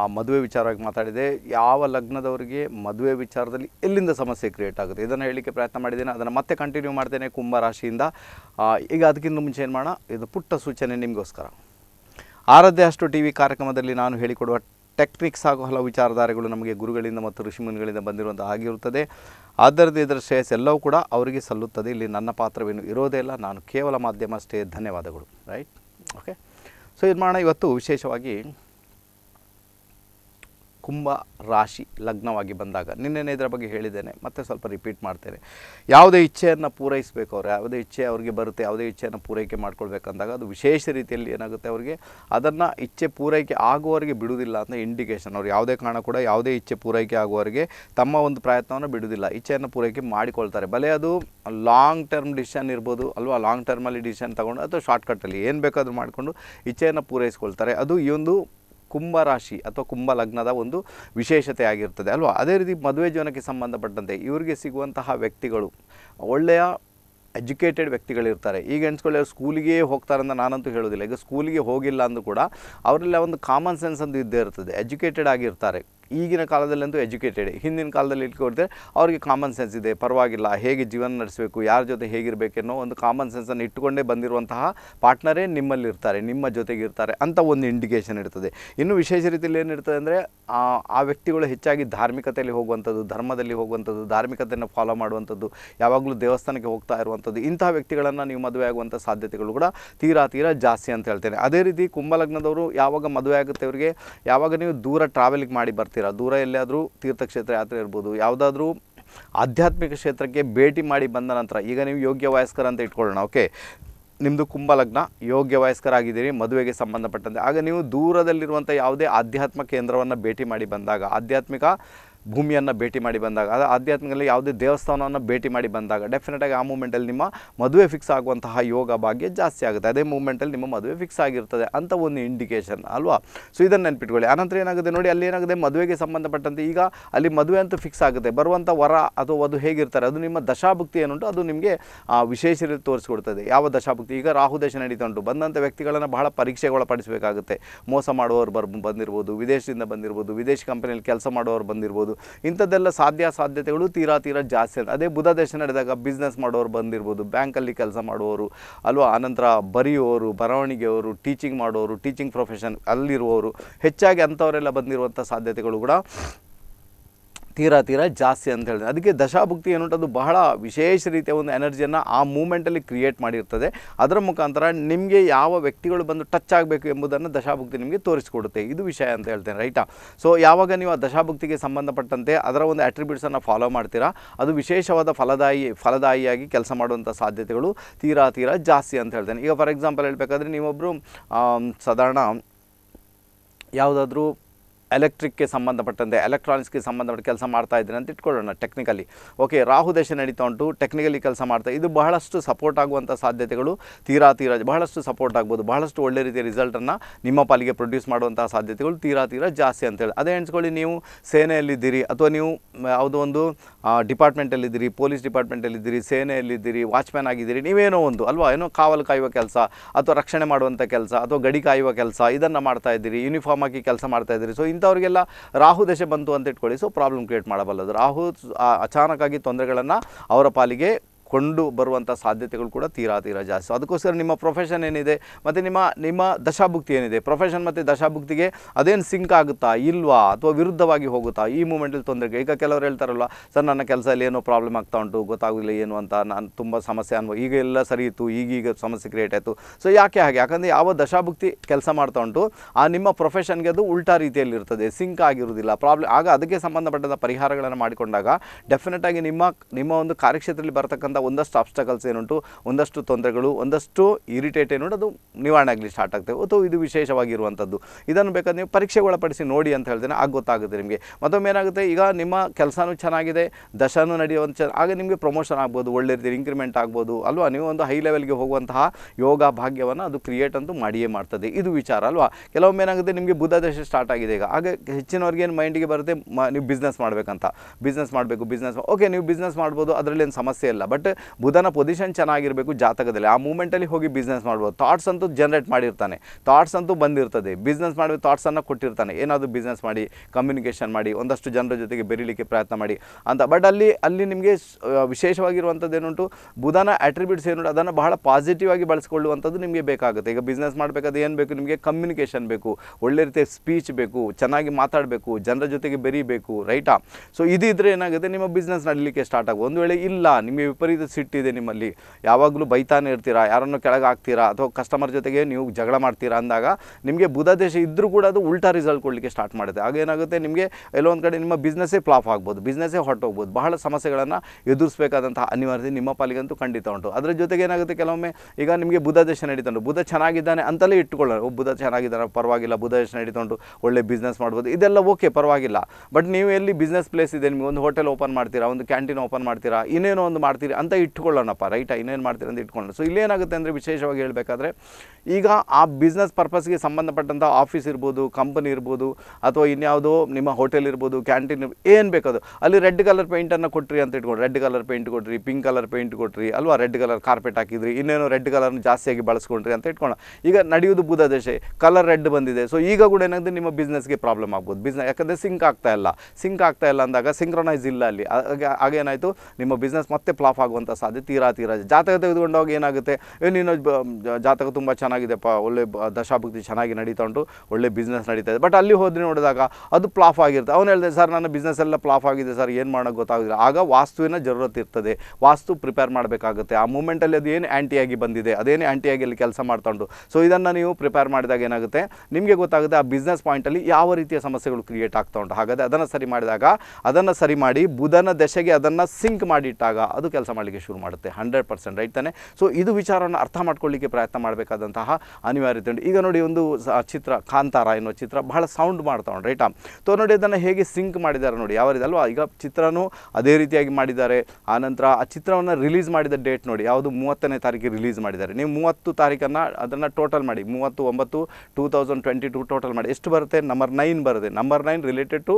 ಆ ಮದುವೆ ವಿಚಾರವಾಗಿ ಮಾತಾಡಿದೆ ಯಾವ ಲಗ್ನದವರಿಗೆ ಮದುವೆ ವಿಚಾರದಲ್ಲಿ ಎಲ್ಲಿಂದ ಸಮಸ್ಯೆ ಕ್ರಿಯೇಟ್ ಆಗುತ್ತೆ ಇದನ್ನು ಹೇಳಲಿಕ್ಕೆ ಪ್ರಯತ್ನ ಮಾಡಿದ್ದೇನೆ ಅದನ್ನು ಮತ್ತೆ ಕಂಟಿನ್ಯೂ ಮಾಡ್ತೇನೆ ಕುಂಭರಾಶಿಯಿಂದ ಈಗ ಅದಕ್ಕಿಂತ ಮುಂಚೆ ಏನು ಮಾಡೋಣ ಇದು ಪುಟ್ಟ ಸೂಚನೆ ನಿಮಗೋಸ್ಕರ ಆರಾಧ್ಯ ಅಷ್ಟು ಟಿ ವಿ ಕಾರ್ಯಕ್ರಮದಲ್ಲಿ ನಾನು ಹೇಳಿಕೊಡುವ ಟೆಕ್ನಿಕ್ಸ್ ಹಾಗೂ ಹಲವು ವಿಚಾರಧಾರೆಗಳು ನಮಗೆ ಗುರುಗಳಿಂದ ಮತ್ತು ಋಷಿಮುನಿಗಳಿಂದ ಬಂದಿರುವಂಥ ಆಗಿರುತ್ತದೆ ಆದ್ದರಿಂದ ಇದರ ಶ್ರೇಯಸ್ ಎಲ್ಲವೂ ಕೂಡ ಅವರಿಗೆ ಸಲ್ಲುತ್ತದೆ ಇಲ್ಲಿ ನನ್ನ ಪಾತ್ರವೇನು ಇರೋದೇ ಇಲ್ಲ ನಾನು ಕೇವಲ ಮಾಧ್ಯಮ ಅಷ್ಟೇ ಧನ್ಯವಾದಗಳು ರೈಟ್ ಓಕೆ ಸೊ ಇದು ಮಾಡೋಣ ಇವತ್ತು ವಿಶೇಷವಾಗಿ ಕುಂಭ ರಾಶಿ ಲಗ್ನವಾಗಿ ಬಂದಾಗ ನಿನ್ನೆನೇ ಇದರ ಬಗ್ಗೆ ಹೇಳಿದ್ದೇನೆ ಮತ್ತೆ ಸ್ವಲ್ಪ ರಿಪೀಟ್ ಮಾಡ್ತೇನೆ ಯಾವುದೇ ಇಚ್ಛೆಯನ್ನು ಪೂರೈಸಬೇಕು ಅವರು ಯಾವುದೇ ಇಚ್ಛೆ ಅವರಿಗೆ ಬರುತ್ತೆ ಯಾವುದೇ ಇಚ್ಛೆಯನ್ನು ಪೂರೈಕೆ ಮಾಡ್ಕೊಳ್ಬೇಕಂದಾಗ ಅದು ವಿಶೇಷ ರೀತಿಯಲ್ಲಿ ಏನಾಗುತ್ತೆ ಅವರಿಗೆ ಅದನ್ನು ಇಚ್ಛೆ ಪೂರೈಕೆ ಆಗುವವರಿಗೆ ಬಿಡುವುದಿಲ್ಲ ಅಂತ ಇಂಡಿಕೇಷನ್ ಅವ್ರು ಯಾವುದೇ ಕಾರಣ ಕೂಡ ಯಾವುದೇ ಇಚ್ಛೆ ಪೂರೈಕೆ ಆಗುವವರಿಗೆ ತಮ್ಮ ಒಂದು ಪ್ರಯತ್ನವನ್ನು ಬಿಡುವುದಿಲ್ಲ ಇಚ್ಛೆಯನ್ನು ಪೂರೈಕೆ ಮಾಡಿಕೊಳ್ತಾರೆ ಬಲೆ ಅದು ಲಾಂಗ್ ಟರ್ಮ್ ಡಿಸಿಷನ್ ಇರ್ಬೋದು ಅಲ್ವಾ ಲಾಂಗ್ ಟರ್ಮಲ್ಲಿ ಡಿಸಿಷನ್ ತೊಗೊಂಡು ಅಥವಾ ಶಾರ್ಟ್ಕಟ್ಟಲ್ಲಿ ಏನು ಬೇಕಾದರೂ ಮಾಡಿಕೊಂಡು ಇಚ್ಛೆಯನ್ನು ಪೂರೈಸ್ಕೊಳ್ತಾರೆ ಅದು ಈ ಒಂದು ಕುಂಭರಾಶಿ ಅಥವಾ ಕುಂಭ ಲಗ್ನದ ಒಂದು ವಿಶೇಷತೆ ಆಗಿರ್ತದೆ ಅಲ್ವಾ ಅದೇ ರೀತಿ ಮದುವೆ ಜೀವನಕ್ಕೆ ಸಂಬಂಧಪಟ್ಟಂತೆ ಇವರಿಗೆ ಸಿಗುವಂತಹ ವ್ಯಕ್ತಿಗಳು ಒಳ್ಳೆಯ ಎಜುಕೇಟೆಡ್ ವ್ಯಕ್ತಿಗಳಿರ್ತಾರೆ ಈಗ ಎಣಿಸ್ಕೊಳ್ಳಿ ಅವ್ರು ಸ್ಕೂಲಿಗೆ ಹೋಗ್ತಾರೆ ಅಂತ ನಾನಂತೂ ಹೇಳೋದಿಲ್ಲ ಈಗ ಸ್ಕೂಲಿಗೆ ಹೋಗಿಲ್ಲ ಅಂದರೂ ಕೂಡ ಅವರೆಲ್ಲ ಒಂದು ಕಾಮನ್ ಸೆನ್ಸ್ ಅಂತ ಇದ್ದೇ ಇರ್ತದೆ ಎಜುಕೇಟೆಡ್ ಆಗಿರ್ತಾರೆ ಈಗಿನ ಕಾಲದಲ್ಲಂತೂ ಎಜುಕೇಟೆಡ್ ಹಿಂದಿನ ಕಾಲದಲ್ಲಿ ಇಟ್ಕೊಳ್ತಾರೆ ಅವರಿಗೆ ಕಾಮನ್ ಸೆನ್ಸ್ ಇದೆ ಪರವಾಗಿಲ್ಲ ಹೇಗೆ ಜೀವನ ನಡೆಸಬೇಕು ಯಾರ ಜೊತೆ ಹೇಗಿರಬೇಕೆನ್ನೋ ಒಂದು ಕಾಮನ್ ಸೆನ್ಸನ್ನು ಇಟ್ಟುಕೊಂಡೇ ಬಂದಿರುವಂತಹ ಪಾರ್ಟ್ನರೇ ನಿಮ್ಮಲ್ಲಿರ್ತಾರೆ ನಿಮ್ಮ ಜೊತೆಗಿರ್ತಾರೆ ಅಂತ ಒಂದು ಇಂಡಿಕೇಷನ್ ಇರ್ತದೆ ಇನ್ನು ವಿಶೇಷ ರೀತಿಯಲ್ಲಿ ಏನಿರ್ತದೆ ಅಂದರೆ ಆ ವ್ಯಕ್ತಿಗಳು ಹೆಚ್ಚಾಗಿ ಧಾರ್ಮಿಕತೆಯಲ್ಲಿ ಹೋಗುವಂಥದ್ದು ಧರ್ಮದಲ್ಲಿ ಹೋಗುವಂಥದ್ದು ಧಾರ್ಮಿಕತೆಯನ್ನು ಫಾಲೋ ಮಾಡುವಂಥದ್ದು ಯಾವಾಗಲೂ ದೇವಸ್ಥಾನಕ್ಕೆ ಹೋಗ್ತಾ ಇರುವಂಥದ್ದು ಇಂತಹ ವ್ಯಕ್ತಿಗಳನ್ನು ನೀವು ಮದುವೆ ಆಗುವಂಥ ಸಾಧ್ಯತೆಗಳು ಕೂಡ ತೀರಾ ತೀರಾ ಜಾಸ್ತಿ ಅಂತ ಹೇಳ್ತೇನೆ ಅದೇ ರೀತಿ ಕುಂಭಲಗ್ನದವರು ಯಾವಾಗ ಮದುವೆ ಆಗುತ್ತೆ ಅವರಿಗೆ ಯಾವಾಗ ನೀವು ದೂರ ಟ್ರಾವೆಲಿಂಗ್ ಮಾಡಿ ಬರ್ತಾರೆ ಹೋಗ್ತೀರಾ ದೂರ ಎಲ್ಲಾದರೂ ತೀರ್ಥಕ್ಷೇತ್ರ ಯಾತ್ರೆ ಇರ್ಬೋದು ಯಾವುದಾದ್ರೂ ಆಧ್ಯಾತ್ಮಿಕ ಕ್ಷೇತ್ರಕ್ಕೆ ಭೇಟಿ ಮಾಡಿ ಬಂದ ನಂತರ ಈಗ ನೀವು ಯೋಗ್ಯ ವಯಸ್ಕರ ಅಂತ ಇಟ್ಕೊಳ್ಳೋಣ ಓಕೆ ನಿಮ್ಮದು ಕುಂಭಲಗ್ನ ಯೋಗ್ಯ ವಯಸ್ಕರಾಗಿದ್ದೀರಿ ಮದುವೆಗೆ ಸಂಬಂಧಪಟ್ಟಂತೆ ಆಗ ನೀವು ದೂರದಲ್ಲಿರುವಂಥ ಯಾವುದೇ ಆಧ್ಯಾತ್ಮ ಕೇಂದ್ರವನ್ನು ಭೇಟಿ ಮಾಡಿ ಬಂದಾಗ ಆಧ್ಯಾತ್ಮಿಕ ಭೂಮಿಯನ್ನು ಭೇಟಿ ಮಾಡಿ ಬಂದಾಗ ಅದು ಆಧ್ಯಾತ್ಮಿಕದಲ್ಲಿ ಯಾವುದೇ ದೇವಸ್ಥಾನವನ್ನು ಭೇಟಿ ಮಾಡಿ ಬಂದಾಗ ಡೆಫಿನೆಟಾಗಿ ಆ ಮೂಮೆಂಟಲ್ಲಿ ನಿಮ್ಮ ಮದುವೆ ಫಿಕ್ಸ್ ಆಗುವಂತಹ ಯೋಗ ಭಾಗ್ಯ ಜಾಸ್ತಿ ಆಗುತ್ತೆ ಅದೇ ಮೂಮೆಂಟಲ್ಲಿ ನಿಮ್ಮ ಮದುವೆ ಫಿಕ್ಸ್ ಆಗಿರ್ತದೆ ಅಂತ ಒಂದು ಇಂಡಿಕೇಶನ್ ಅಲ್ವಾ ಸೊ ಇದನ್ನು ನೆನ್ಪಿಟ್ಕೊಳ್ಳಿ ಆನಂತರ ಏನಾಗುತ್ತೆ ನೋಡಿ ಅಲ್ಲಿ ಏನಾಗುತ್ತೆ ಮದುವೆಗೆ ಸಂಬಂಧಪಟ್ಟಂತೆ ಈಗ ಅಲ್ಲಿ ಮದುವೆ ಅಂತೂ ಫಿಕ್ಸ್ ಆಗುತ್ತೆ ಬರುವಂಥ ವರ ಅಥವಾ ಅದು ಹೇಗಿರ್ತಾರೆ ಅದು ನಿಮ್ಮ ದಶಾಭುಕ್ತಿ ಏನುಂಟು ಅದು ನಿಮಗೆ ವಿಶೇಷ ರೀತಿ ತೋರಿಸ್ಕೊಡ್ತದೆ ಯಾವ ದಶಾಭುಕ್ತಿ ಈಗ ರಾಹು ದೇಶ ನಡೀತಾ ಉಂಟು ಬಂದಂಥ ವ್ಯಕ್ತಿಗಳನ್ನು ಬಹಳ ಪರೀಕ್ಷೆಗೊಳಪಡಿಸಬೇಕಾಗುತ್ತೆ ಮೋಸ ಮಾಡುವವರು ಬರ್ ಬಂದಿರ್ಬೋದು ವಿದೇಶದಿಂದ ಬಂದಿರ್ಬೋದು ವಿದೇಶಿ ಕಂಪನಿಯಲ್ಲಿ ಕೆಲಸ ಮಾಡುವವರು ಬಂದಿರ್ಬೋದು ಇಂಥದ್ದೆಲ್ಲ ಸಾಧ್ಯ ಸಾಧ್ಯತೆಗಳು ತೀರಾ ತೀರಾ ಜಾಸ್ತಿ ಅಂತ ಅದೇ ಬುಧ ದೇಶ ನಡೆದಾಗ ಬಿಸ್ನೆಸ್ ಮಾಡೋರು ಬಂದಿರ್ಬೋದು ಬ್ಯಾಂಕಲ್ಲಿ ಕೆಲಸ ಮಾಡುವವರು ಅಲ್ವಾ ಆನಂತರ ಬರೆಯುವವರು ಬರವಣಿಗೆಯವರು ಟೀಚಿಂಗ್ ಮಾಡೋರು ಟೀಚಿಂಗ್ ಪ್ರೊಫೆಷನ್ ಅಲ್ಲಿರುವವರು ಹೆಚ್ಚಾಗಿ ಅಂಥವರೆಲ್ಲ ಬಂದಿರುವಂಥ ಸಾಧ್ಯತೆಗಳು ಕೂಡ ತೀರಾ ತೀರಾ ಜಾಸ್ತಿ ಅಂತ ಹೇಳಿದ್ರೆ ಅದಕ್ಕೆ ದಶಾಭುಕ್ತಿ ಅದು ಬಹಳ ವಿಶೇಷ ರೀತಿಯ ಒಂದು ಎನರ್ಜಿಯನ್ನು ಆ ಮೂಮೆಂಟಲ್ಲಿ ಕ್ರಿಯೇಟ್ ಮಾಡಿರ್ತದೆ ಅದರ ಮುಖಾಂತರ ನಿಮಗೆ ಯಾವ ವ್ಯಕ್ತಿಗಳು ಬಂದು ಟಚ್ ಆಗಬೇಕು ಎಂಬುದನ್ನು ದಶಾಭುಕ್ತಿ ನಿಮಗೆ ತೋರಿಸಿಕೊಡುತ್ತೆ ಇದು ವಿಷಯ ಅಂತ ಹೇಳ್ತೇನೆ ರೈಟಾ ಸೊ ಯಾವಾಗ ನೀವು ಆ ದಶಾಭುಕ್ತಿಗೆ ಸಂಬಂಧಪಟ್ಟಂತೆ ಅದರ ಒಂದು ಆ್ಯಟ್ರಿಬ್ಯೂಟ್ಸನ್ನು ಫಾಲೋ ಮಾಡ್ತೀರಾ ಅದು ವಿಶೇಷವಾದ ಫಲದಾಯಿ ಫಲದಾಯಿಯಾಗಿ ಕೆಲಸ ಮಾಡುವಂಥ ಸಾಧ್ಯತೆಗಳು ತೀರಾ ತೀರಾ ಜಾಸ್ತಿ ಅಂತ ಹೇಳ್ತೇನೆ ಈಗ ಫಾರ್ ಎಕ್ಸಾಂಪಲ್ ಹೇಳಬೇಕಾದ್ರೆ ನೀವೊಬ್ಬರು ಸಾಧಾರಣ ಯಾವುದಾದ್ರೂ ಎಲೆಕ್ಟ್ರಿಕ್ಗೆ ಸಂಬಂಧಪಟ್ಟಂತೆ ಎಲೆಕ್ಟ್ರಾನಿಕ್ಸ್ಗೆ ಸಂಬಂಧಪಟ್ಟ ಕೆಲಸ ಮಾಡ್ತಾ ಇದ್ದೀನಿ ಅಂತ ಇಟ್ಕೊಳ್ಳೋಣ ಟೆಕ್ನಿಕಲಿ ಓಕೆ ರಾಹು ದೇಶ ನಡೀತಾ ಉಂಟು ಟೆಕ್ನಿಕಲಿ ಕೆಲಸ ಮಾಡ್ತಾ ಇದು ಬಹಳಷ್ಟು ಸಪೋರ್ಟ್ ಆಗುವಂಥ ಸಾಧ್ಯತೆಗಳು ತೀರಾ ತೀರಾ ಬಹಳಷ್ಟು ಸಪೋರ್ಟ್ ಆಗ್ಬೋದು ಬಹಳಷ್ಟು ಒಳ್ಳೆ ರೀತಿಯ ರಿಸಲ್ಟನ್ನು ನಿಮ್ಮ ಪಾಲಿಗೆ ಪ್ರೊಡ್ಯೂಸ್ ಮಾಡುವಂಥ ಸಾಧ್ಯತೆಗಳು ತೀರಾ ತೀರಾ ಜಾಸ್ತಿ ಅಂತೇಳಿ ಅದೇ ಎಣಿಸ್ಕೊಳ್ಳಿ ನೀವು ಸೇನೆಯಲ್ಲಿದ್ದೀರಿ ಅಥವಾ ನೀವು ಯಾವುದೋ ಒಂದು ಡಿಪಾರ್ಟ್ಮೆಂಟಲ್ಲಿದ್ದೀರಿ ಪೊಲೀಸ್ ಡಿಪಾರ್ಟ್ಮೆಂಟಲ್ಲಿದ್ದೀರಿ ಸೇನೆಯಲ್ಲಿದ್ದೀರಿ ವಾಚ್ಮ್ಯಾನ್ ಆಗಿದ್ದೀರಿ ನೀವೇನೋ ಒಂದು ಅಲ್ವಾ ಏನೋ ಕಾವಲು ಕಾಯುವ ಕೆಲಸ ಅಥವಾ ರಕ್ಷಣೆ ಮಾಡುವಂಥ ಕೆಲಸ ಅಥವಾ ಗಡಿ ಕಾಯುವ ಕೆಲಸ ಇದನ್ನು ಮಾಡ್ತಾ ಇದ್ದೀರಿ ಯೂನಿಫಾರ್ಮ್ ಹಾಕಿ ಕೆಲಸ ಮಾಡ್ತಾ ಇದ್ದೀರಿ ಸೊ ಇಂಥ ಅವರಿಗೆಲ್ಲ ರಾಹು ದಶೆ ಬಂತು ಅಂತ ಇಟ್ಕೊಳ್ಳಿ ಸೊ ಪ್ರಾಬ್ಲಮ್ ಕ್ರಿಯೇಟ್ ಮಾಡಬಲ್ಲದು ರಾಹು ಅಚಾನಕ್ಕಾಗಿ ತೊಂದರೆಗಳನ್ನು ಅವರ ಪಾಲಿಗೆ ಕೊಂಡು ಬರುವಂಥ ಸಾಧ್ಯತೆಗಳು ಕೂಡ ತೀರಾ ತೀರಾ ಜಾಸ್ತಿ ಅದಕ್ಕೋಸ್ಕರ ನಿಮ್ಮ ಪ್ರೊಫೆಷನ್ ಏನಿದೆ ಮತ್ತು ನಿಮ್ಮ ನಿಮ್ಮ ದಶಾಭುಕ್ತಿ ಏನಿದೆ ಪ್ರೊಫೆಷನ್ ಮತ್ತು ದಶಾಭುಕ್ತಿಗೆ ಅದೇನು ಸಿಂಕ್ ಆಗುತ್ತಾ ಇಲ್ವಾ ಅಥವಾ ವಿರುದ್ಧವಾಗಿ ಹೋಗುತ್ತಾ ಈ ಮೂಮೆಂಟಲ್ಲಿ ತೊಂದರೆ ಈಗ ಕೆಲವರು ಹೇಳ್ತಾರಲ್ಲ ಸರ್ ನನ್ನ ಕೆಲಸದಲ್ಲಿ ಏನೋ ಪ್ರಾಬ್ಲಮ್ ಆಗ್ತಾ ಉಂಟು ಗೊತ್ತಾಗುದಿಲ್ಲ ಏನು ಅಂತ ನಾನು ತುಂಬ ಸಮಸ್ಯೆ ಅನ್ವ ಈಗ ಎಲ್ಲ ಸರಿ ಇತ್ತು ಈಗೀಗ ಸಮಸ್ಯೆ ಕ್ರಿಯೇಟ್ ಆಯಿತು ಸೊ ಯಾಕೆ ಹಾಗೆ ಯಾಕಂದರೆ ಯಾವ ದಶಾಭುಕ್ತಿ ಕೆಲಸ ಮಾಡ್ತಾ ಉಂಟು ಆ ನಿಮ್ಮ ಪ್ರೊಫೆಷನ್ಗೆ ಅದು ಉಲ್ಟಾ ರೀತಿಯಲ್ಲಿ ಇರ್ತದೆ ಸಿಂಕ್ ಆಗಿರುವುದಿಲ್ಲ ಪ್ರಾಬ್ಲಮ್ ಆಗ ಅದಕ್ಕೆ ಸಂಬಂಧಪಟ್ಟಂಥ ಪರಿಹಾರಗಳನ್ನು ಮಾಡಿಕೊಂಡಾಗ ಆಗಿ ನಿಮ್ಮ ನಿಮ್ಮ ಒಂದು ಕಾರ್ಯಕ್ಷೇತ್ರದಲ್ಲಿ ಬರ್ತಕ್ಕಂಥ ಒಂದಷ್ಟು ಆಬ್ಸ್ಟಕಲ್ಸ್ ಏನುಂಟು ಒಂದಷ್ಟು ತೊಂದರೆಗಳು ಒಂದಷ್ಟು ಇರಿಟೇಟ್ ಏನುಂಟು ಅದು ನಿವಾರಣೆ ಆಗಲಿ ಸ್ಟಾರ್ಟ್ ಆಗ್ತವೆ ಅಥವಾ ಇದು ವಿಶೇಷವಾಗಿರುವಂಥದ್ದು ಇದನ್ನು ಬೇಕಾದ್ರೆ ನೀವು ಪರೀಕ್ಷೆ ಒಳಪಡಿಸಿ ನೋಡಿ ಅಂತ ಹೇಳ್ತೇನೆ ಆಗ ಗೊತ್ತಾಗುತ್ತೆ ನಿಮಗೆ ಮತ್ತೊಮ್ಮೆ ಏನಾಗುತ್ತೆ ಈಗ ನಿಮ್ಮ ಕೆಲಸನೂ ಚೆನ್ನಾಗಿದೆ ದಶನೂ ನಡೆಯುವಂಥ ಆಗ ನಿಮಗೆ ಪ್ರಮೋಷನ್ ಆಗ್ಬೋದು ಒಳ್ಳೆ ರೀತಿ ಇನ್ಕ್ರಿಮೆಂಟ್ ಆಗ್ಬೋದು ಅಲ್ವಾ ನೀವು ಒಂದು ಹೈ ಲೆವೆಲ್ಗೆ ಹೋಗುವಂತಹ ಯೋಗ ಭಾಗ್ಯವನ್ನು ಅದು ಕ್ರಿಯೇಟ್ ಅಂತೂ ಮಾಡಿಯೇ ಮಾಡ್ತದೆ ಇದು ವಿಚಾರ ಅಲ್ವಾ ಕೆಲವೊಮ್ಮೆ ಏನಾಗುತ್ತೆ ನಿಮಗೆ ಬುದ್ಧ ದಶೆ ಸ್ಟಾರ್ಟ್ ಆಗಿದೆ ಈಗ ಆಗ ಏನು ಮೈಂಡಿಗೆ ಬರುತ್ತೆ ನೀವು ಬಿಸ್ನೆಸ್ ಮಾಡಬೇಕಂತ ಬಿಸ್ನೆಸ್ ಮಾಡಬೇಕು ಬಿಸ್ನೆಸ್ ಓಕೆ ನೀವು ಬಿಸ್ನೆಸ್ ಮಾಡ್ಬೋದು ಅದರಲ್ಲಿ ಏನು ಸಮಸ್ಯೆ ಇಲ್ಲ ಬಟ್ ಬಟ್ ಬುಧನ ಪೊಸಿಷನ್ ಚೆನ್ನಾಗಿರಬೇಕು ಜಾತಕದಲ್ಲಿ ಆ ಮೂಮೆಂಟಲ್ಲಿ ಹೋಗಿ ಬಿಸ್ನೆಸ್ ಮಾಡ್ಬೋದು ಥಾಟ್ಸ್ ಅಂತೂ ಜನರೇಟ್ ಮಾಡಿರ್ತಾನೆ ಥಾಟ್ಸ್ ಅಂತೂ ಬಂದಿರ್ತದೆ ಬಿಸ್ನೆಸ್ ಮಾಡಿ ಥಾಟ್ಸನ್ನು ಕೊಟ್ಟಿರ್ತಾನೆ ಏನಾದರೂ ಬಿಸ್ನೆಸ್ ಮಾಡಿ ಕಮ್ಯುನಿಕೇಷನ್ ಮಾಡಿ ಒಂದಷ್ಟು ಜನರ ಜೊತೆಗೆ ಬೆರೀಲಿಕ್ಕೆ ಪ್ರಯತ್ನ ಮಾಡಿ ಅಂತ ಬಟ್ ಅಲ್ಲಿ ಅಲ್ಲಿ ನಿಮಗೆ ವಿಶೇಷವಾಗಿರುವಂಥದ್ದು ಏನುಂಟು ಬುಧನ ಅಟ್ರಿಬ್ಯೂಟ್ಸ್ ಏನುಂಟು ಅದನ್ನು ಬಹಳ ಪಾಸಿಟಿವ್ ಆಗಿ ಬಳಸ್ಕೊಳ್ಳುವಂಥದ್ದು ನಿಮಗೆ ಬೇಕಾಗುತ್ತೆ ಈಗ ಬಿಸ್ನೆಸ್ ಮಾಡಬೇಕಾದ್ರೆ ಏನು ಬೇಕು ನಿಮಗೆ ಕಮ್ಯುನಿಕೇಷನ್ ಬೇಕು ಒಳ್ಳೆ ರೀತಿಯ ಸ್ಪೀಚ್ ಬೇಕು ಚೆನ್ನಾಗಿ ಮಾತಾಡಬೇಕು ಜನರ ಜೊತೆಗೆ ಬೆರೀಬೇಕು ರೈಟಾ ಸೊ ಇದಿದ್ರೆ ಏನಾಗುತ್ತೆ ನಿಮ್ಮ ಬಿಸ್ನೆಸ್ ನಡೀಲಿಕ್ಕೆ ಸ್ಟಾರ್ಟ್ ಆಗುವ ಒಂದು ವೇಳೆ ಇಲ್ಲ ನಿಮಗೆ ವಿಪರೀತ ವಿಪರೀತ ಸಿಟ್ಟಿದೆ ನಿಮ್ಮಲ್ಲಿ ಯಾವಾಗಲೂ ಬೈತಾನೆ ಇರ್ತೀರಾ ಯಾರನ್ನು ಕೆಳಗೆ ಹಾಕ್ತೀರಾ ಅಥವಾ ಕಸ್ಟಮರ್ ಜೊತೆಗೆ ನೀವು ಜಗಳ ಮಾಡ್ತೀರಾ ಅಂದಾಗ ನಿಮಗೆ ಬುಧ ದೇಶ ಇದ್ದರೂ ಕೂಡ ಅದು ಉಲ್ಟಾ ರಿಸಲ್ಟ್ ಕೊಡಲಿಕ್ಕೆ ಸ್ಟಾರ್ಟ್ ಮಾಡುತ್ತೆ ಆಗೇನಾಗುತ್ತೆ ನಿಮಗೆ ಎಲ್ಲೊಂದು ಕಡೆ ನಿಮ್ಮ ಬಿಸ್ನೆಸ್ಸೇ ಫ್ಲಾಪ್ ಆಗ್ಬೋದು ಬಿಸ್ನೆಸ್ಸೇ ಹೋಗ್ಬೋದು ಬಹಳ ಸಮಸ್ಯೆಗಳನ್ನು ಎದುರಿಸಬೇಕಾದಂತಹ ಅನಿವಾರ್ಯತೆ ನಿಮ್ಮ ಪಾಲಿಗಂತೂ ಖಂಡಿತ ಉಂಟು ಅದರ ಜೊತೆಗೆ ಏನಾಗುತ್ತೆ ಕೆಲವೊಮ್ಮೆ ಈಗ ನಿಮಗೆ ಬುಧ ದೇಶ ನಡೀತುಂಟು ಬುಧ ಚೆನ್ನಾಗಿದ್ದಾನೆ ಅಂತಲೇ ಇಟ್ಟುಕೊಳ್ಳೋಣ ಬುಧ ಚೆನ್ನಾಗಿದ್ದಾನೆ ಪರವಾಗಿಲ್ಲ ಬುಧ ದೇಶ ನಡೀತುಂಟು ಒಳ್ಳೆ ಬಿಸ್ನೆಸ್ ಮಾಡ್ಬೋದು ಇದೆಲ್ಲ ಓಕೆ ಪರವಾಗಿಲ್ಲ ಬಟ್ ನೀವು ಎಲ್ಲಿ ಬಿಸ್ನೆಸ್ ಪ್ಲೇಸ್ ಇದೆ ನಿಮಗೆ ಒಂದು ಹೋಟೆಲ್ ಓಪನ್ ಮಾಡ್ತೀರಾ ಒಂದು ಕ್ಯಾಂಟೀನ್ ಓಪನ್ ಮಾಡ್ತೀರಾ ಇನ್ನೇನೋ ಒಂದು ಮಾಡ್ತೀರಿ ಅಂತ ಇಟ್ಕೊಳ್ಳೋಣಪ್ಪ ರೈಟಾ ಇನ್ನೇನು ಮಾಡ್ತೀರ ಅಂತ ಇಟ್ಕೊಳ್ಳೋಣ ಸೊ ಇಲ್ಲೇನಾಗುತ್ತೆ ಅಂದರೆ ವಿಶೇಷವಾಗಿ ಹೇಳಬೇಕಾದ್ರೆ ಈಗ ಆ ಬಿಸ್ನೆಸ್ ಪರ್ಪಸ್ಗೆ ಸಂಬಂಧಪಟ್ಟಂಥ ಆಫೀಸ್ ಇರ್ಬೋದು ಕಂಪನಿ ಇರ್ಬೋದು ಅಥವಾ ಇನ್ಯಾವುದೋ ನಿಮ್ಮ ಹೋಟೆಲ್ ಇರ್ಬೋದು ಕ್ಯಾಂಟೀನ್ ಏನು ಬೇಕದು ಅಲ್ಲಿ ರೆಡ್ ಕಲರ್ ಪೇಂಟನ್ನು ಕೊಟ್ಟ್ರಿ ಅಂತ ಇಟ್ಕೊಂಡು ರೆಡ್ ಕಲರ್ ಪೇಂಟ್ ಕೊಟ್ರಿ ಪಿಂಕ್ ಕಲರ್ ಪೇಂಟ್ ಕೊಟ್ರಿ ಅಲ್ವಾ ರೆಡ್ ಕಲರ್ ಕಾರ್ಪೆಟ್ ಹಾಕಿದ್ರಿ ಇನ್ನೇನು ರೆಡ್ ಕಲರ್ನ ಜಾಸ್ತಿಯಾಗಿ ಬಳಸ್ಕೊಂಡ್ರಿ ಅಂತ ಇಟ್ಕೊಂಡು ಈಗ ನಡೆಯೋದು ಬುಧ ದಶೆ ಕಲರ್ ರೆಡ್ ಬಂದಿದೆ ಸೊ ಈಗ ಕೂಡ ಏನಾಗುತ್ತೆ ನಿಮ್ಮ ಬಿಸ್ನೆಸ್ಗೆ ಪ್ರಾಬ್ಲಮ್ ಆಗ್ಬೋದು ಬಿಸ್ನೆಸ್ ಯಾಕಂದರೆ ಸಿಂಕ್ ಆಗ್ತಾ ಇಲ್ಲ ಸಿಂಕ್ ಆಗ್ತಾ ಇಲ್ಲ ಅಂದಾಗ ಸಿಂಕ್ರನೈಸ್ ಇಲ್ಲ ಅಲ್ಲಿ ಹಾಗೆ ಹಾಗೇನಾಯಿತು ನಿಮ್ಮ ಬಿಸ್ನೆಸ್ ಮತ್ತೆ ಫ್ಲಾಫ್ ಆಗೋ ಆಗುವಂಥ ಸಾಧ್ಯತೆ ತೀರಾ ತೀರಾ ಜಾತಕ ತೆಗೆದುಕೊಂಡಾಗ ಏನಾಗುತ್ತೆ ನಿನ್ನ ಜಾತಕ ತುಂಬ ಚೆನ್ನಾಗಿದೆಪ್ಪ ಒಳ್ಳೆ ದಶಾಭಕ್ತಿ ಚೆನ್ನಾಗಿ ನಡೀತಾ ಉಂಟು ಒಳ್ಳೆ ಬಿಸ್ನೆಸ್ ನಡೀತಾ ಇದೆ ಬಟ್ ಅಲ್ಲಿ ಹೋದ್ರೆ ನೋಡಿದಾಗ ಅದು ಪ್ಲಾಫ್ ಆಗಿರುತ್ತೆ ಅವನು ಹೇಳಿದೆ ಸರ್ ನನ್ನ ಬಿಸ್ನೆಸ್ ಎಲ್ಲ ಪ್ಲಾಫ್ ಆಗಿದೆ ಸರ್ ಏನು ಮಾಡೋಕ್ಕೆ ಗೊತ್ತಾಗೋದಿಲ್ಲ ಆಗ ವಾಸ್ತುವಿನ ಜರೂರತ್ ಇರ್ತದೆ ವಾಸ್ತು ಪ್ರಿಪೇರ್ ಮಾಡಬೇಕಾಗುತ್ತೆ ಆ ಮೂಮೆಂಟಲ್ಲಿ ಅದು ಏನು ಆ್ಯಂಟಿಯಾಗಿ ಬಂದಿದೆ ಅದೇನು ಆ್ಯಂಟಿಯಾಗಿ ಅಲ್ಲಿ ಕೆಲಸ ಮಾಡ್ತಾ ಉಂಟು ಸೊ ಇದನ್ನು ನೀವು ಪ್ರಿಪೇರ್ ಮಾಡಿದಾಗ ಏನಾಗುತ್ತೆ ನಿಮಗೆ ಗೊತ್ತಾಗುತ್ತೆ ಆ ಬಿಸ್ನೆಸ್ ಪಾಯಿಂಟಲ್ಲಿ ಯಾವ ರೀತಿಯ ಸಮಸ್ಯೆಗಳು ಕ್ರಿಯೇಟ್ ಆಗ್ತಾ ಉಂಟು ಹಾಗಾದರೆ ಅದನ್ನು ಸರಿ ಮಾಡಿದಾಗ ಅದನ್ನು ಸರಿ ಮಾಡಿ ಬುಧನ ದಶೆಗೆ ಅದನ್ನು ಸಿಂಕ್ ಮಾಡಿಟ್ಟಾಗ ಅದು ಕೆಲಸ ಮಾಡಿ ಮಾಡಲಿಕ್ಕೆ ಶುರು ಮಾಡುತ್ತೆ ಹಂಡ್ರೆಡ್ ಪರ್ಸೆಂಟ್ ರೈಟ್ ತಾನೆ ಸೊ ಇದು ವಿಚಾರವನ್ನು ಅರ್ಥ ಮಾಡ್ಕೊಳ್ಳಿಕ್ಕೆ ಪ್ರಯತ್ನ ಮಾಡಬೇಕಾದಂತಹ ಅನಿವಾರ್ಯತೆ ಉಂಟು ಈಗ ನೋಡಿ ಒಂದು ಚಿತ್ರ ಕಾಂತಾರ ಎನ್ನುವ ಚಿತ್ರ ಬಹಳ ಸೌಂಡ್ ಮಾಡ್ತಾ ಉಂಟು ರೈಟಾ ತೋ ನೋಡಿ ಅದನ್ನು ಹೇಗೆ ಸಿಂಕ್ ಮಾಡಿದ್ದಾರೆ ನೋಡಿ ಯಾವ ರೀತಿ ಅಲ್ವಾ ಈಗ ಚಿತ್ರನೂ ಅದೇ ರೀತಿಯಾಗಿ ಮಾಡಿದ್ದಾರೆ ಆನಂತರ ಆ ಚಿತ್ರವನ್ನು ರಿಲೀಸ್ ಮಾಡಿದ ಡೇಟ್ ನೋಡಿ ಯಾವುದು ಮೂವತ್ತನೇ ತಾರೀಕಿಗೆ ರಿಲೀಸ್ ಮಾಡಿದ್ದಾರೆ ನೀವು ಮೂವತ್ತು ತಾರೀಕನ್ನು ಅದನ್ನು ಟೋಟಲ್ ಮಾಡಿ ಮೂವತ್ತು ಒಂಬತ್ತು two thousand twenty two total ಮಾಡಿ ಎಷ್ಟು ಬರುತ್ತೆ ನಂಬರ್ ನೈನ್ ಬರುತ್ತೆ number nine related to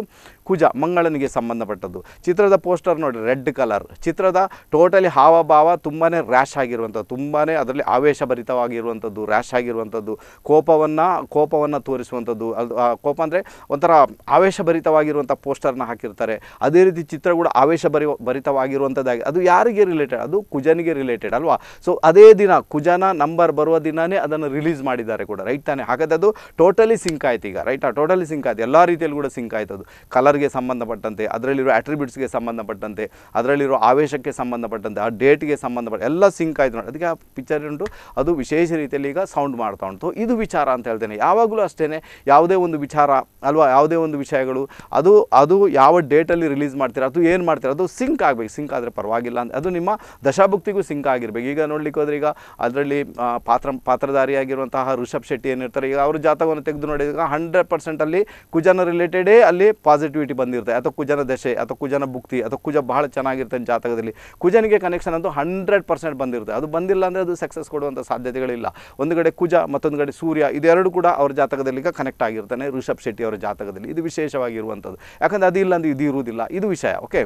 Kuja ಮಂಗಳನಿಗೆ ಸಂಬಂಧಪಟ್ಟದ್ದು ಚಿತ್ರದ ಪೋಸ್ಟರ್ ನೋಡಿ ರೆಡ್ ಕಲರ್ ಚಿತ್ರದ ಟೋಟಲ್ ಹಾವ ಹಾವಭಾವ ತುಂಬಾ ರ್ಯಾಶ್ ಆಗಿರುವಂಥದ್ದು ತುಂಬಾ ಅದರಲ್ಲಿ ಆವೇಶಭರಿತವಾಗಿರುವಂಥದ್ದು ರ್ಯಾಶ್ ಆಗಿರುವಂಥದ್ದು ಕೋಪವನ್ನು ಕೋಪವನ್ನು ತೋರಿಸುವಂಥದ್ದು ಅದು ಕೋಪ ಅಂದರೆ ಒಂಥರ ಆವೇಶಭರಿತವಾಗಿರುವಂಥ ಪೋಸ್ಟರ್ನ ಹಾಕಿರ್ತಾರೆ ಅದೇ ರೀತಿ ಚಿತ್ರ ಕೂಡ ಆವೇಶಭರಿ ಭರಿತವಾಗಿರುವಂಥದ್ದಾಗಿ ಅದು ಯಾರಿಗೆ ರಿಲೇಟೆಡ್ ಅದು ಕುಜನಿಗೆ ರಿಲೇಟೆಡ್ ಅಲ್ವಾ ಸೊ ಅದೇ ದಿನ ಕುಜನ ನಂಬರ್ ಬರುವ ದಿನವೇ ಅದನ್ನು ರಿಲೀಸ್ ಮಾಡಿದ್ದಾರೆ ಕೂಡ ರೈಟ್ ತಾನೆ ಹಾಗಾದ್ರೆ ಅದು ಟೋಟಲಿ ಸಿಂಕ್ ಆಯ್ತು ಈಗ ರೈಟ್ ಟೋಟಲಿ ಸಿಂಕ್ ಆಯ್ತು ಎಲ್ಲ ರೀತಿಯಲ್ಲಿ ಕೂಡ ಸಿಂಕ್ ಆಯ್ತು ಅದು ಕಲರ್ಗೆ ಸಂಬಂಧಪಟ್ಟಂತೆ ಅದರಲ್ಲಿರೋ ಆಟ್ರಿಬ್ಯೂಟ್ಸ್ಗೆ ಸಂಬಂಧಪಟ್ಟಂತೆ ಅದರಲ್ಲಿರೋ ಆವೇಶಕ್ಕೆ ಸಂಬಂಧಪಟ್ಟಂತೆ ಆ ಡೇಟ್ಗೆ ಸಂಬಂಧಪಟ್ಟ ಎಲ್ಲ ಸಿಂಕ್ ಆಯಿತು ನೋಡಿ ಅದಕ್ಕೆ ಆ ಪಿಕ್ಚರ್ ಉಂಟು ಅದು ವಿಶೇಷ ರೀತಿಯಲ್ಲಿ ಈಗ ಸೌಂಡ್ ಮಾಡ್ತಾ ಉಂಟು ಇದು ವಿಚಾರ ಅಂತ ಹೇಳ್ತೇನೆ ಯಾವಾಗಲೂ ಅಷ್ಟೇ ಯಾವುದೇ ಒಂದು ವಿಚಾರ ಅಲ್ವಾ ಯಾವುದೇ ಒಂದು ವಿಷಯಗಳು ಅದು ಅದು ಯಾವ ಡೇಟಲ್ಲಿ ರಿಲೀಸ್ ಮಾಡ್ತೀರಾ ಅದು ಏನು ಮಾಡ್ತೀರ ಅದು ಸಿಂಕ್ ಆಗಬೇಕು ಸಿಂಕ್ ಆದರೆ ಪರವಾಗಿಲ್ಲ ಅಂತ ಅದು ನಿಮ್ಮ ದಶಾಭುಕ್ತಿಗೂ ಸಿಂಕ್ ಆಗಿರಬೇಕು ಈಗ ನೋಡ್ಲಿಕ್ಕೆ ಹೋದ್ರೆ ಈಗ ಅದರಲ್ಲಿ ಪಾತ್ರ ಪಾತ್ರಧಾರಿಯಾಗಿರುವಂತಹ ಋಷಭ್ ಶೆಟ್ಟಿ ಏನಿರ್ತಾರೆ ಈಗ ಅವರು ಜಾತಕವನ್ನು ತೆಗೆದು ನೋಡಿದಾಗ ಹಂಡ್ರೆಡ್ ಪರ್ಸೆಂಟಲ್ಲಿ ಕುಜನ ರಿಲೇಟೆಡೇ ಅಲ್ಲಿ ಪಾಸಿಟಿವಿಟಿ ಬಂದಿರುತ್ತೆ ಅಥವಾ ಕುಜನ ದಶೆ ಅಥವಾ ಕುಜನ ಭುಕ್ತಿ ಅಥವಾ ಕುಜ ಬಹಳ ಚೆನ್ನಾಗಿರ್ತಾನೆ ಜಾತಕದಲ್ಲಿ ಕುಜನ ಮಗನಿಗೆ ಕನೆಕ್ಷನ್ ಅಂತೂ ಹಂಡ್ರೆಡ್ ಪರ್ಸೆಂಟ್ ಬಂದಿರುತ್ತೆ ಅದು ಬಂದಿಲ್ಲ ಅಂದರೆ ಅದು ಸಕ್ಸಸ್ ಕೊಡುವಂಥ ಸಾಧ್ಯತೆಗಳಿಲ್ಲ ಒಂದು ಕಡೆ ಕುಜ ಮತ್ತೊಂದು ಕಡೆ ಸೂರ್ಯ ಇದೆರಡು ಕೂಡ ಅವ್ರ ಜಾತಕದಲ್ಲಿ ಈಗ ಕನೆಕ್ಟ್ ಆಗಿರ್ತಾನೆ ಋಷಭ್ ಶೆಟ್ಟಿ ಅವರ ಜಾತಕದಲ್ಲಿ ಇದು ವಿಶೇಷವಾಗಿರುವಂಥದ್ದು ಯಾಕಂದರೆ ಅದು ಅಂದ್ರೆ ಇದು ಇರುವುದಿಲ್ಲ ಇದು ವಿಷಯ ಓಕೆ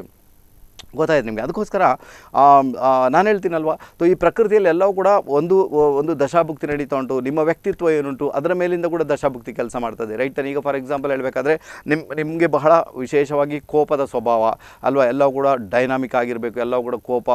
ಗೊತ್ತಾಯ್ತು ನಿಮಗೆ ಅದಕ್ಕೋಸ್ಕರ ನಾನು ಹೇಳ್ತೀನಲ್ವ ಸೊ ಈ ಪ್ರಕೃತಿಯಲ್ಲಿ ಎಲ್ಲವೂ ಕೂಡ ಒಂದು ಒಂದು ದಶಾಭುಕ್ತಿ ನಡೀತಾ ಉಂಟು ನಿಮ್ಮ ವ್ಯಕ್ತಿತ್ವ ಏನುಂಟು ಅದರ ಮೇಲಿಂದ ಕೂಡ ದಶಾಭುಕ್ತಿ ಕೆಲಸ ಮಾಡ್ತದೆ ರೈಟ್ ಈಗ ಫಾರ್ ಎಕ್ಸಾಂಪಲ್ ಹೇಳಬೇಕಾದ್ರೆ ನಿಮ್ಮ ನಿಮಗೆ ಬಹಳ ವಿಶೇಷವಾಗಿ ಕೋಪದ ಸ್ವಭಾವ ಅಲ್ವಾ ಎಲ್ಲವೂ ಕೂಡ ಡೈನಾಮಿಕ್ ಆಗಿರಬೇಕು ಎಲ್ಲವೂ ಕೂಡ ಕೋಪ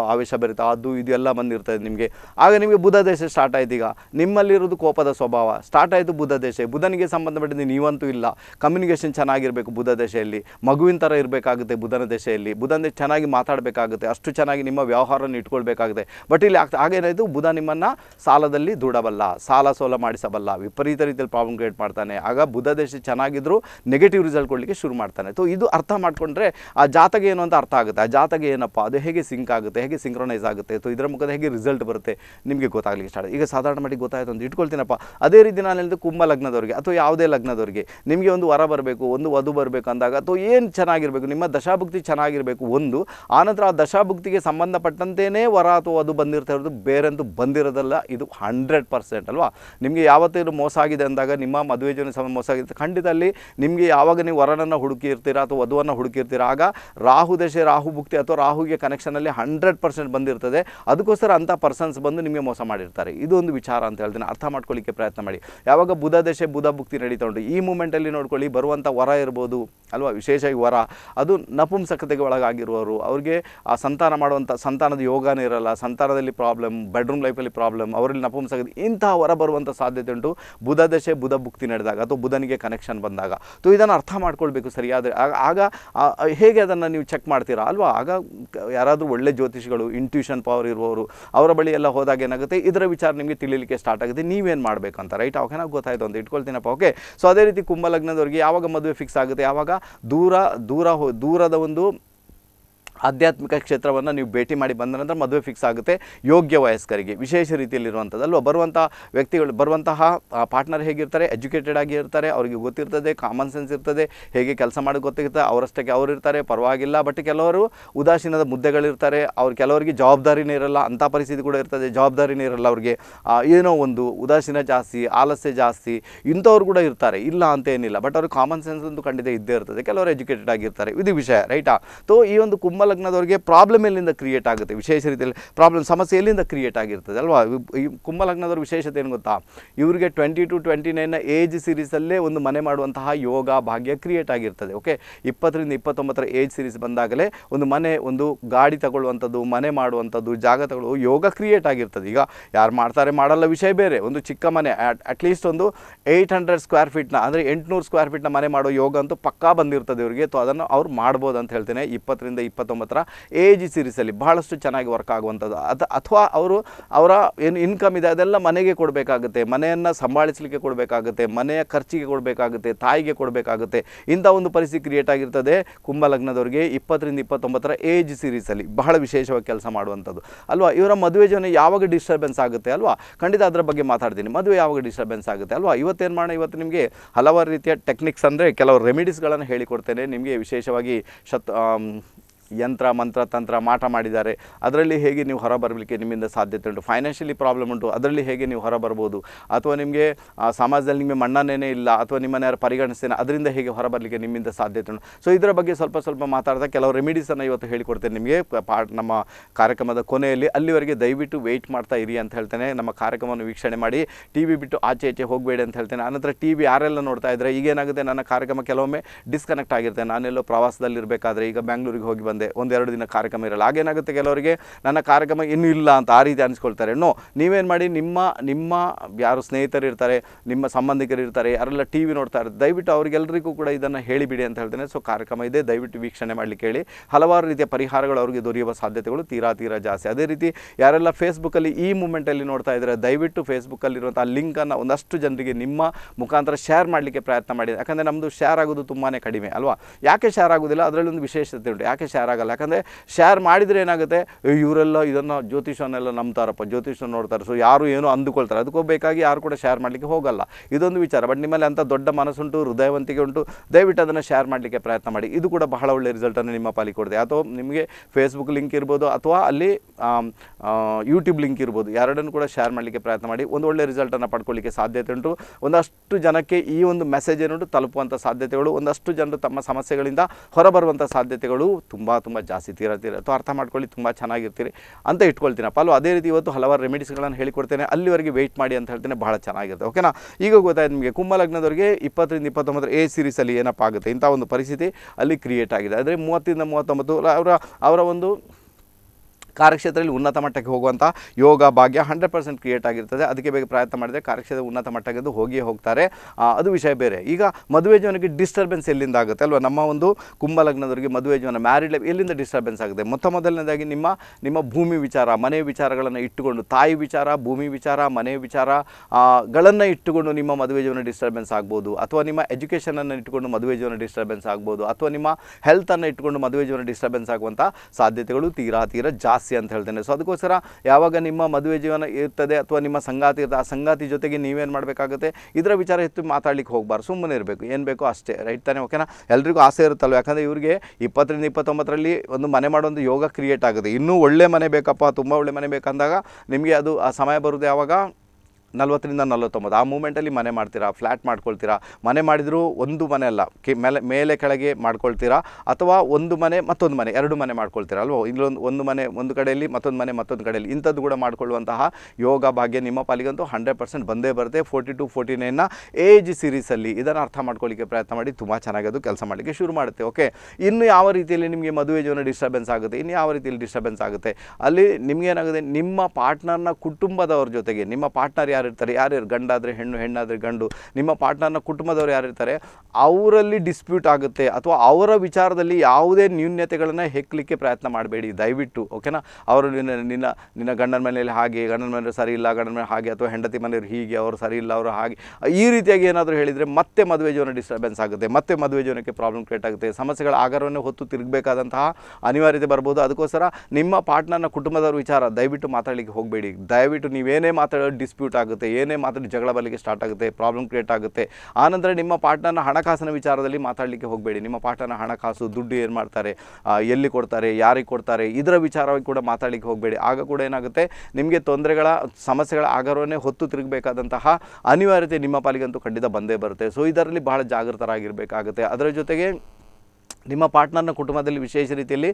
ಬರುತ್ತೆ ಅದು ಇದು ಎಲ್ಲ ಬಂದಿರ್ತದೆ ನಿಮಗೆ ಆಗ ನಿಮಗೆ ಬುಧ ದೇಶ ಸ್ಟಾರ್ಟ್ ಆಯ್ತು ಈಗ ನಿಮ್ಮಲ್ಲಿರೋದು ಕೋಪದ ಸ್ವಭಾವ ಸ್ಟಾರ್ಟ್ ಆಯಿತು ಬುಧ ದೇಶ ಬುಧನಿಗೆ ಸಂಬಂಧಪಟ್ಟಿದ್ದು ನೀವಂತೂ ಇಲ್ಲ ಕಮ್ಯುನಿಕೇಷನ್ ಚೆನ್ನಾಗಿರಬೇಕು ಬುಧ ದಶೆಯಲ್ಲಿ ಮಗುವಿನ ಥರ ಇರಬೇಕಾಗುತ್ತೆ ಬುಧನ ದೇಶೆಯಲ್ಲಿ ಬುಧನ ಚೆನ್ನಾಗಿ ಚೆನ್ನಾಗಿ ಮಾತಾಡಬೇಕಾಗುತ್ತೆ ಅಷ್ಟು ಚೆನ್ನಾಗಿ ನಿಮ್ಮ ವ್ಯವಹಾರವನ್ನು ಇಟ್ಕೊಳ್ಬೇಕಾಗುತ್ತೆ ಬಟ್ ಇಲ್ಲಿ ಹಾಗೇನಾಯಿತು ಬುಧ ನಿಮ್ಮನ್ನು ಸಾಲದಲ್ಲಿ ದೂಡಬಲ್ಲ ಸಾಲ ಸೋಲ ಮಾಡಿಸಬಲ್ಲ ವಿಪರೀತ ರೀತಿಯಲ್ಲಿ ಪ್ರಾಬ್ಲಮ್ ಕ್ರಿಯೇಟ್ ಮಾಡ್ತಾನೆ ಆಗ ಬುಧ ದೇಶ ಚೆನ್ನಾಗಿದ್ದರೂ ನೆಗೆಟಿವ್ ರಿಸಲ್ಟ್ ಕೊಡಲಿಕ್ಕೆ ಶುರು ಮಾಡ್ತಾನೆ ಸೊ ಇದು ಅರ್ಥ ಮಾಡಿಕೊಂಡ್ರೆ ಆ ಜಾತಕ ಏನು ಅಂತ ಅರ್ಥ ಆಗುತ್ತೆ ಆ ಜಾತಕ ಏನಪ್ಪ ಅದು ಹೇಗೆ ಸಿಂಕ್ ಆಗುತ್ತೆ ಹೇಗೆ ಸಿಂಕ್ರೊನೈಸ್ ಆಗುತ್ತೆ ಸೊ ಇದರ ಮುಖದ ಹೇಗೆ ರಿಸಲ್ಟ್ ಬರುತ್ತೆ ನಿಮಗೆ ಗೊತ್ತಾಗಲಿಕ್ಕೆ ಸ್ಟಾರ್ಟ್ ಈಗ ಸಾಧಾರಣ ಮಾಡಿ ಗೊತ್ತಾಯಿತು ಅಂತ ಇಟ್ಕೊಳ್ತೀನಪ್ಪ ಅದೇ ರೀತಿ ನಾನು ಹೇಳಿದ್ದು ಕುಂಭ ಲಗ್ನದವರಿಗೆ ಅಥವಾ ಯಾವುದೇ ಲಗ್ನದವರಿಗೆ ನಿಮಗೆ ಒಂದು ವರ ಬರಬೇಕು ಒಂದು ವಧು ಬರಬೇಕು ಅಂದಾಗ ಅಥವಾ ಏನು ಚೆನ್ನಾಗಿರಬೇಕು ನಿಮ್ಮ ದಶಾಭಕ್ತಿ ಚೆನ್ನಾಗಿರಬೇಕು ಒಂದು ಆನಂತರ ಆ ದಶಾಭುಕ್ತಿಗೆ ಸಂಬಂಧಪಟ್ಟಂತೆಯೇ ವರ ಅಥವಾ ಅದು ಬಂದಿರ್ತಾ ಇರೋದು ಬೇರೆಂದು ಬಂದಿರೋದಲ್ಲ ಇದು ಹಂಡ್ರೆಡ್ ಪರ್ಸೆಂಟ್ ಅಲ್ವಾ ನಿಮಗೆ ಯಾವತ್ತೇನು ಮೋಸ ಆಗಿದೆ ಅಂದಾಗ ನಿಮ್ಮ ಮದುವೆ ಜನ ಸಮ ಮೋಸ ಆಗಿದೆ ಖಂಡಿತ ಅಲ್ಲಿ ನಿಮಗೆ ಯಾವಾಗ ನೀವು ವರನನ್ನು ಹುಡುಕಿರ್ತೀರಾ ಅಥವಾ ವಧುವನ್ನು ಹುಡುಕಿರ್ತೀರಾ ಆಗ ರಾಹು ದಶೆ ರಾಹು ಭುಕ್ತಿ ಅಥವಾ ರಾಹುಗೆ ಕನೆಕ್ಷನಲ್ಲಿ ಹಂಡ್ರೆಡ್ ಪರ್ಸೆಂಟ್ ಬಂದಿರ್ತದೆ ಅದಕ್ಕೋಸ್ಕರ ಅಂಥ ಪರ್ಸನ್ಸ್ ಬಂದು ನಿಮಗೆ ಮೋಸ ಮಾಡಿರ್ತಾರೆ ಇದು ಒಂದು ವಿಚಾರ ಅಂತ ಹೇಳ್ತೀನಿ ಅರ್ಥ ಮಾಡ್ಕೊಳ್ಳಿಕ್ಕೆ ಪ್ರಯತ್ನ ಮಾಡಿ ಯಾವಾಗ ಬುಧ ದಶೆ ಬುಧ ಭುಕ್ತಿ ನಡೀತಾ ಉಂಟು ಈ ಮೂಮೆಂಟಲ್ಲಿ ನೋಡ್ಕೊಳ್ಳಿ ಬರುವಂಥ ವರ ಇರ್ಬೋದು ಅಲ್ವಾ ವಿಶೇಷವಾಗಿ ವರ ಅದು ನಪುಂಸಕತೆಗೆ ಒಳಗಾಗಿರುವವರು ಅವ್ರಿಗೆ ಆ ಸಂತಾನ ಮಾಡುವಂಥ ಸಂತಾನದ ಯೋಗನೇ ಇರಲ್ಲ ಸಂತಾನದಲ್ಲಿ ಪ್ರಾಬ್ಲಮ್ ಬೆಡ್ರೂಮ್ ಲೈಫಲ್ಲಿ ಪ್ರಾಬ್ಲಮ್ ಅವರಲ್ಲಿ ನಪುಂಸಕ ಇಂತಹ ಹೊರ ಬರುವಂಥ ಸಾಧ್ಯತೆ ಉಂಟು ಬುಧ ದಶೆ ಬುಧ ಭುಕ್ತಿ ನಡೆದಾಗ ಅಥವಾ ಬುಧನಿಗೆ ಕನೆಕ್ಷನ್ ಬಂದಾಗ ಸೊ ಇದನ್ನು ಅರ್ಥ ಮಾಡ್ಕೊಳ್ಬೇಕು ಸರಿಯಾದರೆ ಆಗ ಹೇಗೆ ಅದನ್ನು ನೀವು ಚೆಕ್ ಮಾಡ್ತೀರಾ ಅಲ್ವಾ ಆಗ ಯಾರಾದರೂ ಒಳ್ಳೆ ಜ್ಯೋತಿಷಿಗಳು ಇಂಟ್ಯೂಷನ್ ಪವರ್ ಇರುವವರು ಅವರ ಬಳಿ ಎಲ್ಲ ಹೋದಾಗ ಏನಾಗುತ್ತೆ ಇದರ ವಿಚಾರ ನಿಮಗೆ ತಿಳಿಲಿಕ್ಕೆ ಸ್ಟಾರ್ಟ್ ಆಗುತ್ತೆ ನೀವೇನು ಮಾಡಬೇಕು ಅಂತ ರೈಟ್ ಅವಾಗ ಗೊತ್ತಾಯಿತು ಅಂತ ಇಟ್ಕೊಳ್ತೀನಪ್ಪ ಓಕೆ ಸೊ ಅದೇ ರೀತಿ ಕುಂಭಲಗ್ನದವ್ರಿಗೆ ಯಾವಾಗ ಮದುವೆ ಫಿಕ್ಸ್ ಆಗುತ್ತೆ ಯಾವಾಗ ದೂರ ದೂರ ಹೋ ದೂರದ ಒಂದು ಆಧ್ಯಾತ್ಮಿಕ ಕ್ಷೇತ್ರವನ್ನು ನೀವು ಭೇಟಿ ಮಾಡಿ ಬಂದ ನಂತರ ಮದುವೆ ಫಿಕ್ಸ್ ಆಗುತ್ತೆ ಯೋಗ್ಯ ವಯಸ್ಕರಿಗೆ ವಿಶೇಷ ರೀತಿಯಲ್ಲಿರುವಂಥದ್ದಲ್ವ ಬರುವಂಥ ವ್ಯಕ್ತಿಗಳು ಬರುವಂತಹ ಪಾರ್ಟ್ನರ್ ಹೇಗಿರ್ತಾರೆ ಎಜುಕೇಟೆಡ್ ಆಗಿರ್ತಾರೆ ಇರ್ತಾರೆ ಅವರಿಗೆ ಗೊತ್ತಿರ್ತದೆ ಕಾಮನ್ ಸೆನ್ಸ್ ಇರ್ತದೆ ಹೇಗೆ ಕೆಲಸ ಮಾಡೋದು ಗೊತ್ತಿರ್ತದೆ ಅವರಷ್ಟಕ್ಕೆ ಅವರು ಇರ್ತಾರೆ ಪರವಾಗಿಲ್ಲ ಬಟ್ ಕೆಲವರು ಉದಾಸೀನದ ಮುದ್ದೆಗಳಿರ್ತಾರೆ ಅವ್ರು ಕೆಲವರಿಗೆ ಜವಾಬ್ದಾರಿನೇ ಇರಲ್ಲ ಅಂಥ ಪರಿಸ್ಥಿತಿ ಕೂಡ ಇರ್ತದೆ ಜವಾಬ್ದಾರಿನೇ ಇರಲ್ಲ ಅವ್ರಿಗೆ ಏನೋ ಒಂದು ಉದಾಸೀನ ಜಾಸ್ತಿ ಆಲಸ್ಯ ಜಾಸ್ತಿ ಇಂಥವ್ರು ಕೂಡ ಇರ್ತಾರೆ ಇಲ್ಲ ಅಂತ ಏನಿಲ್ಲ ಬಟ್ ಅವರು ಕಾಮನ್ ಸೆನ್ಸ್ ಒಂದು ಖಂಡಿತ ಇದ್ದೇ ಇರ್ತದೆ ಕೆಲವರು ಎಜುಕೇಟೆಡ್ ಆಗಿರ್ತಾರೆ ಇದು ವಿಷಯ ರೈಟಾ ತೋ ಈ ಒಂದು ಕುಂಬ ಲಗ್ನದವರಿಗೆ ಪ್ರಾಬ್ಲಮ್ ಎಲ್ಲಿಂದ ಕ್ರಿಯೇಟ್ ಆಗುತ್ತೆ ವಿಶೇಷ ರೀತಿಯಲ್ಲಿ ಪ್ರಾಬ್ಲಮ್ ಸಮಸ್ಯೆ ಎಲ್ಲಿಂದ ಕ್ರಿಯೇಟ್ ಆಗಿರ್ತದೆ ಅಲ್ವಾ ಈ ಲಗ್ನದವರ ವಿಶೇಷತೆ ಏನು ಗೊತ್ತಾ ಇವರಿಗೆ ಟ್ವೆಂಟಿ ಟು ಟ್ವೆಂಟಿ ನೈನ್ನ ಏಜ್ ಸೀರೀಸಲ್ಲೇ ಒಂದು ಮನೆ ಮಾಡುವಂತಹ ಯೋಗ ಭಾಗ್ಯ ಕ್ರಿಯೇಟ್ ಆಗಿರ್ತದೆ ಓಕೆ ಇಪ್ಪತ್ತರಿಂದ ಇಪ್ಪತ್ತೊಂಬತ್ತರ ಏಜ್ ಸೀರೀಸ್ ಬಂದಾಗಲೇ ಒಂದು ಮನೆ ಒಂದು ಗಾಡಿ ತಗೊಳ್ಳುವಂಥದ್ದು ಮನೆ ಮಾಡುವಂಥದ್ದು ಜಾಗ ತಗೊಳ್ಳುವ ಯೋಗ ಕ್ರಿಯೇಟ್ ಆಗಿರ್ತದೆ ಈಗ ಯಾರು ಮಾಡ್ತಾರೆ ಮಾಡಲ್ಲ ವಿಷಯ ಬೇರೆ ಒಂದು ಚಿಕ್ಕ ಮನೆ ಅಟ್ ಅಟ್ಲೀಸ್ಟ್ ಒಂದು ಏಯ್ಟ್ ಹಂಡ್ರೆಡ್ ಸ್ಕ್ವೇರ್ ಫೀಟ್ನ ಅಂದರೆ ಎಂಟುನೂರು ಸ್ಕ್ವೇರ್ ಫೀಟ್ನ ಮನೆ ಮಾಡೋ ಯೋಗ ಅಂತೂ ಪಕ್ಕಾ ಬಂದಿರ್ತದೆ ಇವರಿಗೆ ಅಥವಾ ಅದನ್ನು ಅವ್ರು ಮಾಡ್ಬೋದು ಅಂತ ಹೇಳ್ತೇನೆ ಇಪ್ಪತ್ತರಿಂದ ಇಪ್ಪತ್ತೊಂಬತ್ತು ಹತ್ತೊಂಬತ್ತರ ಎ ಜಿ ಸೀರೀಸಲ್ಲಿ ಬಹಳಷ್ಟು ಚೆನ್ನಾಗಿ ವರ್ಕ್ ಆಗುವಂಥದ್ದು ಅದು ಅಥವಾ ಅವರು ಅವರ ಏನು ಇನ್ಕಮ್ ಇದೆ ಅದೆಲ್ಲ ಮನೆಗೆ ಕೊಡಬೇಕಾಗುತ್ತೆ ಮನೆಯನ್ನು ಸಂಭಾಳಿಸಲಿಕ್ಕೆ ಕೊಡಬೇಕಾಗುತ್ತೆ ಮನೆಯ ಖರ್ಚಿಗೆ ಕೊಡಬೇಕಾಗುತ್ತೆ ತಾಯಿಗೆ ಕೊಡಬೇಕಾಗುತ್ತೆ ಇಂಥ ಒಂದು ಪರಿಸ್ಥಿತಿ ಕ್ರಿಯೇಟ್ ಆಗಿರ್ತದೆ ಕುಂಭಲಗ್ನದವ್ರಿಗೆ ಇಪ್ಪತ್ತರಿಂದ ಇಪ್ಪತ್ತೊಂಬತ್ತರ ಏಜ್ ಸೀರೀಸಲ್ಲಿ ಬಹಳ ವಿಶೇಷವಾಗಿ ಕೆಲಸ ಮಾಡುವಂಥದ್ದು ಅಲ್ವಾ ಇವರ ಮದುವೆ ಜನ ಯಾವಾಗ ಡಿಸ್ಟರ್ಬೆನ್ಸ್ ಆಗುತ್ತೆ ಅಲ್ವಾ ಖಂಡಿತ ಅದರ ಬಗ್ಗೆ ಮಾತಾಡ್ತೀನಿ ಮದುವೆ ಯಾವಾಗ ಡಿಸ್ಟರ್ಬೆನ್ಸ್ ಆಗುತ್ತೆ ಅಲ್ವಾ ಇವತ್ತೇನು ಮಾಡೋಣ ಇವತ್ತು ನಿಮಗೆ ಹಲವಾರು ರೀತಿಯ ಟೆಕ್ನಿಕ್ಸ್ ಅಂದರೆ ಕೆಲವು ರೆಮಿಡೀಸ್ಗಳನ್ನು ಹೇಳಿಕೊಡ್ತೇನೆ ನಿಮಗೆ ವಿಶೇಷವಾಗಿ ಶತ್ ಯಂತ್ರ ಮಂತ್ರ ತಂತ್ರ ಮಾಟ ಮಾಡಿದ್ದಾರೆ ಅದರಲ್ಲಿ ಹೇಗೆ ನೀವು ಹೊರ ನಿಮ್ಮಿಂದ ಸಾಧ್ಯತೆ ಉಂಟು ಫೈನಾನ್ಷಿಯಲಿ ಪ್ರಾಬ್ಲಮ್ ಉಂಟು ಅದರಲ್ಲಿ ಹೇಗೆ ನೀವು ಹೊರ ಬರ್ಬೋದು ಅಥವಾ ನಿಮಗೆ ಸಮಾಜದಲ್ಲಿ ನಿಮಗೆ ಮಣ್ಣನೇ ಇಲ್ಲ ಅಥವಾ ನಿಮ್ಮನ್ನು ಯಾರು ಪರಿಗಣಿಸ್ತೇನೆ ಅದರಿಂದ ಹೇಗೆ ಹೊರಬರಲಿಕ್ಕೆ ನಿಮ್ಮಿಂದ ಸಾಧ್ಯತೆ ಉಂಟು ಸೊ ಇದರ ಬಗ್ಗೆ ಸ್ವಲ್ಪ ಸ್ವಲ್ಪ ಮಾತಾಡ್ತಾ ಕೆಲವು ರೆಮಿಡೀಸನ್ನು ಇವತ್ತು ಹೇಳಿಕೊಡ್ತೇನೆ ನಿಮಗೆ ಪಾಠ ನಮ್ಮ ಕಾರ್ಯಕ್ರಮದ ಕೊನೆಯಲ್ಲಿ ಅಲ್ಲಿವರೆಗೆ ದಯವಿಟ್ಟು ವೆಯ್ಟ್ ಮಾಡ್ತಾ ಇರಿ ಅಂತ ಹೇಳ್ತೇನೆ ನಮ್ಮ ಕಾರ್ಯಕ್ರಮವನ್ನು ವೀಕ್ಷಣೆ ಮಾಡಿ ಟಿ ವಿ ಬಿಟ್ಟು ಆಚೆ ಈಚೆ ಹೋಗಬೇಡಿ ಅಂತ ಹೇಳ್ತೇನೆ ಆನಂತರ ಟಿ ವಿ ಯಾರೆಲ್ಲ ನೋಡ್ತಾ ಇದ್ದರೆ ಈಗೇನಾಗುತ್ತೆ ನನ್ನ ಕಾರ್ಯಕ್ರಮ ಕೆಲವೊಮ್ಮೆ ಡಿಸ್ಕನೆಕ್ಟ್ ಆಗಿರ್ತೇನೆ ನಾನೆಲ್ಲೋ ಪ್ರವಾಸದಲ್ಲಿರಬೇಕಾದ್ರೆ ಈಗ ಬ್ಯಾಂಗ್ಳೂರಿಗೆ ಹೋಗಿ ಬಂದ ಬಂದೆ ಒಂದೆರಡು ದಿನ ಕಾರ್ಯಕ್ರಮ ಇರಲ್ಲ ಹಾಗೇನಾಗುತ್ತೆ ಕೆಲವರಿಗೆ ನನ್ನ ಕಾರ್ಯಕ್ರಮ ಇನ್ನೂ ಇಲ್ಲ ಅಂತ ಆ ರೀತಿ ಅನಿಸ್ಕೊಳ್ತಾರೆ ನೋ ನೀವೇನು ಮಾಡಿ ನಿಮ್ಮ ನಿಮ್ಮ ಯಾರು ಸ್ನೇಹಿತರು ಇರ್ತಾರೆ ನಿಮ್ಮ ಸಂಬಂಧಿಕರು ಇರ್ತಾರೆ ಯಾರೆಲ್ಲ ಟಿ ವಿ ನೋಡ್ತಾ ಇರ್ತಾರೆ ದಯವಿಟ್ಟು ಅವರಿಗೆಲ್ಲರಿಗೂ ಕೂಡ ಇದನ್ನು ಹೇಳಿಬಿಡಿ ಅಂತ ಹೇಳ್ತೇನೆ ಸೊ ಕಾರ್ಯಕ್ರಮ ಇದೆ ದಯವಿಟ್ಟು ವೀಕ್ಷಣೆ ಮಾಡಲಿಕ್ಕೆ ಹೇಳಿ ಹಲವಾರು ರೀತಿಯ ಪರಿಹಾರಗಳು ಅವರಿಗೆ ದೊರೆಯುವ ಸಾಧ್ಯತೆಗಳು ತೀರಾ ತೀರಾ ಜಾಸ್ತಿ ಅದೇ ರೀತಿ ಯಾರೆಲ್ಲ ಫೇಸ್ಬುಕ್ಕಲ್ಲಿ ಈ ಮೂಮೆಂಟಲ್ಲಿ ನೋಡ್ತಾ ಇದ್ದಾರೆ ದಯವಿಟ್ಟು ಫೇಸ್ಬುಕ್ಕಲ್ಲಿರುವಂಥ ಲಿಂಕನ್ನು ಒಂದಷ್ಟು ಜನರಿಗೆ ನಿಮ್ಮ ಮುಖಾಂತರ ಶೇರ್ ಮಾಡಲಿಕ್ಕೆ ಪ್ರಯತ್ನ ಮಾಡಿದೆ ಯಾಕಂದರೆ ನಮ್ಮದು ಶೇರ್ ಆಗೋದು ತುಂಬಾ ಕಡಿಮೆ ಅಲ್ವಾ ಯಾಕೆ ಶೇರ್ ಆಗೋದಿಲ್ಲ ಅದರಲ್ಲಿ ಒಂದು ವಿಶೇಷತೆ ಉಂಟು ಯಾಕೆ ಶೇರ್ ತಯಾರಾಗಲ್ಲ ಯಾಕಂದರೆ ಶೇರ್ ಮಾಡಿದರೆ ಏನಾಗುತ್ತೆ ಇವರೆಲ್ಲ ಇದನ್ನು ಜ್ಯೋತಿಷನೆಲ್ಲ ನಂಬ್ತಾರಪ್ಪ ಜ್ಯೋತಿಷ ನೋಡ್ತಾರೆ ಸೊ ಯಾರು ಏನೋ ಅಂದುಕೊಳ್ತಾರೆ ಬೇಕಾಗಿ ಯಾರು ಕೂಡ ಶೇರ್ ಮಾಡಲಿಕ್ಕೆ ಹೋಗಲ್ಲ ಇದೊಂದು ವಿಚಾರ ಬಟ್ ನಿಮ್ಮಲ್ಲಿ ಅಂಥ ದೊಡ್ಡ ಮನಸ್ಸುಂಟು ಹೃದಯವಂತಿಕೆ ಉಂಟು ದಯವಿಟ್ಟು ಅದನ್ನು ಶೇರ್ ಮಾಡಲಿಕ್ಕೆ ಪ್ರಯತ್ನ ಮಾಡಿ ಇದು ಕೂಡ ಬಹಳ ಒಳ್ಳೆಯ ರಿಸಲ್ಟನ್ನು ನಿಮ್ಮ ಪಾಲಿ ಕೊಡುತ್ತೆ ಅಥವಾ ನಿಮಗೆ ಫೇಸ್ಬುಕ್ ಲಿಂಕ್ ಇರ್ಬೋದು ಅಥವಾ ಅಲ್ಲಿ ಯೂಟ್ಯೂಬ್ ಲಿಂಕ್ ಇರ್ಬೋದು ಎರಡನ್ನೂ ಕೂಡ ಶೇರ್ ಮಾಡಲಿಕ್ಕೆ ಪ್ರಯತ್ನ ಮಾಡಿ ಒಂದು ಒಳ್ಳೆ ರಿಸಲ್ಟನ್ನು ಪಡ್ಕೊಳ್ಳಿಕ್ಕೆ ಸಾಧ್ಯತೆ ಉಂಟು ಒಂದಷ್ಟು ಜನಕ್ಕೆ ಈ ಒಂದು ಮೆಸೇಜ್ ಏನುಂಟು ತಲುಪುವಂಥ ಸಾಧ್ಯತೆಗಳು ಒಂದಷ್ಟು ಜನರು ತಮ್ಮ ಸಮಸ್ಯೆಗಳಿಂದ ಹೊರಬರುವಂಥ ಸಾಧ್ಯತೆಗಳು ತುಂಬ ತುಂಬ ಜಾಸ್ತಿ ತೀರತಿ ಅಥವಾ ಅರ್ಥ ಮಾಡ್ಕೊಳ್ಳಿ ತುಂಬ ಚೆನ್ನಾಗಿರ್ತೀರಿ ಅಂತ ಇಟ್ಕೊಳ್ತೀನಿ ಅಲ್ವ ಅದೇ ರೀತಿ ಇವತ್ತು ಹಲವಾರು ರೆಮಿಡೀಸ್ಗಳನ್ನು ಹೇಳಿಕೊಡ್ತೇನೆ ಅಲ್ಲಿವರೆಗೆ ವೆಯ್ಟ್ ಮಾಡಿ ಅಂತ ಹೇಳ್ತೇನೆ ಭಾಳ ಚೆನ್ನಾಗಿರುತ್ತೆ ಓಕೆನಾ ಈಗ ಗೊತ್ತಾಯ್ತು ನಿಮಗೆ ಕುಂಭಲಗ್ನದವರಿಗೆ ಇಪ್ಪತ್ತರಿಂದ ಇಪ್ಪತ್ತೊಂಬತ್ತರ ಎ ಸೀರೀಸಲ್ಲಿ ಏನಪ್ಪ ಆಗುತ್ತೆ ಇಂಥ ಒಂದು ಪರಿಸ್ಥಿತಿ ಅಲ್ಲಿ ಕ್ರಿಯೇಟ್ ಆಗಿದೆ ಆದರೆ ಮೂವತ್ತರಿಂದ ಮೂವತ್ತೊಂಬತ್ತು ಅವರ ಅವರ ಒಂದು ಕಾರ್ಯಕ್ಷೇತ್ರದಲ್ಲಿ ಉನ್ನತ ಮಟ್ಟಕ್ಕೆ ಹೋಗುವಂಥ ಯೋಗ ಭಾಗ್ಯ ಹಂಡ್ರೆಡ್ ಪರ್ಸೆಂಟ್ ಕ್ರಿಯೇಟ್ ಆಗಿರ್ತದೆ ಅದಕ್ಕೆ ಬೇಗ ಪ್ರಯತ್ನ ಮಾಡಿದರೆ ಕಾರ್ಯಕ್ಷೇತ್ರ ಉನ್ನತ ಮಟ್ಟಕ್ಕೆ ಹೋಗಿಯೇ ಹೋಗ್ತಾರೆ ಅದು ವಿಷಯ ಬೇರೆ ಈಗ ಮದುವೆ ಜೀವನಕ್ಕೆ ಡಿಸ್ಟರ್ಬೆನ್ಸ್ ಎಲ್ಲಿಂದ ಆಗುತ್ತೆ ಅಲ್ವಾ ನಮ್ಮ ಒಂದು ಕುಂಭಲಗ್ನದವರಿಗೆ ಮದುವೆ ಜೀವನ ಮ್ಯಾರಿಡ್ ಲೈಫ್ ಎಲ್ಲಿಂದ ಡಿಸ್ಟರ್ಬೆನ್ಸ್ ಆಗುತ್ತೆ ಮೊತ್ತ ಮೊದಲನೇದಾಗಿ ನಿಮ್ಮ ನಿಮ್ಮ ಭೂಮಿ ವಿಚಾರ ಮನೆ ವಿಚಾರಗಳನ್ನು ಇಟ್ಟುಕೊಂಡು ತಾಯಿ ವಿಚಾರ ಭೂಮಿ ವಿಚಾರ ಮನೆ ವಿಚಾರಗಳನ್ನು ಇಟ್ಟುಕೊಂಡು ನಿಮ್ಮ ಮದುವೆ ಜೀವನ ಡಿಸ್ಟರ್ಬೆನ್ಸ್ ಆಗ್ಬೋದು ಅಥವಾ ನಿಮ್ಮ ಎಜುಕೇಷನನ್ನು ಇಟ್ಟುಕೊಂಡು ಮದುವೆ ಜೀವನ ಡಿಸ್ಟರ್ಬೆನ್ಸ್ ಆಗ್ಬೋದು ಅಥವಾ ನಿಮ್ಮ ಹೆಲ್ತನ್ನು ಇಟ್ಟುಕೊಂಡು ಮದುವೆ ಜೀವನ ಡಿಸ್ಟರ್ಬೆನ್ಸ್ ಆಗುವಂಥ ಸಾಧ್ಯತೆಗಳು ತೀರಾ ತೀರಾ ಜಾಸ್ತಿ ಜಾಸ್ತಿ ಅಂತ ಹೇಳ್ತೇನೆ ಸೊ ಅದಕ್ಕೋಸ್ಕರ ಯಾವಾಗ ನಿಮ್ಮ ಮದುವೆ ಜೀವನ ಇರ್ತದೆ ಅಥವಾ ನಿಮ್ಮ ಸಂಗಾತಿ ಇರ್ತದೆ ಆ ಸಂಗಾತಿ ಜೊತೆಗೆ ನೀವೇನು ಮಾಡಬೇಕಾಗುತ್ತೆ ಇದರ ವಿಚಾರ ಹೆಚ್ಚು ಮಾತಾಡಲಿಕ್ಕೆ ಹೋಗಬಾರ್ದು ಸುಮ್ಮನೆ ಇರಬೇಕು ಏನು ಬೇಕೋ ಅಷ್ಟೇ ರೈಟ್ ತಾನೇ ಓಕೆನಾ ಎಲ್ರಿಗೂ ಆಸೆ ಇರುತ್ತಲ್ವ ಯಾಕಂದರೆ ಇವರಿಗೆ ಇಪ್ಪತ್ತರಿಂದ ಇಪ್ಪತ್ತೊಂಬತ್ತರಲ್ಲಿ ಒಂದು ಮನೆ ಒಂದು ಯೋಗ ಕ್ರಿಯೇಟ್ ಆಗುತ್ತೆ ಇನ್ನೂ ಒಳ್ಳೆ ಮನೆ ಬೇಕಪ್ಪ ತುಂಬ ಒಳ್ಳೆ ಮನೆ ಬೇಕಂದಾಗ ನಿಮಗೆ ಅದು ಆ ಸಮಯ ಬರುತ್ತೆ ಯಾವಾಗ ನಲ್ವತ್ತರಿಂದ ನಲವತ್ತೊಂಬತ್ತು ಆ ಮೂಮೆಂಟಲ್ಲಿ ಮನೆ ಮಾಡ್ತೀರಾ ಫ್ಲ್ಯಾಟ್ ಮಾಡ್ಕೊಳ್ತೀರಾ ಮನೆ ಮಾಡಿದರೂ ಒಂದು ಮನೆ ಅಲ್ಲ ಕೆ ಮೇಲೆ ಮೇಲೆ ಕೆಳಗೆ ಮಾಡ್ಕೊಳ್ತೀರಾ ಅಥವಾ ಒಂದು ಮನೆ ಮತ್ತೊಂದು ಮನೆ ಎರಡು ಮನೆ ಮಾಡ್ಕೊಳ್ತೀರಾ ಅಲ್ವೋ ಇಲ್ಲೊಂದು ಒಂದು ಮನೆ ಒಂದು ಕಡೆಯಲ್ಲಿ ಮತ್ತೊಂದು ಮನೆ ಮತ್ತೊಂದು ಕಡೆಯಲ್ಲಿ ಇಂಥದ್ದು ಕೂಡ ಮಾಡಿಕೊಳ್ಳುವಂತಹ ಯೋಗ ಭಾಗ್ಯ ನಿಮ್ಮ ಪಾಲಿಗಂತೂ ಹಂಡ್ರೆಡ್ ಪರ್ಸೆಂಟ್ ಬಂದೇ ಬರುತ್ತೆ ಫೋರ್ಟಿ ಟು ಫೋರ್ಟಿ ನೈನ್ನ ಏಜ್ ಸೀರೀಸಲ್ಲಿ ಇದನ್ನು ಅರ್ಥ ಮಾಡ್ಕೊಳ್ಳಿಕ್ಕೆ ಪ್ರಯತ್ನ ಮಾಡಿ ತುಂಬ ಚೆನ್ನಾಗಿ ಅದು ಕೆಲಸ ಮಾಡಲಿಕ್ಕೆ ಶುರು ಮಾಡುತ್ತೆ ಓಕೆ ಇನ್ನು ಯಾವ ರೀತಿಯಲ್ಲಿ ನಿಮಗೆ ಮದುವೆ ಜೀವನ ಡಿಸ್ಟರ್ಬೆನ್ಸ್ ಆಗುತ್ತೆ ಇನ್ನು ಯಾವ ರೀತಿಯಲ್ಲಿ ಡಿಸ್ಟರ್ಬೆನ್ಸ್ ಆಗುತ್ತೆ ಅಲ್ಲಿ ನಿಮಗೇನಾಗುತ್ತೆ ನಿಮ್ಮ ಪಾರ್ಟ್ನರ್ನ ಕುಟುಂಬದವ್ರ ಜೊತೆಗೆ ನಿಮ್ಮ ಪಾರ್ಟ್ನರ್ ಯಾರು ಯಾರಿರ್ತಾರೆ ಯಾರ್ಯಾರು ಗಂಡಾದರೆ ಹೆಣ್ಣು ಹೆಣ್ಣಾದರೆ ಗಂಡು ನಿಮ್ಮ ಪಾರ್ಟ್ನರ್ನ ಕುಟುಂಬದವರು ಯಾರಿರ್ತಾರೆ ಅವರಲ್ಲಿ ಡಿಸ್ಪ್ಯೂಟ್ ಆಗುತ್ತೆ ಅಥವಾ ಅವರ ವಿಚಾರದಲ್ಲಿ ಯಾವುದೇ ನ್ಯೂನ್ಯತೆಗಳನ್ನು ಹೆಕ್ಕಲಿಕ್ಕೆ ಪ್ರಯತ್ನ ಮಾಡಬೇಡಿ ದಯವಿಟ್ಟು ಓಕೆನಾ ಅವರು ನಿನ್ನ ನಿನ್ನ ನಿನ್ನ ಗಂಡನ ಮನೆಯಲ್ಲಿ ಹಾಗೆ ಗಂಡನ ಮನೆಯವರು ಸರಿ ಇಲ್ಲ ಗಂಡನ ಮನೆ ಹಾಗೆ ಅಥವಾ ಹೆಂಡತಿ ಮನೆಯವರು ಹೀಗೆ ಅವರು ಸರಿ ಇಲ್ಲ ಅವರು ಹಾಗೆ ಈ ರೀತಿಯಾಗಿ ಏನಾದರೂ ಹೇಳಿದರೆ ಮತ್ತೆ ಮದುವೆ ಜೀವನ ಡಿಸ್ಟರ್ಬೆನ್ಸ್ ಆಗುತ್ತೆ ಮತ್ತೆ ಮದುವೆ ಜೀವನಕ್ಕೆ ಪ್ರಾಬ್ಲಮ್ ಕ್ರಿಯೇಟ್ ಆಗುತ್ತೆ ಸಮಸ್ಯೆಗಳ ಆಗಾರವನ್ನು ಹೊತ್ತು ತಿರುಗಬೇಕಾದಂತಹ ಅನಿವಾರ್ಯತೆ ಬರ್ಬೋದು ಅದಕ್ಕೋಸ್ಕರ ನಿಮ್ಮ ಪಾರ್ಟ್ನರ್ನ ಕುಟುಂಬದವ್ರ ವಿಚಾರ ದಯವಿಟ್ಟು ಮಾತಾಡಲಿಕ್ಕೆ ಹೋಗಬೇಡಿ ದಯವಿಟ್ಟು ನೀವೇನೇ ಮಾತಾಡೋದು ಡಿಸ್ಪ್ಯೂಟ್ ಆಗುತ್ತೆ ಆಗುತ್ತೆ ಏನೇ ಮಾತಾಡಿ ಜಗಳ ಬಲಿಗೆ ಸ್ಟಾರ್ಟ್ ಆಗುತ್ತೆ ಪ್ರಾಬ್ಲಮ್ ಕ್ರಿಯೇಟ್ ಆಗುತ್ತೆ ಆನಂತರ ನಿಮ್ಮ ಪಾರ್ಟ್ನರ್ನ ಹಣಕಾಸಿನ ವಿಚಾರದಲ್ಲಿ ಮಾತಾಡಲಿಕ್ಕೆ ಹೋಗಬೇಡಿ ನಿಮ್ಮ ಪಾರ್ಟ್ನರ್ನ ಹಣಕಾಸು ದುಡ್ಡು ಏನು ಮಾಡ್ತಾರೆ ಎಲ್ಲಿ ಕೊಡ್ತಾರೆ ಯಾರಿಗೆ ಕೊಡ್ತಾರೆ ಇದರ ವಿಚಾರವಾಗಿ ಕೂಡ ಮಾತಾಡಲಿಕ್ಕೆ ಹೋಗಬೇಡಿ ಆಗ ಕೂಡ ಏನಾಗುತ್ತೆ ನಿಮಗೆ ತೊಂದರೆಗಳ ಸಮಸ್ಯೆಗಳ ಆಗರವನ್ನೇ ಹೊತ್ತು ತಿರುಗಬೇಕಾದಂತಹ ಅನಿವಾರ್ಯತೆ ನಿಮ್ಮ ಪಾಲಿಗಂತೂ ಖಂಡಿತ ಬಂದೇ ಬರುತ್ತೆ ಸೊ ಇದರಲ್ಲಿ ಬಹಳ ಜಾಗೃತರಾಗಿರಬೇಕಾಗುತ್ತೆ ಅದರ ಜೊತೆಗೆ ನಿಮ್ಮ ಪಾರ್ಟ್ನರ್ನ ಕುಟುಂಬದಲ್ಲಿ ವಿಶೇಷ ರೀತಿಯಲ್ಲಿ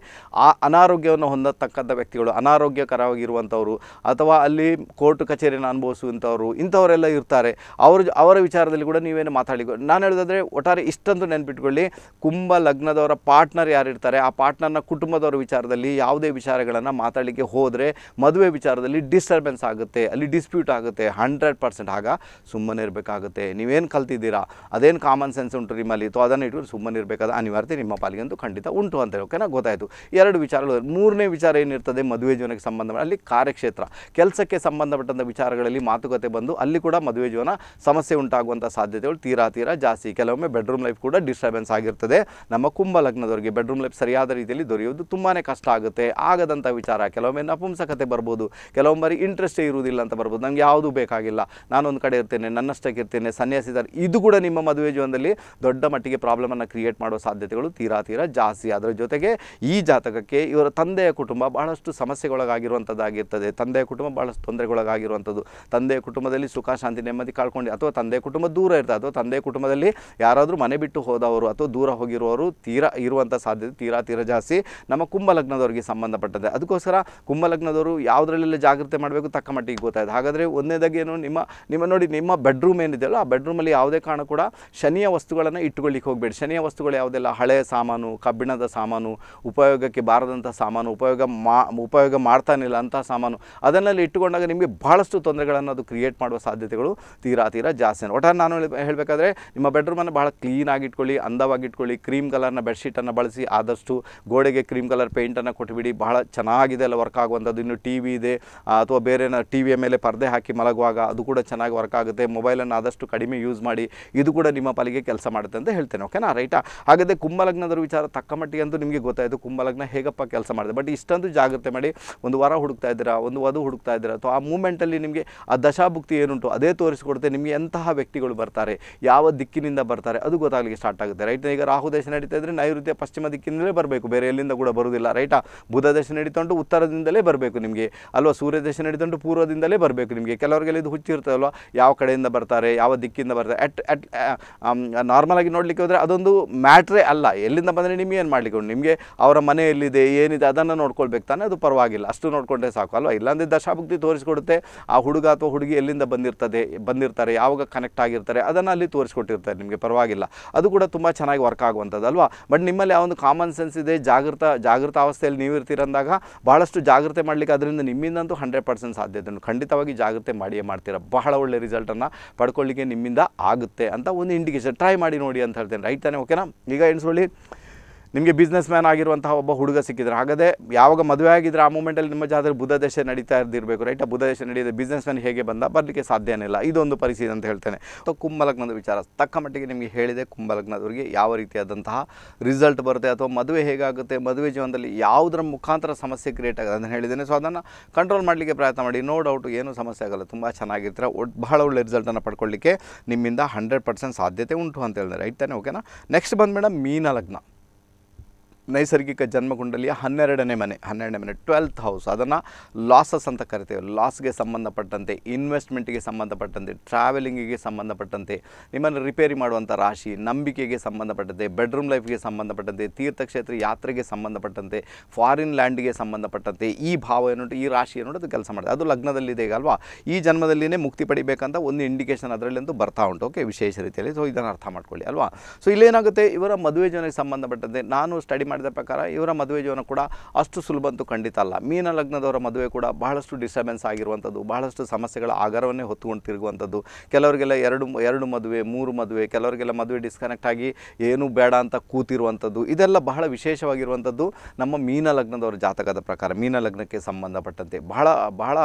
ಆ ಅನಾರೋಗ್ಯವನ್ನು ಹೊಂದತಕ್ಕಂಥ ವ್ಯಕ್ತಿಗಳು ಅನಾರೋಗ್ಯಕರವಾಗಿರುವಂಥವ್ರು ಅಥವಾ ಅಲ್ಲಿ ಕೋರ್ಟ್ ಕಚೇರಿಯನ್ನು ಅನುಭವಿಸುವಂಥವರು ಇಂಥವರೆಲ್ಲ ಇರ್ತಾರೆ ಅವ್ರ ಅವರ ವಿಚಾರದಲ್ಲಿ ಕೂಡ ನೀವೇನು ಮಾತಾಡಿ ನಾನು ಹೇಳೋದಾದರೆ ಒಟ್ಟಾರೆ ಇಷ್ಟಂತೂ ನೆನಪಿಟ್ಕೊಳ್ಳಿ ಕುಂಭ ಲಗ್ನದವರ ಪಾರ್ಟ್ನರ್ ಯಾರಿರ್ತಾರೆ ಆ ಪಾರ್ಟ್ನರ್ನ ಕುಟುಂಬದವರ ವಿಚಾರದಲ್ಲಿ ಯಾವುದೇ ವಿಚಾರಗಳನ್ನು ಮಾತಾಡಲಿಕ್ಕೆ ಹೋದರೆ ಮದುವೆ ವಿಚಾರದಲ್ಲಿ ಡಿಸ್ಟರ್ಬೆನ್ಸ್ ಆಗುತ್ತೆ ಅಲ್ಲಿ ಡಿಸ್ಪ್ಯೂಟ್ ಆಗುತ್ತೆ ಹಂಡ್ರೆಡ್ ಪರ್ಸೆಂಟ್ ಆಗ ಸುಮ್ಮನೆ ಇರಬೇಕಾಗುತ್ತೆ ನೀವೇನು ಕಲ್ತಿದ್ದೀರಾ ಅದೇನು ಕಾಮನ್ ಸೆನ್ಸ್ ಉಂಟು ನಿಮ್ಮಲ್ಲಿ ಅಥವಾ ಅದನ್ನು ಇಟ್ಕೊಂಡು ಸುಮ್ಮನೆ ಇರಬೇಕಾದ ಅನಿವಾರ್ಯತೆ ನಿಮ್ಮ ಪಾಲಿಗಂತೂ ಖಂಡಿತ ಉಂಟು ಅಂತ ಓಕೆನಾ ಗೊತ್ತಾಯಿತು ಎರಡು ವಿಚಾರಗಳು ಮೂರನೇ ವಿಚಾರ ಏನಿರ್ತದೆ ಮದುವೆ ಜೀವನಕ್ಕೆ ಸಂಬಂಧ ಅಲ್ಲಿ ಕಾರ್ಯಕ್ಷೇತ್ರ ಕೆಲಸಕ್ಕೆ ಸಂಬಂಧಪಟ್ಟಂಥ ವಿಚಾರಗಳಲ್ಲಿ ಮಾತುಕತೆ ಬಂದು ಅಲ್ಲಿ ಕೂಡ ಮದುವೆ ಜೀವನ ಸಮಸ್ಯೆ ಉಂಟಾಗುವಂಥ ಸಾಧ್ಯತೆಗಳು ತೀರಾ ತೀರಾ ಜಾಸ್ತಿ ಕೆಲವೊಮ್ಮೆ ಬೆಡ್ರೂಮ್ ಲೈಫ್ ಕೂಡ ಡಿಸ್ಟರ್ಬೆನ್ಸ್ ಆಗಿರ್ತದೆ ನಮ್ಮ ಕುಂಭ ಲಗ್ನದವರಿಗೆ ಬೆಡ್ರೂಮ್ ಲೈಫ್ ಸರಿಯಾದ ರೀತಿಯಲ್ಲಿ ದೊರೆಯುವುದು ತುಂಬಾ ಕಷ್ಟ ಆಗುತ್ತೆ ಆಗದಂಥ ವಿಚಾರ ಕೆಲವೊಮ್ಮೆ ನಪುಂಸಕತೆ ಬರ್ಬೋದು ಕೆಲವೊಮ್ಮೆ ಇಂಟ್ರೆಸ್ಟೇ ಇರುವುದಿಲ್ಲ ಅಂತ ಬರ್ಬೋದು ನಮಗೆ ಯಾವುದು ಬೇಕಾಗಿಲ್ಲ ನಾನೊಂದು ಕಡೆ ಇರ್ತೇನೆ ನನ್ನಷ್ಟಕ್ಕೆ ಇರ್ತೇನೆ ಸನ್ಯಾಸಿದ್ದಾರೆ ಇದು ಕೂಡ ನಿಮ್ಮ ಮದುವೆ ಜೀವನದಲ್ಲಿ ದೊಡ್ಡ ಮಟ್ಟಿಗೆ ಪ್ರಾಬ್ಲಮನ್ನು ಕ್ರಿಯೇಟ್ ಮಾಡುವ ಸಾಧ್ಯತೆಗಳು ತೀರ ತೀರಾ ತೀರಾ ಜಾಸ್ತಿ ಅದರ ಜೊತೆಗೆ ಈ ಜಾತಕಕ್ಕೆ ಇವರ ತಂದೆಯ ಕುಟುಂಬ ಬಹಳಷ್ಟು ಸಮಸ್ಯೆಗೊಳಗಾಗಿರುವಂಥದ್ದಾಗಿರ್ತದೆ ತಂದೆಯ ಕುಟುಂಬ ಬಹಳಷ್ಟು ತೊಂದರೆಗೊಳಗಾಗಿರುವಂಥದ್ದು ತಂದೆಯ ಕುಟುಂಬದಲ್ಲಿ ಸುಖ ಶಾಂತಿ ನೆಮ್ಮದಿ ಕಳ್ಕೊಂಡು ಅಥವಾ ತಂದೆ ಕುಟುಂಬ ದೂರ ಇರ್ತದೆ ಅಥವಾ ತಂದೆ ಕುಟುಂಬದಲ್ಲಿ ಯಾರಾದರೂ ಮನೆ ಬಿಟ್ಟು ಹೋದವರು ಅಥವಾ ದೂರ ಹೋಗಿರುವವರು ತೀರ ಇರುವಂಥ ಸಾಧ್ಯತೆ ತೀರಾ ತೀರ ಜಾಸ್ತಿ ನಮ್ಮ ಕುಂಭಲಗ್ನದವರಿಗೆ ಸಂಬಂಧಪಟ್ಟದೆ ಅದಕ್ಕೋಸ್ಕರ ಕುಂಭಲಗ್ನದವರು ಯಾವುದರಲ್ಲೆಲ್ಲ ಜಾಗ್ರತೆ ಮಾಡಬೇಕು ತಕ್ಕ ಮಟ್ಟಿಗೆ ಗೊತ್ತಾಯಿತು ಹಾಗಾದರೆ ಒಂದನೇದಾಗಿ ಏನು ನಿಮ್ಮ ನಿಮ್ಮ ನೋಡಿ ನಿಮ್ಮ ಬೆಡ್ರೂಮ್ ಏನಿದೆಯಲ್ಲ ಆ ಬೆಡ್ರೂಮಲ್ಲಿ ಯಾವುದೇ ಕಾರಣ ಕೂಡ ಶನಿಯ ವಸ್ತುಗಳನ್ನು ಇಟ್ಟುಕೊಳ್ಳಿಕ್ಕೆ ಹೋಗಬೇಡಿ ಶನಿಯ ವಸ್ತುಗಳು ಯಾವುದೆಲ್ಲ ಹಳೆ ಸಾಮಾನು ಕಬ್ಬಿಣದ ಸಾಮಾನು ಉಪಯೋಗಕ್ಕೆ ಬಾರದಂಥ ಸಾಮಾನು ಉಪಯೋಗ ಮಾ ಉಪಯೋಗ ಮಾಡ್ತಾನಿಲ್ಲ ಅಂತಹ ಸಾಮಾನು ಅದನ್ನೆಲ್ಲ ಇಟ್ಟುಕೊಂಡಾಗ ನಿಮಗೆ ಭಾಳಷ್ಟು ತೊಂದರೆಗಳನ್ನು ಅದು ಕ್ರಿಯೇಟ್ ಮಾಡುವ ಸಾಧ್ಯತೆಗಳು ತೀರಾ ತೀರಾ ಜಾಸ್ತಿ ಒಟ್ಟಾರೆ ನಾನು ಹೇಳಬೇಕಾದ್ರೆ ನಿಮ್ಮ ಬೆಡ್ರೂಮನ್ನು ಭಾಳ ಕ್ಲೀನಾಗಿ ಇಟ್ಕೊಳ್ಳಿ ಅಂದವಾಗಿ ಕ್ರೀಮ್ ಕಲರ್ನ ಬೆಡ್ಶೀಟನ್ನು ಬಳಸಿ ಆದಷ್ಟು ಗೋಡೆಗೆ ಕ್ರೀಮ್ ಕಲರ್ ಪೇಂಟನ್ನು ಕೊಟ್ಟುಬಿಡಿ ಬಹಳ ಚೆನ್ನಾಗಿದೆ ಅಲ್ಲ ವರ್ಕ್ ಆಗುವಂಥದ್ದು ಇನ್ನು ಟಿ ವಿ ಇದೆ ಅಥವಾ ಬೇರೆ ಟಿ ವಿಯ ಮೇಲೆ ಪರದೆ ಹಾಕಿ ಮಲಗುವಾಗ ಅದು ಕೂಡ ಚೆನ್ನಾಗಿ ವರ್ಕ್ ಆಗುತ್ತೆ ಮೊಬೈಲನ್ನು ಆದಷ್ಟು ಕಡಿಮೆ ಯೂಸ್ ಮಾಡಿ ಇದು ಕೂಡ ನಿಮ್ಮ ಪಾಲಿಗೆ ಕೆಲಸ ಮಾಡುತ್ತೆ ಅಂತ ಹೇಳ್ತೇನೆ ಓಕೆನಾ ರೈಟಾ ಹಾಗಾದರೆ ಕುಂಭಲಗ್ನ ಲಗ್ನದ ವಿಚಾರ ತಕ್ಕ ಮಟ್ಟಿಗೆ ಅಂತೂ ನಿಮಗೆ ಗೊತ್ತಾಯಿತು ಕುಂಭಲಗ್ನ ಹೇಗಪ್ಪ ಕೆಲಸ ಮಾಡಿದೆ ಬಟ್ ಇಷ್ಟೊಂದು ಜಾಗ್ರತೆ ಮಾಡಿ ಒಂದು ವಾರ ಹುಡುಕ್ತಾ ಇದ್ದೀರಾ ಒಂದು ವಧು ಹುಡುಕ್ತಾ ಇದ್ದೀರಾ ಅಥವಾ ಆ ಮೂಮೆಂಟಲ್ಲಿ ನಿಮಗೆ ಆ ದಶಾಭುಕ್ತಿ ಏನುಂಟು ಅದೇ ತೋರಿಸಿಕೊಡುತ್ತೆ ನಿಮಗೆ ಎಂತಹ ವ್ಯಕ್ತಿಗಳು ಬರ್ತಾರೆ ಯಾವ ದಿಕ್ಕಿನಿಂದ ಬರ್ತಾರೆ ಅದು ಗೊತ್ತಾಗಲಿಕ್ಕೆ ಸ್ಟಾರ್ಟ್ ಆಗುತ್ತೆ ರೈಟ್ ಈಗ ರಾಹು ದೇಶ ನಡೀತಾ ಇದ್ರೆ ನೈಋತ್ಯ ಪಶ್ಚಿಮ ದಿಕ್ಕಿನಿಂದಲೇ ಬರಬೇಕು ಬೇರೆ ಎಲ್ಲಿಂದ ಕೂಡ ಬರುವುದಿಲ್ಲ ರೈಟಾ ಬುಧ ದೇಶ ನಡೀತಂಟು ಉತ್ತರದಿಂದಲೇ ಬರಬೇಕು ನಿಮಗೆ ಅಲ್ವಾ ಸೂರ್ಯ ದೇಶ ನಡೀತಂಟು ಪೂರ್ವದಿಂದಲೇ ಬರಬೇಕು ನಿಮಗೆ ಕೆಲವರಿಗೆಲ್ಲ ಇದು ಹುಚ್ಚಿರ್ತದಲ್ವ ಯಾವ ಕಡೆಯಿಂದ ಬರ್ತಾರೆ ಯಾವ ದಿಕ್ಕಿಂದ ಬರ್ತಾರೆ ಅಟ್ ಅಟ್ ನಾರ್ಮಲಾಗಿ ನೋಡಲಿಕ್ಕೆ ಹೋದರೆ ಅದೊಂದು ಮ್ಯಾಟ್ರೇ ಅಲ್ಲ ಎಲ್ಲಿಂದ ಬಂದರೆ ನಿಮ್ಗೆ ಏನು ಮಾಡಲಿಕ್ಕೆ ನಿಮಗೆ ಅವರ ಮನೆ ಎಲ್ಲಿದೆ ಏನಿದೆ ಅದನ್ನು ನೋಡ್ಕೊಳ್ಬೇಕು ತಾನೆ ಅದು ಪರವಾಗಿಲ್ಲ ಅಷ್ಟು ನೋಡಿಕೊಂಡ್ರೆ ಸಾಕು ಅಲ್ವಾ ಇಲ್ಲಾಂದರೆ ದಶಾಭುಕ್ತಿ ತೋರಿಸ್ಕೊಡುತ್ತೆ ಆ ಹುಡುಗ ಅಥವಾ ಹುಡುಗಿ ಎಲ್ಲಿಂದ ಬಂದಿರ್ತದೆ ಬಂದಿರ್ತಾರೆ ಯಾವಾಗ ಕನೆಕ್ಟ್ ಆಗಿರ್ತಾರೆ ಅದನ್ನು ಅಲ್ಲಿ ತೋರಿಸ್ಕೊಟ್ಟಿರ್ತಾರೆ ನಿಮಗೆ ಪರವಾಗಿಲ್ಲ ಅದು ಕೂಡ ತುಂಬ ಚೆನ್ನಾಗಿ ವರ್ಕ್ ಆಗುವಂಥದ್ದು ಅಲ್ವಾ ಬಟ್ ನಿಮ್ಮಲ್ಲಿ ಆ ಒಂದು ಕಾಮನ್ ಸೆನ್ಸ್ ಇದೆ ಜಾಗೃತ ಜಾಗೃತ ಅವಸ್ಥೆಯಲ್ಲಿ ನೀವು ಇರ್ತೀರಂದಾಗ ಭಾಳಷ್ಟು ಜಾಗ್ರತೆ ಮಾಡಲಿಕ್ಕೆ ಅದರಿಂದ ನಿಮ್ಮಿಂದಂತೂ ಹಂಡ್ರೆಡ್ ಪರ್ಸೆಂಟ್ ಸಾಧ್ಯತೆ ಖಂಡಿತವಾಗಿ ಜಾಗ್ರತೆ ಮಾಡಿಯೇ ಮಾಡ್ತೀರಾ ಬಹಳ ಒಳ್ಳೆ ರಿಸಲ್ಟನ್ನು ಪಡ್ಕೊಳ್ಳಿಕ್ಕೆ ನಿಮ್ಮಿಂದ ಆಗುತ್ತೆ ಅಂತ ಒಂದು ಇಂಡಿಕೇಶನ್ ಟ್ರೈ ಮಾಡಿ ನೋಡಿ ಅಂತ ಹೇಳ್ತೇನೆ ರೈಟ್ ತಾನೆ ಓಕೆನಾ ಈಗ ಎಣಿಸ್ಕೊಳ್ಳಿ ನಿಮಗೆ ಬಿಸ್ನೆಸ್ ಮ್ಯಾನ್ ಆಗಿರುವಂತಹ ಒಬ್ಬ ಹುಡುಗ ಸಿಕ್ಕಿದ್ರೆ ಹಾಗಾದರೆ ಯಾವಾಗ ಮದುವೆ ಆಗಿದ್ರೆ ಆ ಮೂಮೆಂಟಲ್ಲಿ ನಿಮ್ಮ ಜಾತ್ರೆ ಬುಧ ದಶೆ ನಡೀತಾ ಇರ್ದಿರಬೇಕು ರೈಟ್ ಬುಧ ದೇಶ ನಡೆಯದೆ ಬಿಸ್ನೆಸ್ ಮ್ಯಾನ್ ಹೇಗೆ ಬಂದ ಬರಲಿಕ್ಕೆ ಸಾಧ್ಯನೇ ಇಲ್ಲ ಇದೊಂದು ಪರಿಸ್ಥಿತಿ ಅಂತ ಹೇಳ್ತೇನೆ ಸೊ ಕುಂಭಲಗ್ನದ ವಿಚಾರ ತಕ್ಕ ಮಟ್ಟಿಗೆ ನಿಮಗೆ ಹೇಳಿದೆ ಕುಂಭಲಗ್ನದವರಿಗೆ ಯಾವ ರೀತಿಯಾದಂತಹ ರಿಸಲ್ಟ್ ಬರುತ್ತೆ ಅಥವಾ ಮದುವೆ ಹೇಗಾಗುತ್ತೆ ಮದುವೆ ಜೀವನದಲ್ಲಿ ಯಾವುದರ ಮುಖಾಂತರ ಸಮಸ್ಯೆ ಕ್ರಿಯೇಟ್ ಆಗುತ್ತೆ ಅಂತ ಹೇಳಿದ್ದೇನೆ ಸೊ ಅದನ್ನು ಕಂಟ್ರೋಲ್ ಮಾಡಲಿಕ್ಕೆ ಪ್ರಯತ್ನ ಮಾಡಿ ನೋ ಡೌಟ್ ಏನೂ ಸಮಸ್ಯೆ ಆಗಲ್ಲ ತುಂಬ ಚೆನ್ನಾಗಿರ್ತಾರೆ ಒಟ್ಟು ಬಹಳ ಒಳ್ಳೆ ರಿಸಲ್ಟನ್ನು ಪಡ್ಕೊಳ್ಳಿಕ್ಕೆ ನಿಮ್ಮಿಂದ ಹಂಡ್ರೆಡ್ ಪರ್ಸೆಂಟ್ ಸಾಧ್ಯತೆ ಉಂಟು ಅಂತ ಹೇಳಿದ್ರೆ ರೈಟ್ ತಾನೆ ಓಕೆನಾ ನೆಕ್ಸ್ಟ್ ಬಂದು ಮೇಡಮ್ ಮೀನ ಲಗ್ನ ನೈಸರ್ಗಿಕ ಜನ್ಮಕುಂಡಲಿಯ ಹನ್ನೆರಡನೇ ಮನೆ ಹನ್ನೆರಡನೇ ಮನೆ ಟ್ವೆಲ್ತ್ ಹೌಸ್ ಅದನ್ನು ಲಾಸಸ್ ಅಂತ ಕರಿತೇವೆ ಲಾಸ್ಗೆ ಸಂಬಂಧಪಟ್ಟಂತೆ ಇನ್ವೆಸ್ಟ್ಮೆಂಟ್ಗೆ ಸಂಬಂಧಪಟ್ಟಂತೆ ಟ್ರಾವೆಲಿಂಗಿಗೆ ಸಂಬಂಧಪಟ್ಟಂತೆ ನಿಮ್ಮನ್ನು ರಿಪೇರಿ ಮಾಡುವಂಥ ರಾಶಿ ನಂಬಿಕೆಗೆ ಸಂಬಂಧಪಟ್ಟಂತೆ ಬೆಡ್ರೂಮ್ ಲೈಫ್ಗೆ ಸಂಬಂಧಪಟ್ಟಂತೆ ತೀರ್ಥಕ್ಷೇತ್ರ ಯಾತ್ರೆಗೆ ಸಂಬಂಧಪಟ್ಟಂತೆ ಫಾರಿನ್ ಲ್ಯಾಂಡ್ಗೆ ಸಂಬಂಧಪಟ್ಟಂತೆ ಈ ಭಾವ ಏನೋ ಈ ರಾಶಿ ಅದು ಕೆಲಸ ಮಾಡಿದೆ ಅದು ಲಗ್ನದಲ್ಲಿದೆ ಈಗ ಅಲ್ವಾ ಈ ಜನ್ಮದಲ್ಲಿನೇ ಮುಕ್ತಿ ಪಡಿಬೇಕಂತ ಒಂದು ಅದರಲ್ಲಿ ಅದರಲ್ಲಂತೂ ಬರ್ತಾ ಉಂಟು ಓಕೆ ವಿಶೇಷ ರೀತಿಯಲ್ಲಿ ಸೊ ಇದನ್ನು ಅರ್ಥ ಮಾಡ್ಕೊಳ್ಳಿ ಅಲ್ವಾ ಸೊ ಇಲ್ಲೇನಾಗುತ್ತೆ ಇವರ ಮದುವೆ ಜನಕ್ಕೆ ಸಂಬಂಧಪಟ್ಟಂತೆ ನಾನು ಸ್ಟಡಿ ಮಾಡಿ ಮಾಡಿದ ಪ್ರಕಾರ ಇವರ ಮದುವೆ ಜೀವನ ಕೂಡ ಅಷ್ಟು ಸುಲಭ ಅಂತೂ ಖಂಡಿತ ಅಲ್ಲ ಮೀನ ಲಗ್ನದವರ ಮದುವೆ ಕೂಡ ಬಹಳಷ್ಟು ಡಿಸ್ಟರ್ಬೆನ್ಸ್ ಆಗಿರುವಂಥದ್ದು ಬಹಳಷ್ಟು ಸಮಸ್ಯೆಗಳ ಆಗಾರವನ್ನೇ ಹೊತ್ತುಕೊಂಡು ತಿರುಗುವಂಥದ್ದು ಕೆಲವರಿಗೆಲ್ಲ ಎರಡು ಎರಡು ಮದುವೆ ಮೂರು ಮದುವೆ ಕೆಲವರಿಗೆಲ್ಲ ಮದುವೆ ಡಿಸ್ಕನೆಕ್ಟ್ ಆಗಿ ಏನೂ ಬೇಡ ಅಂತ ಕೂತಿರುವಂಥದ್ದು ಇದೆಲ್ಲ ಬಹಳ ವಿಶೇಷವಾಗಿರುವಂಥದ್ದು ನಮ್ಮ ಮೀನ ಲಗ್ನದವರ ಜಾತಕದ ಪ್ರಕಾರ ಮೀನ ಲಗ್ನಕ್ಕೆ ಸಂಬಂಧಪಟ್ಟಂತೆ ಬಹಳ ಬಹಳ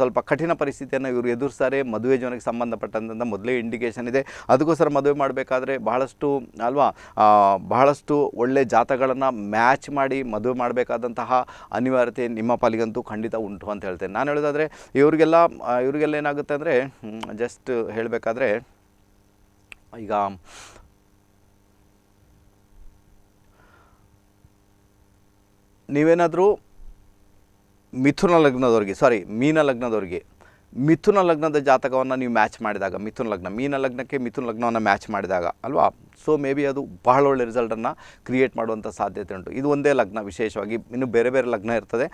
ಸ್ವಲ್ಪ ಕಠಿಣ ಪರಿಸ್ಥಿತಿಯನ್ನು ಇವರು ಎದುರಿಸ್ತಾರೆ ಮದುವೆ ಜೀವನಕ್ಕೆ ಸಂಬಂಧಪಟ್ಟಂತ ಮೊದಲೇ ಇಂಡಿಕೇಷನ್ ಇದೆ ಅದಕ್ಕೋಸ್ಕರ ಮದುವೆ ಮಾಡಬೇಕಾದ್ರೆ ಬಹಳಷ್ಟು ಅಲ್ವಾ ಬಹಳಷ್ಟು ಒಳ್ಳೆ ಜಾತಗಳನ್ನು ಅವ್ರನ್ನ ಮ್ಯಾಚ್ ಮಾಡಿ ಮದುವೆ ಮಾಡಬೇಕಾದಂತಹ ಅನಿವಾರ್ಯತೆ ನಿಮ್ಮ ಪಾಲಿಗಂತೂ ಖಂಡಿತ ಉಂಟು ಅಂತ ಹೇಳ್ತೇನೆ ನಾನು ಹೇಳೋದಾದರೆ ಇವರಿಗೆಲ್ಲ ಇವರಿಗೆಲ್ಲ ಏನಾಗುತ್ತೆ ಅಂದರೆ ಜಸ್ಟ್ ಹೇಳಬೇಕಾದ್ರೆ ಈಗ ನೀವೇನಾದರೂ ಮಿಥುನ ಲಗ್ನದವ್ರಿಗೆ ಸಾರಿ ಮೀನ ಲಗ್ನದವ್ರಿಗೆ ಮಿಥುನ ಲಗ್ನದ ಜಾತಕವನ್ನು ನೀವು ಮ್ಯಾಚ್ ಮಾಡಿದಾಗ ಮಿಥುನ ಲಗ್ನ ಮೀನ ಲಗ್ನಕ್ಕೆ ಮಿಥುನ ಲಗ್ನವನ್ನು ಮ್ಯಾಚ್ ಮಾಡಿದಾಗ ಅಲ್ವಾ ಸೊ ಮೇ ಬಿ ಅದು ಬಹಳ ಒಳ್ಳೆ ರಿಸಲ್ಟನ್ನು ಕ್ರಿಯೇಟ್ ಮಾಡುವಂಥ ಸಾಧ್ಯತೆ ಉಂಟು ಇದು ಒಂದೇ ಲಗ್ನ ವಿಶೇಷವಾಗಿ ಇನ್ನು ಬೇರೆ ಬೇರೆ ಲಗ್ನ ಇರ್ತದೆ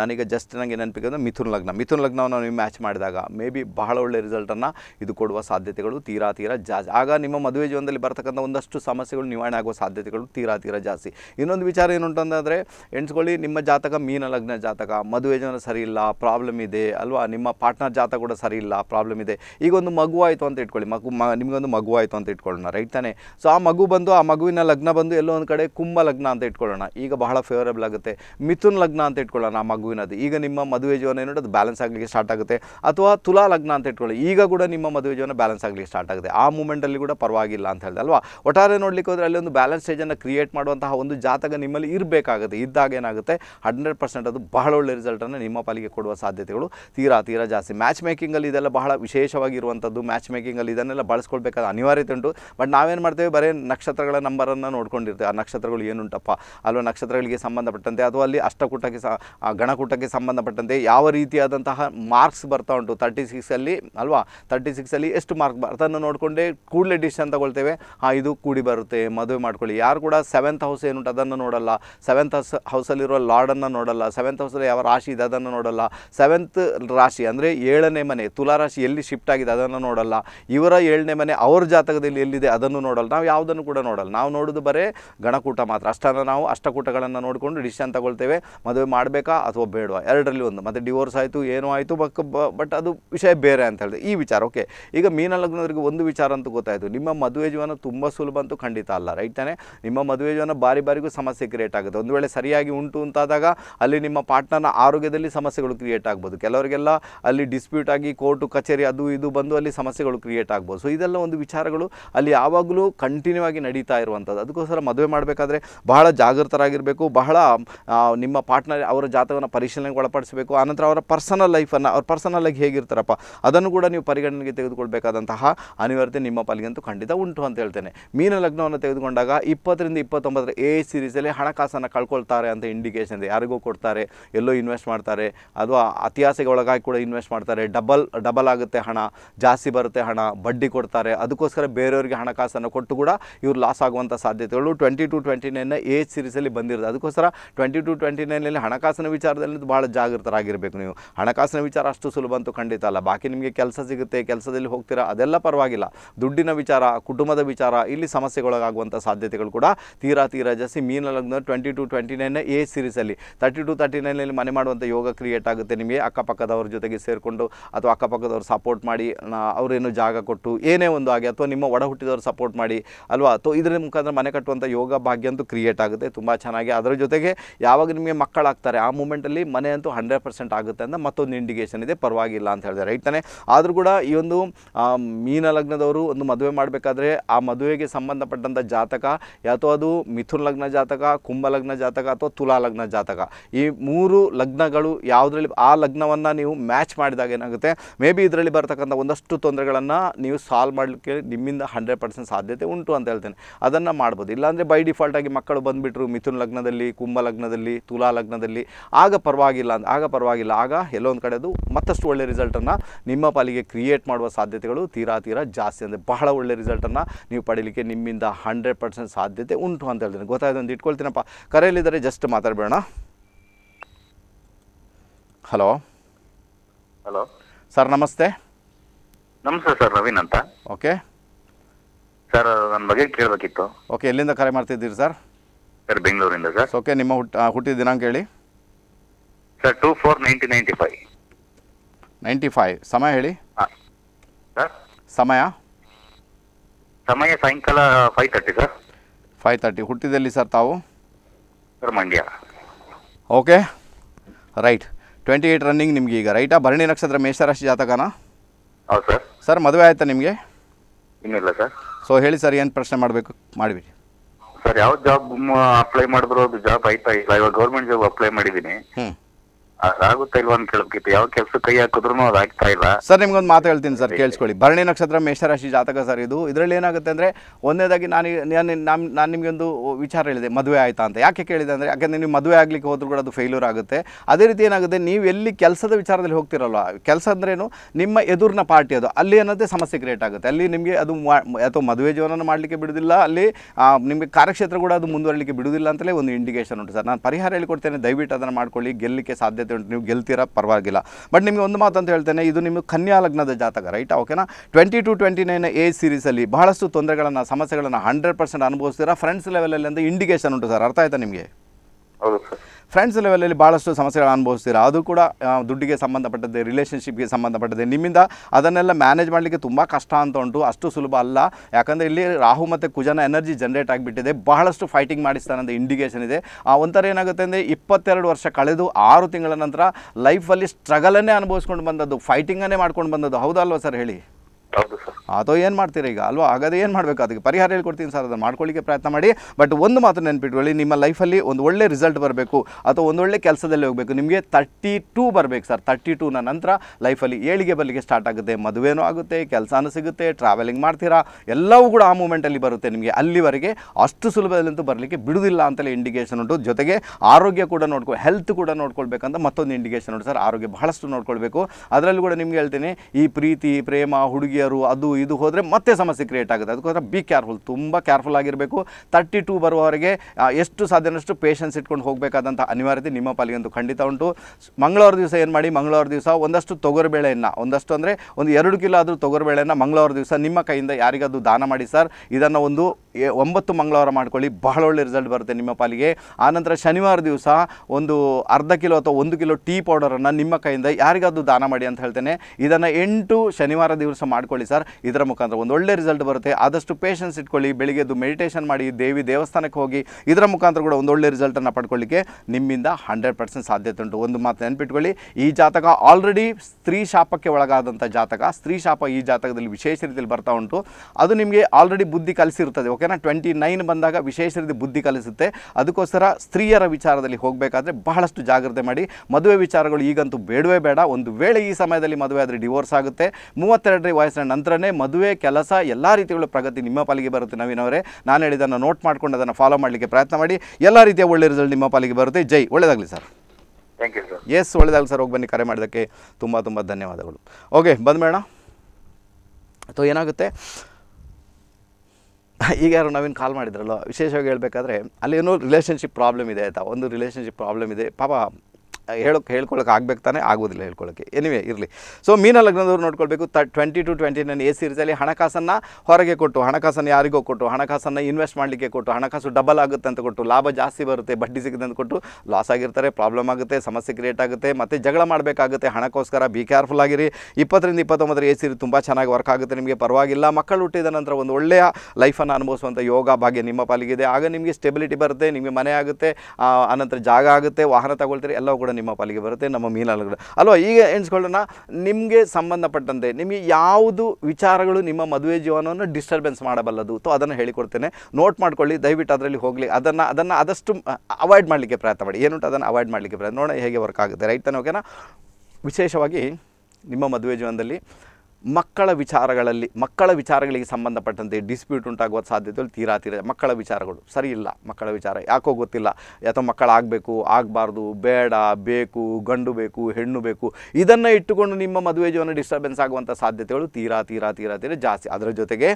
ನನಗೆ ಜಸ್ಟ್ ನನಗೆ ನೆನಪಿಗೆ ಮಿಥುನ್ ಲಗ್ನ ಮಿಥುನ್ ಲಗ್ನವನ್ನು ನೀವು ಮ್ಯಾಚ್ ಮಾಡಿದಾಗ ಮೇ ಬಿ ಬಹಳ ಒಳ್ಳೆ ರಿಸಲ್ಟನ್ನು ಇದು ಕೊಡುವ ಸಾಧ್ಯತೆಗಳು ತೀರಾ ತೀರಾ ಜಾಸ್ತಿ ಆಗ ನಿಮ್ಮ ಮದುವೆ ಜೀವನದಲ್ಲಿ ಬರ್ತಕ್ಕಂಥ ಒಂದಷ್ಟು ಸಮಸ್ಯೆಗಳು ನಿವಾರಣೆ ಆಗುವ ಸಾಧ್ಯತೆಗಳು ತೀರಾ ತೀರಾ ಜಾಸ್ತಿ ಇನ್ನೊಂದು ವಿಚಾರ ಅಂತಂದರೆ ಎಣ್ಸ್ಕೊಳ್ಳಿ ನಿಮ್ಮ ಜಾತಕ ಮೀನ ಲಗ್ನ ಜಾತಕ ಮದುವೆ ಜನ ಸರಿ ಇಲ್ಲ ಪ್ರಾಬ್ಲಮ್ ಇದೆ ಅಲ್ವಾ ನಿಮ್ಮ ಪಾರ್ಟ್ನರ್ ಜಾತಕ ಕೂಡ ಸರಿ ಇಲ್ಲ ಪ್ರಾಬ್ಲಮ್ ಇದೆ ಈಗ ಒಂದು ಮಗುವಾಯಿತು ಅಂತ ಇಟ್ಕೊಳ್ಳಿ ಮಗು ಮ ನಿಮಗೊಂದು ಮಗುವಾಯಿತು ಅಂತ ಇಟ್ಕೊಳ್ಳೋಣ ರೈಟ್ ತಾನೆ ಸೊ ಆ ಮಗು ಬಂದು ಆ ಮಗುವಿನ ಲಗ್ನ ಬಂದು ಎಲ್ಲೋ ಒಂದು ಕಡೆ ಕುಂಭ ಲಗ್ನ ಅಂತ ಇಟ್ಕೊಳ್ಳೋಣ ಈಗ ಬಹಳ ಫೇವರೇಬಲ್ ಆಗುತ್ತೆ ಮಿಥುನ್ ಲಗ್ನ ಅಂತ ಇಟ್ಕೊಳ್ಳೋಣ ಆ ಮಗುವಿನದು ಈಗ ನಿಮ್ಮ ಮದುವೆ ಜೀವನ ಏನೋ ಅದು ಬ್ಯಾಲೆನ್ಸ್ ಆಗಲಿಕ್ಕೆ ಸ್ಟಾರ್ಟ್ ಆಗುತ್ತೆ ಅಥವಾ ತುಲಾ ಲಗ್ನ ಅಂತ ಇಟ್ಕೊಳ್ಳಿ ಈಗ ಕೂಡ ನಿಮ್ಮ ಮದುವೆ ಜೀವನ ಬ್ಯಾಲೆನ್ಸ್ ಆಗಲಿಕ್ಕೆ ಸ್ಟಾರ್ಟ್ ಆಗುತ್ತೆ ಆ ಮೂಮೆಂಟಲ್ಲಿ ಕೂಡ ಪರವಾಗಿಲ್ಲ ಅಂತ ಹೇಳಿದೆ ಅಲ್ವಾ ಒಟ್ಟಾರೆ ನೋಡಲಿಕ್ಕೆ ಹೋದರೆ ಅಲ್ಲಿ ಒಂದು ಬ್ಯಾಲೆನ್ಸ್ ಸ್ಟೇಜನ್ನು ಕ್ರಿಯೇಟ್ ಮಾಡುವಂತಹ ಒಂದು ಜಾತಕ ನಿಮ್ಮಲ್ಲಿ ಇರಬೇಕಾಗುತ್ತೆ ಇದ್ದಾಗ ಏನಾಗುತ್ತೆ ಹಂಡ್ರೆಡ್ ಪರ್ಸೆಂಟ್ ಅದು ಬಹಳ ಒಳ್ಳೆ ರಿಸಲ್ಟನ್ನು ನಿಮ್ಮ ಪಾಲಿಗೆ ಕೊಡುವ ಸಾಧ್ಯತೆಗಳು ತೀರಾ ತೀರಾ ಜಾಸ್ತಿ ಮ್ಯಾಚ್ ಮೇಕಿಂಗಲ್ಲಿ ಇದೆಲ್ಲ ಬಹಳ ವಿಶೇಷವಾಗಿರುವಂಥದ್ದು ಮ್ಯಾಚ್ ಮೇಕಿಂಗಲ್ಲಿ ಇದನ್ನೆಲ್ಲ ಬಳಸ್ಕೊಳ್ಬೇಕಾದ ಅನಿವಾರ್ಯತೆ ಉಂಟು ಬಟ್ ನಾವೇನು ಮಾಡ್ತೇವೆ ಬರೀ ನಕ್ಷತ್ರಗಳ ನಂಬರನ್ನು ನೋಡ್ಕೊಂಡಿರ್ತೀವಿ ಆ ನಕ್ಷತ್ರಗಳು ಏನುಂಟಪ್ಪ ಅಲ್ವಾ ನಕ್ಷತ್ರಗಳಿಗೆ ಸಂಬಂಧಪಟ್ಟಂತೆ ಅಥವಾ ಅಲ್ಲಿ ಅಷ್ಟಕೂಟಕ್ಕೆ ಸಹ ಗಣಕೂಟಕ್ಕೆ ಸಂಬಂಧಪಟ್ಟಂತೆ ಯಾವ ರೀತಿಯಾದಂತಹ ಮಾರ್ಕ್ಸ್ ಬರ್ತಾ ಉಂಟು ತರ್ಟಿ ಸಿಕ್ಸಲ್ಲಿ ಅಲ್ವಾ ತರ್ಟಿ ಸಿಕ್ಸಲ್ಲಿ ಎಷ್ಟು ಮಾರ್ಕ್ ಬರ್ತದನ್ನು ನೋಡಿಕೊಂಡೇ ಕೂಡಲೇ ಅಂತ ತಗೊಳ್ತೇವೆ ಹಾಂ ಇದು ಕೂಡಿ ಬರುತ್ತೆ ಮದುವೆ ಮಾಡ್ಕೊಳ್ಳಿ ಯಾರು ಕೂಡ ಸೆವೆಂತ್ ಹೌಸ್ ಏನುಂಟು ಅದನ್ನು ನೋಡಲ್ಲ ಸೆವೆಂತ್ ಹೌಸ್ ಹೌಸಲ್ಲಿರುವ ಲಾರ್ಡನ್ನು ನೋಡಲ್ಲ ಸೆವೆಂತ್ ಹೌಸಲ್ಲಿ ಯಾವ ರಾಶಿ ಇದೆ ಅದನ್ನು ನೋಡಲ್ಲ ಸೆವೆಂತ್ ರಾಶಿ ಅಂದರೆ ಏಳನೇ ಮನೆ ತುಲಾ ರಾಶಿ ಎಲ್ಲಿ ಶಿಫ್ಟ್ ಆಗಿದೆ ಅದನ್ನು ನೋಡಲ್ಲ ಇವರ ಏಳನೇ ಮನೆ ಅವ್ರ ಜಾತಕದಲ್ಲಿ ಎಲ್ಲಿದೆ ಅದನ್ನು ನೋಡಲ್ಲ ನಾವು ಯಾವುದನ್ನು ಕೂಡ ನೋಡಲ್ಲ ನಾವು ನೋಡೋದು ಬರೇ ಗಣಕೂಟ ಮಾತ್ರ ಅಷ್ಟನ್ನು ನಾವು ಅಷ್ಟಕೂಟಗಳನ್ನು ನೋಡಿಕೊಂಡು ಡಿಸಿಷನ್ ತಗೊಳ್ತೇವೆ ಮದುವೆ ಮಾಡಬೇಕಾ ಅಥವಾ ಬೇಡವಾ ಎರಡರಲ್ಲಿ ಒಂದು ಮತ್ತು ಡಿವೋರ್ಸ್ ಆಯಿತು ಏನೋ ಆಯಿತು ಬಕ್ ಬಟ್ ಅದು ವಿಷಯ ಬೇರೆ ಅಂತ ಹೇಳಿದೆ ಈ ವಿಚಾರ ಓಕೆ ಈಗ ಮೀನ ಒಂದು ವಿಚಾರ ಅಂತೂ ಗೊತ್ತಾಯಿತು ನಿಮ್ಮ ಮದುವೆ ಜೀವನ ತುಂಬ ಸುಲಭ ಅಂತೂ ಖಂಡಿತ ಅಲ್ಲ ರೈಟ್ ತಾನೇ ನಿಮ್ಮ ಮದುವೆ ಜೀವನ ಬಾರಿ ಬಾರಿಗೂ ಸಮಸ್ಯೆ ಕ್ರಿಯೇಟ್ ಆಗುತ್ತೆ ಒಂದು ವೇಳೆ ಸರಿಯಾಗಿ ಉಂಟು ಅಂತಾದಾಗ ಅಲ್ಲಿ ನಿಮ್ಮ ಪಾರ್ಟ್ನರ್ನ ಆರೋಗ್ಯದಲ್ಲಿ ಸಮಸ್ಯೆಗಳು ಕ್ರಿಯೇಟ್ ಆಗ್ಬೋದು ಕೆಲವರಿಗೆಲ್ಲ ಅಲ್ಲಿ ಡಿಸ್ಪ್ಯೂಟ್ ಆಗಿ ಕೋರ್ಟು ಕಚೇರಿ ಅದು ಇದು ಬಂದು ಅಲ್ಲಿ ಸಮಸ್ಯೆಗಳು ಕ್ರಿಯೇಟ್ ಆಗ್ಬೋದು ಸೊ ಇದೆಲ್ಲ ಒಂದು ವಿಚಾರಗಳು ಅಲ್ಲಿ ಯಾವಾಗಲೂ ಕಂಟಿನ್ಯೂ ಆಗಿ ನಡೀತಾ ಇರುವಂಥದ್ದು ಅದಕ್ಕೋಸ್ಕರ ಮದುವೆ ಮಾಡಬೇಕಾದ್ರೆ ಬಹಳ ಜಾಗೃತರಾಗಿರಬೇಕು ಬಹಳ ನಿಮ್ಮ ಪಾರ್ಟ್ನರ್ ಅವರ ಜಾತಕವನ್ನು ಪರಿಶೀಲನೆಗೆ ಒಳಪಡಿಸಬೇಕು ಆನಂತರ ಅವರ ಪರ್ಸನಲ್ ಲೈಫನ್ನು ಅವ್ರ ಪರ್ಸನಲ್ ಆಗಿ ಹೇಗಿರ್ತಾರಪ್ಪ ಅದನ್ನು ಕೂಡ ನೀವು ಪರಿಗಣನೆಗೆ ತೆಗೆದುಕೊಳ್ಬೇಕಾದಂತಹ ಅನಿವಾರ್ಯತೆ ನಿಮ್ಮ ಪಾಲಿಗಂತೂ ಖಂಡಿತ ಉಂಟು ಅಂತ ಹೇಳ್ತೇನೆ ಮೀನ ಲಗ್ನವನ್ನು ತೆಗೆದುಕೊಂಡಾಗ ಇಪ್ಪತ್ತರಿಂದ ಇಪ್ಪತ್ತೊಂಬತ್ತರ ಎ ಸೀರೀಸಲ್ಲಿ ಹಣಕಾಸನ್ನು ಕಳ್ಕೊಳ್ತಾರೆ ಅಂತ ಇಂಡಿಕೇಶನ್ ಇದೆ ಯಾರಿಗೂ ಕೊಡ್ತಾರೆ ಎಲ್ಲೋ ಇನ್ವೆಸ್ಟ್ ಮಾಡ್ತಾರೆ ಅಥವಾ ಅತಿಯಾಸೆಗೆ ಒಳಗಾಗಿ ಕೂಡ ಇನ್ವೆಸ್ಟ್ ಮಾಡ್ತಾರೆ ಡಬಲ್ ಡಬಲ್ ಆಗುತ್ತೆ ಹಣ ಜಾಸ್ತಿ ಬರುತ್ತೆ ಹಣ ಬಡ್ಡಿ ಕೊಡ್ತಾರೆ ಅದಕ್ಕೋಸ್ಕರ ಬೇರೆಯವರಿಗೆ ಹಣಕಾಸನ್ನು ಕೊಟ್ಟು ಕೂಡ ಇವ್ರು ಲಾಸ್ ಆಗುವಂಥ ಸಾಧ್ಯತೆಗಳು ಟ್ವೆಂಟಿ ಟು ಟ್ವೆಂಟಿ ನೈನ್ನ ಏಜ್ ಸೀರೀಸಲ್ಲಿ ಬಂದಿರೋದು ಅದಕ್ಕೋಸ್ಕರ ಟ್ವೆಂಟಿ ಟು ಟ್ವೆಂಟಿ ನೈನಲ್ಲಿ ಹಣಕಾಸಿನ ವಿಚಾರದಲ್ಲಿ ಭಾಳ ಜಾಗೃತರಾಗಿರಬೇಕು ನೀವು ಹಣಕಾಸಿನ ವಿಚಾರ ಅಷ್ಟು ಸುಲಭ ಅಂತೂ ಖಂಡಿತ ಅಲ್ಲ ಬಾಕಿ ನಿಮಗೆ ಕೆಲಸ ಸಿಗುತ್ತೆ ಕೆಲಸದಲ್ಲಿ ಹೋಗ್ತೀರಾ ಅದೆಲ್ಲ ಪರವಾಗಿಲ್ಲ ದುಡ್ಡಿನ ವಿಚಾರ ಕುಟುಂಬದ ವಿಚಾರ ಇಲ್ಲಿ ಸಮಸ್ಯೆಗೊಳಗಾಗುವಂಥ ಸಾಧ್ಯತೆಗಳು ಕೂಡ ತೀರಾ ತೀರಾ ಜಾಸ್ತಿ ಮೀನ ಲಗ್ನ ಟ್ವೆಂಟಿ ಟು ಟ್ವೆಂಟಿ ನೈನ್ನ ಏಜ್ ಸೀರೀಸಲ್ಲಿ ತರ್ಟಿ ಟು ತರ್ಟಿ ನೈನಲ್ಲಿ ಮನೆ ಮಾಡುವಂಥ ಯೋಗ ಕ್ರಿಯೇಟ್ ಆಗುತ್ತೆ ನಿಮಗೆ ಅಕ್ಕಪಕ್ಕದವ್ರ ಜೊತೆಗೆ ಸೇರಿಕೊಂಡು ಅಥವಾ ಅಕ್ಕಪಕ್ಕದವ್ರು ಸಪೋರ್ಟ್ ಮಾಡಿ ಅವರೇನು ಜಾಗ ಕೊಟ್ಟು ಏನೇ ಒಂದು ಆಗಿ ಅಥವಾ ನಿಮ್ಮ ಒಡ ಹುಟ್ಟಿದವರು ಸಪೋರ್ಟ್ ಮಾಡಿ ಅಲ್ವಾ ತೊ ಇದರ ಮುಖಾಂತರ ಮನೆ ಕಟ್ಟುವಂಥ ಯೋಗ ಭಾಗ್ಯ ಅಂತೂ ಕ್ರಿಯೇಟ್ ಆಗುತ್ತೆ ತುಂಬ ಚೆನ್ನಾಗಿ ಅದರ ಜೊತೆಗೆ ಯಾವಾಗ ನಿಮಗೆ ಮಕ್ಕಳಾಗ್ತಾರೆ ಆ ಮೂಮೆಂಟಲ್ಲಿ ಮನೆ ಅಂತೂ ಹಂಡ್ರೆಡ್ ಪರ್ಸೆಂಟ್ ಆಗುತ್ತೆ ಅಂತ ಮತ್ತೊಂದು ಇಂಡಿಕೇಷನ್ ಇದೆ ಪರವಾಗಿಲ್ಲ ಅಂತ ಹೇಳಿದೆ ರೈಟ್ ತಾನೆ ಆದರೂ ಕೂಡ ಈ ಒಂದು ಮೀನ ಲಗ್ನದವರು ಒಂದು ಮದುವೆ ಮಾಡಬೇಕಾದ್ರೆ ಆ ಮದುವೆಗೆ ಸಂಬಂಧಪಟ್ಟಂಥ ಜಾತಕ ಅಥವಾ ಅದು ಮಿಥುನ್ ಲಗ್ನ ಜಾತಕ ಕುಂಭ ಲಗ್ನ ಜಾತಕ ಅಥವಾ ತುಲಾ ಲಗ್ನ ಜಾತಕ ಈ ಮೂರು ಲಗ್ನಗಳು ಯಾವುದರಲ್ಲಿ ಆ ಲಗ್ನವನ್ನು ನೀವು ಮ್ಯಾಚ್ ಮಾಡಿದಾಗ ಏನಾಗುತ್ತೆ ಮೇ ಬಿ ಇದರಲ್ಲಿ ಬರ್ತಕ್ಕಂಥ ಒಂದಷ್ಟು ತೊಂದರೆಗಳನ್ನು ನೀವು ಸಾಲ್ವ್ ಮಾಡಲಿಕ್ಕೆ ನಿಮ್ಮಿಂದ ಹಂಡ್ರೆಡ್ ಪರ್ಸೆಂಟ್ ಸಾಧ್ಯತೆ ಉಂಟು ಉಂಟು ಅಂತ ಹೇಳ್ತೇನೆ ಅದನ್ನು ಮಾಡ್ಬೋದು ಇಲ್ಲಾಂದರೆ ಬೈ ಡಿಫಾಲ್ಟಾಗಿ ಮಕ್ಕಳು ಬಂದುಬಿಟ್ರು ಮಿಥುನ್ ಲಗ್ನದಲ್ಲಿ ಕುಂಭ ಲಗ್ನದಲ್ಲಿ ತುಲಾ ಲಗ್ನದಲ್ಲಿ ಆಗ ಪರವಾಗಿಲ್ಲ ಅಂತ ಆಗ ಪರವಾಗಿಲ್ಲ ಆಗ ಎಲ್ಲೊಂದು ಕಡೆ ಅದು ಮತ್ತಷ್ಟು ಒಳ್ಳೆಯ ರಿಸಲ್ಟನ್ನು ನಿಮ್ಮ ಪಾಲಿಗೆ ಕ್ರಿಯೇಟ್ ಮಾಡುವ ಸಾಧ್ಯತೆಗಳು ತೀರಾ ತೀರಾ ಜಾಸ್ತಿ ಅಂದರೆ ಬಹಳ ಒಳ್ಳೆಯ ರಿಸಲ್ಟನ್ನು ನೀವು ಪಡೀಲಿಕ್ಕೆ ನಿಮ್ಮಿಂದ ಹಂಡ್ರೆಡ್ ಪರ್ಸೆಂಟ್ ಸಾಧ್ಯತೆ ಉಂಟು ಅಂತ ಹೇಳ್ತೇನೆ ಗೊತ್ತಾಯ್ತು ಅಂತ ಇಟ್ಕೊಳ್ತೀನಪ್ಪ ಕರೆಯಲ್ಲಿದ್ದಾರೆ ಜಸ್ಟ್ ಮಾತಾಡಬೇಡ ಹಲೋ ಹಲೋ ಸರ್ ನಮಸ್ತೆ ನಮಸ್ತೆ ಸರ್ ರವೀನ್ ಅಂತ ಓಕೆ ಸರ್ ನನ್ನ ಬಗ್ಗೆ ಕೇಳಬೇಕಿತ್ತು ಓಕೆ ಎಲ್ಲಿಂದ ಕರೆ ಮಾಡ್ತಿದ್ದೀರಿ ಸರ್ ಸರ್ ಬೆಂಗಳೂರಿಂದ ಸರ್ ಓಕೆ ನಿಮ್ಮ ಹುಟ್ಟ ಹುಟ್ಟಿದ ದಿನಾಂಕ ಹೇಳಿ sir two four ninety ninety five ninety five ಸಮಯ ಹೇಳಿ ಸರ್ ಸಮಯ ಸಮಯ ಸಾಯಂಕಾಲ five thirty sir five thirty ಹುಟ್ಟಿದಲ್ಲಿ ಸರ್ ತಾವು sir Mandya okay right twenty eight running ನಿಮಗೆ ಈಗ ರೈಟಾ ಭರಣಿ ನಕ್ಷತ್ರ ಮೇಷರಾಶಿ ಜಾತಕನ ಹೌದು ಸರ್ ಸರ್ ಮದುವೆ ಆಯಿತಾ ನಿಮಗೆ ಇನ್ನಿಲ್ಲ ಸರ್ ಸೊ ಹೇಳಿ ಸರ್ ಏನು ಪ್ರಶ್ನೆ ಮಾಡಬೇಕು ಮಾಡಿಬಿಡಿ ಸರ್ ಯಾವ ಜಾಬ್ ಅಪ್ಲೈ ಮಾಡಿದ್ರು ಅದು ಜಾಬ್ ಆಯ್ತಾ ಇಲ್ಲ ಇವಾಗ ಗೌರ್ಮೆಂಟ್ ಜಾಬ್ ಅಪ್ಲೈ ಮಾಡಿದ್ದೀನಿ ಇಲ್ವಾ ಸರ್ ನಿಮ್ಗೊಂದು ಮಾತು ಹೇಳ್ತೀನಿ ಸರ್ ಕೇಳಿಸ್ಕೊಳ್ಳಿ ಭರಣಿ ನಕ್ಷತ್ರ ಮೇಷರಾಶಿ ಜಾತಕ ಸರ್ ಇದು ಇದರಲ್ಲಿ ಏನಾಗುತ್ತೆ ಅಂದ್ರೆ ಒಂದೇದಾಗಿ ನಾನು ನಾನು ನಿಮ್ಗೆ ನಿಮಗೊಂದು ವಿಚಾರ ಹೇಳಿದೆ ಮದುವೆ ಆಯ್ತಾ ಅಂತ ಯಾಕೆ ಕೇಳಿದೆ ಅಂದ್ರೆ ಯಾಕಂದ್ರೆ ನೀವು ಮದುವೆ ಆಗ್ಲಿಕ್ಕೆ ಹೋದ್ರು ಕೂಡ ಅದು ಫೇಲ್ಯೂರ್ ಆಗುತ್ತೆ ಅದೇ ರೀತಿ ಏನಾಗುತ್ತೆ ನೀವು ಎಲ್ಲಿ ಕೆಲಸದ ವಿಚಾರದಲ್ಲಿ ಹೋಗ್ತಿರಲ್ಲ ಕೆಲಸ ಅಂದ್ರೇನು ನಿಮ್ಮ ಎದುರಿನ ಪಾರ್ಟಿ ಅದು ಅಲ್ಲಿ ಏನಂತೆ ಸಮಸ್ಯೆ ಕ್ರಿಯೇಟ್ ಆಗುತ್ತೆ ಅಲ್ಲಿ ನಿಮಗೆ ಅದು ಅಥವಾ ಮದುವೆ ಜೀವನ ಮಾಡಲಿಕ್ಕೆ ಬಿಡುದಿಲ್ಲ ಅಲ್ಲಿ ನಿಮಗೆ ಕಾರ್ಯಕ್ಷೇತ್ರ ಕೂಡ ಅದು ಮುಂದುವರಲಿಕ್ಕೆ ಬಿಡುದಿಲ್ಲ ಅಂತಲೇ ಒಂದು ಇಂಡಿಕೇಶನ್ ಉಂಟು ಸರ್ ನಾನು ಪರಿಹಾರ ಹೇಳಿಕೊಡ್ತೇನೆ ದಯವಿಟ್ಟು ಅದನ್ನು ಮಾಡ್ಕೊಳ್ಳಿ ಗೆಲ್ಲಲಿಕ್ಕೆ ಸಾಧ್ಯತೆ ನೀವು ಗೆಲ್ತೀರಾ ಪರವಾಗಿಲ್ಲ ಬಟ್ ನಿಮಗೆ ಒಂದು ಮಾತಂತ ಹೇಳ್ತೇನೆ ಇದು ನಿಮ್ಮ ಕನ್ಯಾ ಲಗ್ನದ ಜಾತಕ ರೈಟ್ ಓಕೆನಾ twenty two twenty nine age ಸೀರೀಸಲ್ಲಿ ಬಹಳಷ್ಟು ತೊಂದರೆಗಳನ್ನು ಸಮಸ್ಯೆಗಳನ್ನು ಹಂಡ್ರೆಡ್ ಪರ್ಸೆಂಟ್ ಅನುಭವಿಸ್ತೀರಾ ಫ್ರೆಂಡ್ಸ್ ಲೆವೆಲಲ್ಲಿ ಅಂತ ಇಂಡಿಕೇಶನ್ ಉಂಟು ಸರ್ ಅರ್ಥ ಆಯ್ತಾ ನಿಮಗೆ ಫ್ರೆಂಡ್ಸ್ ಲೆವೆಲಲ್ಲಿ ಭಾಳಷ್ಟು ಸಮಸ್ಯೆಗಳು ಅನುಭವಿಸ್ತೀರಾ ಅದು ಕೂಡ ದುಡ್ಡಿಗೆ ಸಂಬಂಧಪಟ್ಟದ್ದೇ ರಿಲೇಷನ್ಶಿಪ್ಗೆ ಸಂಬಂಧಪಟ್ಟದ್ದೇ ನಿಮ್ಮಿಂದ ಅದನ್ನೆಲ್ಲ ಮ್ಯಾನೇಜ್ ಮಾಡಲಿಕ್ಕೆ ತುಂಬ ಕಷ್ಟ ಅಂತ ಉಂಟು ಅಷ್ಟು ಸುಲಭ ಅಲ್ಲ ಯಾಕಂದರೆ ಇಲ್ಲಿ ರಾಹು ಮತ್ತು ಕುಜನ ಎನರ್ಜಿ ಜನ್ರೇಟ್ ಆಗಿಬಿಟ್ಟಿದೆ ಬಹಳಷ್ಟು ಫೈಟಿಂಗ್ ಮಾಡಿಸ್ತಾನಂತ ಇಂಡಿಕೇಶನ್ ಇದೆ ಆ ಒಂಥರ ಏನಾಗುತ್ತೆ ಅಂದರೆ ಇಪ್ಪತ್ತೆರಡು ವರ್ಷ ಕಳೆದು ಆರು ತಿಂಗಳ ನಂತರ ಲೈಫಲ್ಲಿ ಸ್ಟ್ರಗಲನ್ನೇ ಅನುಭವಿಸ್ಕೊಂಡು ಬಂದದ್ದು ಫೈಟಿಂಗನ್ನೇ ಮಾಡ್ಕೊಂಡು ಬಂದದ್ದು ಹೌದಲ್ವ ಸರ್ ಹೇಳಿ ಅದು ಏನು ಮಾಡ್ತೀರಾ ಈಗ ಅಲ್ವಾ ಹಾಗಾದ್ರೆ ಏನು ಮಾಡಬೇಕು ಅದಕ್ಕೆ ಪರಿಹಾರ ಹೇಳ್ಕೊಡ್ತೀನಿ ಸರ್ ಅದನ್ನ ಮಾಡ್ಕೊಳ್ಳಿಕ್ಕೆ ಪ್ರಯತ್ನ ಮಾಡಿ ಬಟ್ ಒಂದು ಮಾತು ನೆನ್ಪಿಟ್ಕೊಳ್ಳಿ ನಿಮ್ಮ ಲೈಫಲ್ಲಿ ಒಂದು ಒಳ್ಳೆ ರಿಸಲ್ಟ್ ಬರಬೇಕು ಅಥವಾ ಒಂದೊಳ್ಳೆ ಕೆಲಸದಲ್ಲಿ ಹೋಗಬೇಕು ನಿಮಗೆ ತರ್ಟಿ ಟೂ ಬರಬೇಕು ಸರ್ ತರ್ಟಿ ಟೂನ ನಂತರ ಲೈಫಲ್ಲಿ ಏಳಿಗೆ ಬರಲಿಕ್ಕೆ ಸ್ಟಾರ್ಟ್ ಆಗುತ್ತೆ ಮದುವೆನೂ ಆಗುತ್ತೆ ಕೆಲಸನೂ ಸಿಗುತ್ತೆ ಟ್ರಾವೆಲಿಂಗ್ ಮಾಡ್ತೀರಾ ಎಲ್ಲವೂ ಕೂಡ ಆ ಮೂಮೆಂಟಲ್ಲಿ ಬರುತ್ತೆ ನಿಮಗೆ ಅಲ್ಲಿವರೆಗೆ ಅಷ್ಟು ಸುಲಭದಲ್ಲಂತೂ ಬರಲಿಕ್ಕೆ ಬಿಡುವುದಿಲ್ಲ ಅಂತಲೇ ಇಂಡಿಕೇಷನ್ ಉಂಟು ಜೊತೆಗೆ ಆರೋಗ್ಯ ಕೂಡ ನೋಡ್ಕೊ ಹೆಲ್ತ್ ಕೂಡ ನೋಡ್ಕೊಳ್ಬೇಕಂತ ಮತ್ತೊಂದು ಇಂಡಿಕೇಷನ್ ಉಂಟು ಸರ್ ಆರೋಗ್ಯ ಬಹಳಷ್ಟು ನೋಡ್ಕೊಳ್ಬೇಕು ಅದರಲ್ಲೂ ಕೂಡ ನಿಮ್ಗೆ ಹೇಳ್ತೀನಿ ಈ ಪ್ರೀತಿ ಪ್ರೇಮ ಹುಡುಗಿ ಫೇಲಿಯರು ಅದು ಇದು ಹೋದರೆ ಮತ್ತೆ ಸಮಸ್ಯೆ ಕ್ರಿಯೇಟ್ ಆಗುತ್ತೆ ಅದಕ್ಕೋಸ್ಕರ ಬಿ ಕೇರ್ಫುಲ್ ತುಂಬ ಕೇರ್ಫುಲ್ ಆಗಿರಬೇಕು ತರ್ಟಿ ಟೂ ಬರುವವರೆಗೆ ಎಷ್ಟು ಸಾಧ್ಯನಷ್ಟು ಪೇಷನ್ಸ್ ಇಟ್ಕೊಂಡು ಹೋಗಬೇಕಾದಂಥ ಅನಿವಾರ್ಯತೆ ನಿಮ್ಮ ಒಂದು ಖಂಡಿತ ಉಂಟು ಮಂಗಳವಾರ ದಿವಸ ಏನು ಮಾಡಿ ಮಂಗಳವಾರ ದಿವಸ ಒಂದಷ್ಟು ತೊಗರುಬೇಳೆಯನ್ನು ಒಂದಷ್ಟು ಅಂದರೆ ಒಂದು ಎರಡು ಕಿಲೋ ಆದರೂ ತೊಗರುಬೇಳೆಯನ್ನು ಮಂಗಳವಾರ ದಿವಸ ನಿಮ್ಮ ಕೈಯಿಂದ ಯಾರಿಗಾದರೂ ದಾನ ಮಾಡಿ ಸರ್ ಇದನ್ನು ಒಂದು ಒಂಬತ್ತು ಮಂಗಳವಾರ ಮಾಡ್ಕೊಳ್ಳಿ ಬಹಳ ಒಳ್ಳೆ ರಿಸಲ್ಟ್ ಬರುತ್ತೆ ನಿಮ್ಮ ಪಾಲಿಗೆ ಆನಂತರ ಶನಿವಾರ ದಿವಸ ಒಂದು ಅರ್ಧ ಕಿಲೋ ಅಥವಾ ಒಂದು ಕಿಲೋ ಟೀ ಪೌಡರನ್ನು ನಿಮ್ಮ ಕೈಯಿಂದ ಯಾರಿಗಾದರೂ ದಾನ ಮಾಡಿ ಅಂತ ಹೇಳ್ತೇನೆ ಇದನ್ನು ಎಂಟು ಶನಿವಾರ ದಿವಸ ಮಾಡ್ಕೊಳ್ಳಿ ಸರ್ ಇದರ ಮುಖಾಂತರ ಒಂದು ಒಳ್ಳೆ ರಿಸಲ್ಟ್ ಬರುತ್ತೆ ಆದಷ್ಟು ಪೇಷನ್ಸ್ ಇಟ್ಕೊಳ್ಳಿ ಬೆಳಿಗ್ಗೆದ್ದು ಮೆಡಿಟೇಷನ್ ಮಾಡಿ ದೇವಿ ದೇವಸ್ಥಾನಕ್ಕೆ ಹೋಗಿ ಇದರ ಮುಖಾಂತರ ಕೂಡ ಒಂದು ಒಳ್ಳೆ ರಿಸಲ್ಟನ್ನು ಪಡ್ಕೊಳ್ಳಿಕ್ಕೆ ನಿಮ್ಮಿಂದ ಹಂಡ್ರೆಡ್ ಪರ್ಸೆಂಟ್ ಸಾಧ್ಯತೆ ಉಂಟು ಒಂದು ಮಾತು ನೆನಪಿಟ್ಕೊಳ್ಳಿ ಈ ಜಾತಕ ಆಲ್ರೆಡಿ ಸ್ತ್ರೀ ಶಾಪಕ್ಕೆ ಒಳಗಾದಂಥ ಜಾತಕ ಸ್ತ್ರೀ ಶಾಪ ಈ ಜಾತಕದಲ್ಲಿ ವಿಶೇಷ ರೀತಿಯಲ್ಲಿ ಬರ್ತಾ ಉಂಟು ಅದು ನಿಮಗೆ ಆಲ್ರೆಡಿ ಬುದ್ಧಿ ಕಲಿಸಿರುತ್ತದೆ ಓಕೆನಾ ಟ್ವೆಂಟಿ ನೈನ್ ಬಂದಾಗ ವಿಶೇಷ ರೀತಿ ಬುದ್ಧಿ ಕಲಿಸುತ್ತೆ ಅದಕ್ಕೋಸ್ಕರ ಸ್ತ್ರೀಯರ ವಿಚಾರದಲ್ಲಿ ಹೋಗಬೇಕಾದ್ರೆ ಬಹಳಷ್ಟು ಜಾಗ್ರತೆ ಮಾಡಿ ಮದುವೆ ವಿಚಾರಗಳು ಈಗಂತೂ ಬೇಡವೇ ಬೇಡ ಒಂದು ವೇಳೆ ಈ ಸಮಯದಲ್ಲಿ ಮದುವೆ ಆದರೆ ಡಿವೋರ್ಸ್ ಆಗುತ್ತೆ ಮೂವತ್ತೆರಡರ ವಯಸ್ಸಿನ ನಂತರನೇ ಮದುವೆ ಕೆಲಸ ಎಲ್ಲ ರೀತಿಗಳ ಪ್ರಗತಿ ನಿಮ್ಮ ಪಾಲಿಗೆ ಬರುತ್ತೆ ನವೀನವರೇ ನಾನು ಹೇಳಿದ್ದನ್ನು ನೋಟ್ ಮಾಡ್ಕೊಂಡು ಅದನ್ನು ಫಾಲೋ ಮಾಡಲಿಕ್ಕೆ ಪ್ರಯತ್ನ ಮಾಡಿ ಎಲ್ಲ ರೀತಿಯ ಒಳ್ಳೆ ರಿಸಲ್ಟ್ ನಿಮ್ಮ ಪಾಲಿಗೆ ಬರುತ್ತೆ ಜೈ ಒಳ್ಳೆಯದಾಗಲಿ ಸರ್ ಥ್ಯಾಂಕ್ ಯು ಎಸ್ ಒಳ್ಳೆದಾಗಲಿ ಸರ್ ಹೋಗಿ ಬನ್ನಿ ಕರೆ ಮಾಡೋದಕ್ಕೆ ತುಂಬ ತುಂಬ ಧನ್ಯವಾದಗಳು ಓಕೆ ಮೇಡ ಅಥವಾ ಏನಾಗುತ್ತೆ ಈಗ ಯಾರು ನಾವೇನು ಕಾಲ್ ಮಾಡಿದ್ರಲ್ಲ ವಿಶೇಷವಾಗಿ ಹೇಳಬೇಕಾದ್ರೆ ಏನೋ ರಿಲೇಷನ್ಶಿಪ್ ಪ್ರಾಬ್ಲಮ್ ಇದೆ ಆಯಿತಾ ಒಂದು ರಿಲೇಷನ್ಶಿಪ್ ಪ್ರಾಬ್ಲಮ್ ಇದೆ ಪಾಪ ಹೇಳೋಕ್ಕೆ ಹೇಳ್ಕೊಳ್ಳೋಕೆ ಆಗ್ಬೇಕು ತಾನೇ ಆಗೋದಿಲ್ಲ ಹೇಳ್ಕೊಳ್ಳೋಕೆ ಎನಿವೆ ಇರಲಿ ಸೊ ಮೀನ ಲಗ್ನದವ್ರು ನೋಡ್ಕೊಳ್ಬೇಕು ತ twenty two twenty nine age ಸೀರೀಸಲ್ಲಿ ಹಣಕಾಸನ್ನು ಹೊರಗೆ ಕೊಟ್ಟು ಹಣಕಾಸನ್ನು ಯಾರಿಗೋ ಕೊಟ್ಟು ಹಣಕಾಸನ್ನು ಇನ್ವೆಸ್ಟ್ ಮಾಡಲಿಕ್ಕೆ ಕೊಟ್ಟು ಹಣಕಾಸು ಡಬಲ್ ಆಗುತ್ತೆ ಅಂತ ಕೊಟ್ಟು ಲಾಭ ಜಾಸ್ತಿ ಬರುತ್ತೆ ಬಡ್ಡಿ ಸಿಗುತ್ತೆ ಅಂತ ಕೊಟ್ಟು ಲಾಸ್ ಆಗಿರ್ತಾರೆ ಪ್ರಾಬ್ಲಮ್ ಆಗುತ್ತೆ ಸಮಸ್ಯೆ ಕ್ರಿಯೇಟ್ ಆಗುತ್ತೆ ಮತ್ತು ಜಗಳ ಮಾಡಬೇಕಾಗುತ್ತೆ ಹಣಕ್ಕೋಸ್ಕರ ಬಿ ಕೇರ್ಫುಲ್ ಆಗಿರಿ ಇಪ್ಪತ್ತರಿಂದ ಇಪ್ಪತ್ತೊಂಬತ್ತರ ಎ ಸೀರಿ ತುಂಬ ಚೆನ್ನಾಗಿ ವರ್ಕ್ ಆಗುತ್ತೆ ನಿಮಗೆ ಪರವಾಗಿಲ್ಲ ಮಕ್ಕಳು ಹುಟ್ಟಿದ ನಂತರ ಒಂದು ಒಳ್ಳೆಯ ಲೈಫನ್ನು ಅನುಭವಿಸುವಂಥ ಯೋಗ ಭಾಗ್ಯ ನಿಮ್ಮ ಇದೆ ಆಗ ನಿಮಗೆ ಸ್ಟೆಬಿಲಿಟಿ ಬರುತ್ತೆ ನಿಮಗೆ ಮನೆ ಆಗುತ್ತೆ ಆನಂತರ ಜಾಗ ಆಗುತ್ತೆ ವಾಹನ ತಗೊಳ್ತೀರಿ ಎಲ್ಲವೂ ಕೂಡ ನಿಮ್ಮ ಪಾಲಿಗೆ ಬರುತ್ತೆ ನಮ್ಮ ಮೀನಾಲಗಳು ಅಲ್ವಾ ಈಗ ಎಣಿಸ್ಕೊಳ್ಳೋಣ ನಿಮಗೆ ಸಂಬಂಧಪಟ್ಟಂತೆ ನಿಮಗೆ ಯಾವುದು ವಿಚಾರಗಳು ನಿಮ್ಮ ಮದುವೆ ಜೀವನವನ್ನು ಡಿಸ್ಟರ್ಬೆನ್ಸ್ ಮಾಡಬಲ್ಲದು ಅಥವಾ ಅದನ್ನು ಹೇಳಿಕೊಡ್ತೇನೆ ನೋಟ್ ಮಾಡ್ಕೊಳ್ಳಿ ದಯವಿಟ್ಟು ಅದರಲ್ಲಿ ಹೋಗಲಿ ಅದನ್ನು ಅದನ್ನು ಆದಷ್ಟು ಅವಾಯ್ಡ್ ಮಾಡಲಿಕ್ಕೆ ಪ್ರಯತ್ನ ಮಾಡಿ ಏನುಂಟು ಅದನ್ನು ಅವಾಯ್ಡ್ ಮಾಡಲಿಕ್ಕೆ ಪ್ರಯತ್ನ ನೋಡೋಣ ಹೇಗೆ ವರ್ಕ್ ಆಗುತ್ತೆ ರೈಟ್ ತಾನೆ ಓಕೆನಾ ವಿಶೇಷವಾಗಿ ನಿಮ್ಮ ಮದುವೆ ಜೀವನದಲ್ಲಿ ಮಕ್ಕಳ ವಿಚಾರಗಳಲ್ಲಿ ಮಕ್ಕಳ ವಿಚಾರಗಳಿಗೆ ಸಂಬಂಧಪಟ್ಟಂತೆ ಡಿಸ್ಪ್ಯೂಟ್ ಉಂಟಾಗುವ ಸಾಧ್ಯತೆಗಳು ತೀರಾ ತೀರ ಮಕ್ಕಳ ವಿಚಾರಗಳು ಸರಿ ಇಲ್ಲ ಮಕ್ಕಳ ವಿಚಾರ ಯಾಕೋ ಗೊತ್ತಿಲ್ಲ ಅಥವಾ ಮಕ್ಕಳಾಗಬೇಕು ಆಗಬಾರ್ದು ಬೇಡ ಬೇಕು ಗಂಡು ಬೇಕು ಹೆಣ್ಣು ಬೇಕು ಇದನ್ನು ಇಟ್ಟುಕೊಂಡು ನಿಮ್ಮ ಮದುವೆ ಜೀವನ ಡಿಸ್ಟರ್ಬೆನ್ಸ್ ಆಗುವಂಥ ಸಾಧ್ಯತೆಗಳು ತೀರಾ ತೀರಾ ತೀರಾ ತೀರ ಜಾಸ್ತಿ ಅದರ ಜೊತೆಗೆ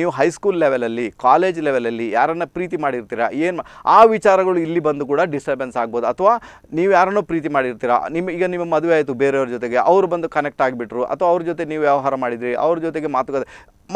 ನೀವು ಹೈಸ್ಕೂಲ್ ಲೆವೆಲಲ್ಲಿ ಕಾಲೇಜ್ ಲೆವೆಲಲ್ಲಿ ಯಾರನ್ನು ಪ್ರೀತಿ ಮಾಡಿರ್ತೀರಾ ಏನು ಆ ವಿಚಾರಗಳು ಇಲ್ಲಿ ಬಂದು ಕೂಡ ಡಿಸ್ಟರ್ಬೆನ್ಸ್ ಆಗ್ಬೋದು ಅಥವಾ ನೀವು ಯಾರನ್ನೋ ಪ್ರೀತಿ ಮಾಡಿರ್ತೀರಾ ನಿಮ್ಮ ಈಗ ನಿಮ್ಮ ಮದುವೆ ಆಯಿತು ಬೇರೆಯವ್ರ ಜೊತೆಗೆ ಅವರು ಬಂದು ಕನೆಕ್ಟ್ ಆಗಿಬಿಟ್ರು ಅಥವಾ ಅವ್ರ ಜೊತೆ ನೀವು ಯಾವ ವ್ಯವಹಾರ ಮಾಡಿದ್ರಿ ಅವ್ರ ಜೊತೆಗೆ ಮಾತುಕತೆ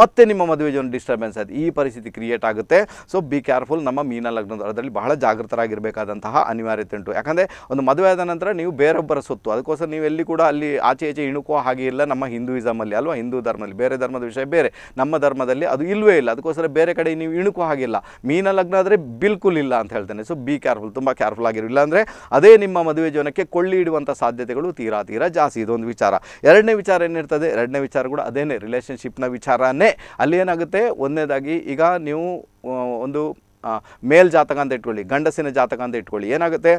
ಮತ್ತೆ ನಿಮ್ಮ ಮದುವೆ ಜೀವನ ಡಿಸ್ಟರ್ಬೆನ್ಸ್ ಆಯಿತು ಈ ಪರಿಸ್ಥಿತಿ ಕ್ರಿಯೇಟ್ ಆಗುತ್ತೆ ಸೊ ಬಿ ಕೇರ್ಫುಲ್ ನಮ್ಮ ಮೀನ ಲಗ್ನದ ಅದರಲ್ಲಿ ಬಹಳ ಜಾಗೃತರಾಗಿರಬೇಕಾದಂತಹ ಅನಿವಾರ್ಯತೆ ಉಂಟು ಯಾಕಂದರೆ ಒಂದು ಮದುವೆ ಆದ ನಂತರ ನೀವು ಬೇರೊಬ್ಬರ ಸೊತ್ತು ಅದಕ್ಕೋಸ್ಕರ ನೀವು ಎಲ್ಲಿ ಕೂಡ ಅಲ್ಲಿ ಆಚೆ ಈಚೆ ಇಣುಕೋ ಹಾಗೆ ಇಲ್ಲ ನಮ್ಮ ಹಿಂದೂಯಿಸಮಲ್ಲಿ ಅಲ್ವಾ ಹಿಂದೂ ಧರ್ಮದಲ್ಲಿ ಬೇರೆ ಧರ್ಮದ ವಿಷಯ ಬೇರೆ ನಮ್ಮ ಧರ್ಮದಲ್ಲಿ ಅದು ಇಲ್ಲವೇ ಇಲ್ಲ ಅದಕ್ಕೋಸ್ಕರ ಬೇರೆ ಕಡೆ ನೀವು ಇಣುಕೋ ಹಾಗಿಲ್ಲ ಮೀನ ಲಗ್ನ ಆದರೆ ಬಿಲ್ಕುಲ್ ಇಲ್ಲ ಅಂತ ಹೇಳ್ತೇನೆ ಸೊ ಬಿ ಕೇರ್ಫುಲ್ ತುಂಬ ಕೇರ್ಫುಲ್ ಆಗಿರೋ ಅಂದರೆ ಅದೇ ನಿಮ್ಮ ಮದುವೆ ಜೀವನಕ್ಕೆ ಕೊಳ್ಳಿ ಇಡುವಂಥ ಸಾಧ್ಯತೆಗಳು ತೀರಾ ತೀರಾ ಜಾಸ್ತಿ ಇದೊಂದು ವಿಚಾರ ಎರಡನೇ ವಿಚಾರ ಏನಿರ್ತದೆ ಎರಡನೇ ವಿಚಾರ ಕೂಡ ಅದೇನೇ ರಿಲೇಷನ್ಶಿಪ್ನ ವಿಚಾರ ಅಲ್ಲಿ ಏನಾಗುತ್ತೆ ಒಂದನೇದಾಗಿ ಈಗ ನೀವು ಒಂದು ಮೇಲ್ ಜಾತಕ ಅಂತ ಇಟ್ಕೊಳ್ಳಿ ಗಂಡಸಿನ ಜಾತಕ ಅಂತ ಇಟ್ಕೊಳ್ಳಿ ಏನಾಗುತ್ತೆ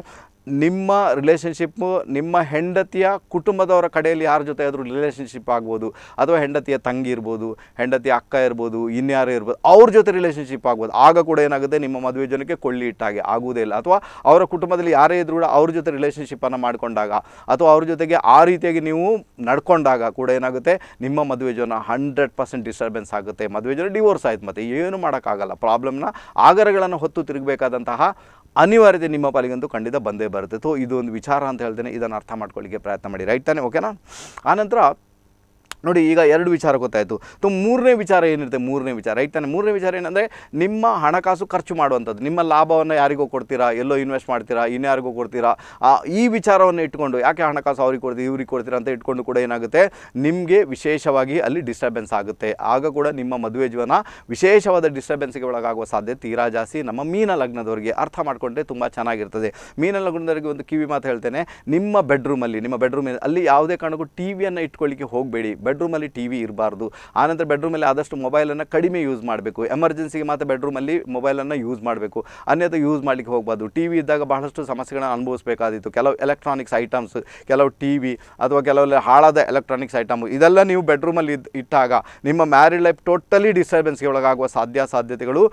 ನಿಮ್ಮ ರಿಲೇಷನ್ಶಿಪ್ಪು ನಿಮ್ಮ ಹೆಂಡತಿಯ ಕುಟುಂಬದವರ ಕಡೆಯಲ್ಲಿ ಯಾರ ಜೊತೆ ಆದರೂ ರಿಲೇಷನ್ಶಿಪ್ ಆಗ್ಬೋದು ಅಥವಾ ಹೆಂಡತಿಯ ತಂಗಿ ಇರ್ಬೋದು ಹೆಂಡತಿಯ ಅಕ್ಕ ಇರ್ಬೋದು ಇನ್ಯಾರು ಇರ್ಬೋದು ಅವ್ರ ಜೊತೆ ರಿಲೇಷನ್ಶಿಪ್ ಆಗ್ಬೋದು ಆಗ ಕೂಡ ಏನಾಗುತ್ತೆ ನಿಮ್ಮ ಮದುವೆ ಜನಕ್ಕೆ ಕೊಳ್ಳಿ ಇಟ್ಟಾಗೆ ಆಗುವುದೇ ಇಲ್ಲ ಅಥವಾ ಅವರ ಕುಟುಂಬದಲ್ಲಿ ಯಾರೇ ಇದ್ರು ಕೂಡ ಅವ್ರ ಜೊತೆ ರಿಲೇಷನ್ಶಿಪ್ಪನ್ನು ಮಾಡಿಕೊಂಡಾಗ ಅಥವಾ ಅವ್ರ ಜೊತೆಗೆ ಆ ರೀತಿಯಾಗಿ ನೀವು ನಡ್ಕೊಂಡಾಗ ಕೂಡ ಏನಾಗುತ್ತೆ ನಿಮ್ಮ ಮದುವೆ ಜನ ಹಂಡ್ರೆಡ್ ಪರ್ಸೆಂಟ್ ಡಿಸ್ಟರ್ಬೆನ್ಸ್ ಆಗುತ್ತೆ ಮದುವೆ ಜನ ಡಿವೋರ್ಸ್ ಆಯ್ತು ಮತ್ತು ಏನು ಮಾಡೋಕ್ಕಾಗಲ್ಲ ಪ್ರಾಬ್ಲಮ್ನ ಆಗರ ಗಳನ್ನು ಹೊತ್ತು ತಿರುಗಬೇಕಾದಂತಹ ಅನಿವಾರ್ಯತೆ ನಿಮ್ಮ ಪಾಲಿಗಂತೂ ಖಂಡಿತ ಬಂದೇ ಬರುತ್ತೆ ಸೊ ಇದೊಂದು ವಿಚಾರ ಅಂತ ಹೇಳ್ತೇನೆ ಇದನ್ನು ಅರ್ಥ ಮಾಡ್ಕೊಳ್ಳಿಕ್ಕೆ ಪ್ರಯತ್ನ ಮಾಡಿ ರೈಟ್ ತಾನೆ ಓಕೆನಾ ಆನಂತರ ನೋಡಿ ಈಗ ಎರಡು ವಿಚಾರ ಗೊತ್ತಾಯಿತು ತು ಮೂರನೇ ವಿಚಾರ ಏನಿರುತ್ತೆ ಮೂರನೇ ವಿಚಾರ ರೈಟ್ ಮೂರನೇ ವಿಚಾರ ಏನಂದರೆ ನಿಮ್ಮ ಹಣಕಾಸು ಖರ್ಚು ಮಾಡುವಂಥದ್ದು ನಿಮ್ಮ ಲಾಭವನ್ನು ಯಾರಿಗೋ ಕೊಡ್ತೀರಾ ಎಲ್ಲೋ ಇನ್ವೆಸ್ಟ್ ಮಾಡ್ತೀರಾ ಇನ್ಯಾರಿಗೋ ಕೊಡ್ತೀರಾ ಈ ವಿಚಾರವನ್ನು ಇಟ್ಕೊಂಡು ಯಾಕೆ ಹಣಕಾಸು ಅವ್ರಿಗೆ ಕೊಡ್ತೀವಿ ಇವ್ರಿಗೆ ಕೊಡ್ತೀರಾ ಅಂತ ಇಟ್ಕೊಂಡು ಕೂಡ ಏನಾಗುತ್ತೆ ನಿಮಗೆ ವಿಶೇಷವಾಗಿ ಅಲ್ಲಿ ಡಿಸ್ಟರ್ಬೆನ್ಸ್ ಆಗುತ್ತೆ ಆಗ ಕೂಡ ನಿಮ್ಮ ಮದುವೆ ಜೀವನ ವಿಶೇಷವಾದ ಡಿಸ್ಟರ್ಬೆನ್ಸ್ಗೆ ಒಳಗಾಗುವ ಸಾಧ್ಯತೆ ತೀರಾ ಜಾಸ್ತಿ ನಮ್ಮ ಮೀನ ಲಗ್ನದವರಿಗೆ ಅರ್ಥ ಮಾಡಿಕೊಂಡ್ರೆ ತುಂಬ ಚೆನ್ನಾಗಿರ್ತದೆ ಮೀನ ಲಗ್ನದವರಿಗೆ ಒಂದು ಕಿವಿ ಮಾತು ಹೇಳ್ತೇನೆ ನಿಮ್ಮ ಬೆಡ್ರೂಮಲ್ಲಿ ನಿಮ್ಮ ಬೆಡ್ರೂಮಲ್ಲಿ ಅಲ್ಲಿ ಯಾವುದೇ ಕಾರಣಕ್ಕೂ ಟಿ ವಿಯನ್ನು ಇಟ್ಕೊಳ್ಳಿಕ್ಕೆ ಹೋಗಬೇಡಿ ಬೆಡ್ ಬೆಡ್ರೂಮಲ್ಲಿ ಟಿ ವಿ ಇರಬಾರ್ದು ಆನಂತರ ಬೆಡ್ರೂಮಲ್ಲಿ ಆದಷ್ಟು ಮೊಬೈಲನ್ನು ಕಡಿಮೆ ಯೂಸ್ ಮಾಡಬೇಕು ಎಮರ್ಜೆನ್ಸಿಗೆ ಮಾತ್ರ ಬೆಡ್ರೂಮಲ್ಲಿ ಮೊಬೈಲನ್ನು ಯೂಸ್ ಮಾಡಬೇಕು ಅನ್ಯಥ ಯೂಸ್ ಮಾಡಲಿಕ್ಕೆ ಹೋಗ್ಬಾರ್ದು ಟಿ ವಿ ಇದ್ದಾಗ ಬಹಳಷ್ಟು ಸಮಸ್ಯೆಗಳನ್ನು ಅನುಭವಿಸಬೇಕಾದಿತ್ತು ಕೆಲವು ಎಲೆಕ್ಟ್ರಾನಿಕ್ಸ್ ಐಟಮ್ಸ್ ಕೆಲವು ಟಿ ವಿ ಅಥವಾ ಕೆಲವೆಲ್ಲ ಹಾಳಾದ ಎಲೆಕ್ಟ್ರಾನಿಕ್ಸ್ ಐಟಮ್ ಇದೆಲ್ಲ ನೀವು ಬೆಡ್ರೂಮಲ್ಲಿ ಇಟ್ಟಾಗ ನಿಮ್ಮ ಮ್ಯಾರಿಡ್ ಲೈಫ್ ಟೋಟಲಿ ಡಿಸ್ಟರ್ಬೆನ್ಸ್ಗೆ ಒಳಗಾಗುವ ಸಾಧ್ಯ ಸಾಧ್ಯತೆಗಳು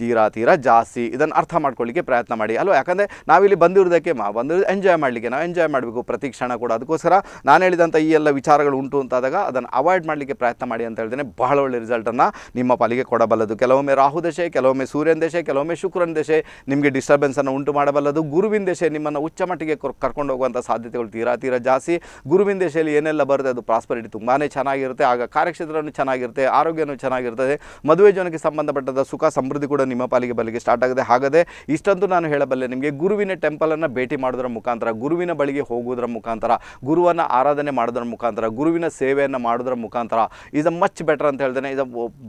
ತೀರಾ ತೀರಾ ಜಾಸ್ತಿ ಇದನ್ನು ಅರ್ಥ ಮಾಡ್ಕೊಳ್ಳಿಕ್ಕೆ ಪ್ರಯತ್ನ ಮಾಡಿ ಅಲ್ವಾ ಯಾಕಂದರೆ ನಾವಿಲ್ಲಿ ಬಂದಿರೋದಕ್ಕೆ ಮಾ ಬಂದಿರೋದು ಎಂಜಾಯ್ ಮಾಡಲಿಕ್ಕೆ ನಾವು ಎಂಜಾಯ್ ಮಾಡಬೇಕು ಪ್ರತಿ ಕ್ಷಣ ಕೂಡ ಅದಕ್ಕೋಸ್ಕರ ನಾನು ಹೇಳಿದಂಥ ಈ ಎಲ್ಲ ವಿಚಾರಗಳು ಉಂಟು ಅಂತಾದಾಗ ಅದನ್ನು ಅವಾಯ್ಡ್ ಮಾಡಲಿಕ್ಕೆ ಪ್ರಯತ್ನ ಮಾಡಿ ಅಂತ ಹೇಳ್ತೇನೆ ಬಹಳ ಒಳ್ಳೆ ರಿಸಲ್ಟನ್ನು ನಿಮ್ಮ ಪಾಲಿಗೆ ಕೊಡಬಲ್ಲದು ಕೆಲವೊಮ್ಮೆ ರಾಹು ದಶೆ ಕೆಲವೊಮ್ಮೆ ಸೂರ್ಯನ ದೇಶೆ ಕೆಲವೊಮ್ಮೆ ಶುಕ್ರನ ದಶೆ ನಿಮಗೆ ಡಿಸ್ಟರ್ಬೆನ್ಸನ್ನು ಉಂಟು ಮಾಡಬಲ್ಲದು ಗುರುವಿನ ದೇಶೆ ನಿಮ್ಮನ್ನು ಉಚ್ಚ ಮಟ್ಟಿಗೆ ಕರ್ಕೊಂಡು ಹೋಗುವಂಥ ಸಾಧ್ಯತೆಗಳು ತೀರಾ ತೀರಾ ಜಾಸ್ತಿ ಗುರುವಿನ ದೇಶೆಯಲ್ಲಿ ಏನೆಲ್ಲ ಬರುತ್ತೆ ಅದು ಪ್ರಾಸ್ಪರಿಟಿ ತುಂಬಾ ಚೆನ್ನಾಗಿರುತ್ತೆ ಆಗ ಕಾರ್ಯಕ್ಷೇತ್ರನೂ ಚೆನ್ನಾಗಿರುತ್ತೆ ಆರೋಗ್ಯನೂ ಚೆನ್ನಾಗಿರ್ತದೆ ಮದುವೆ ಜೀವನಕ್ಕೆ ಸಂಬಂಧಪಟ್ಟದ ಸುಖ ಸಮೃದ್ಧಿ ಕೂಡ ನಿಮ್ಮ ಪಾಲಿಗೆ ಬಲಿಗೆ ಸ್ಟಾರ್ಟ್ ಆಗದೆ ಹಾಗದೆ ಇಷ್ಟಂತೂ ನಾನು ಹೇಳಬಲ್ಲೆ ನಿಮಗೆ ಗುರುವಿನ ಟೆಂಪಲನ್ನು ಭೇಟಿ ಮಾಡೋದ್ರ ಮುಖಾಂತರ ಗುರುವಿನ ಬಳಿಗೆ ಹೋಗುವುದರ ಮುಖಾಂತರ ಗುರುವನ್ನು ಆರಾಧನೆ ಮಾಡೋದ್ರ ಮುಖಾಂತರ ಗುರುವಿನ ಸೇವೆಯನ್ನು ಮಾಡೋದ್ರ ಮುಖಾಂತರ ಇದು ಮಚ್ ಬೆಟರ್ ಅಂತ ಹೇಳ್ತೇನೆ ಇದು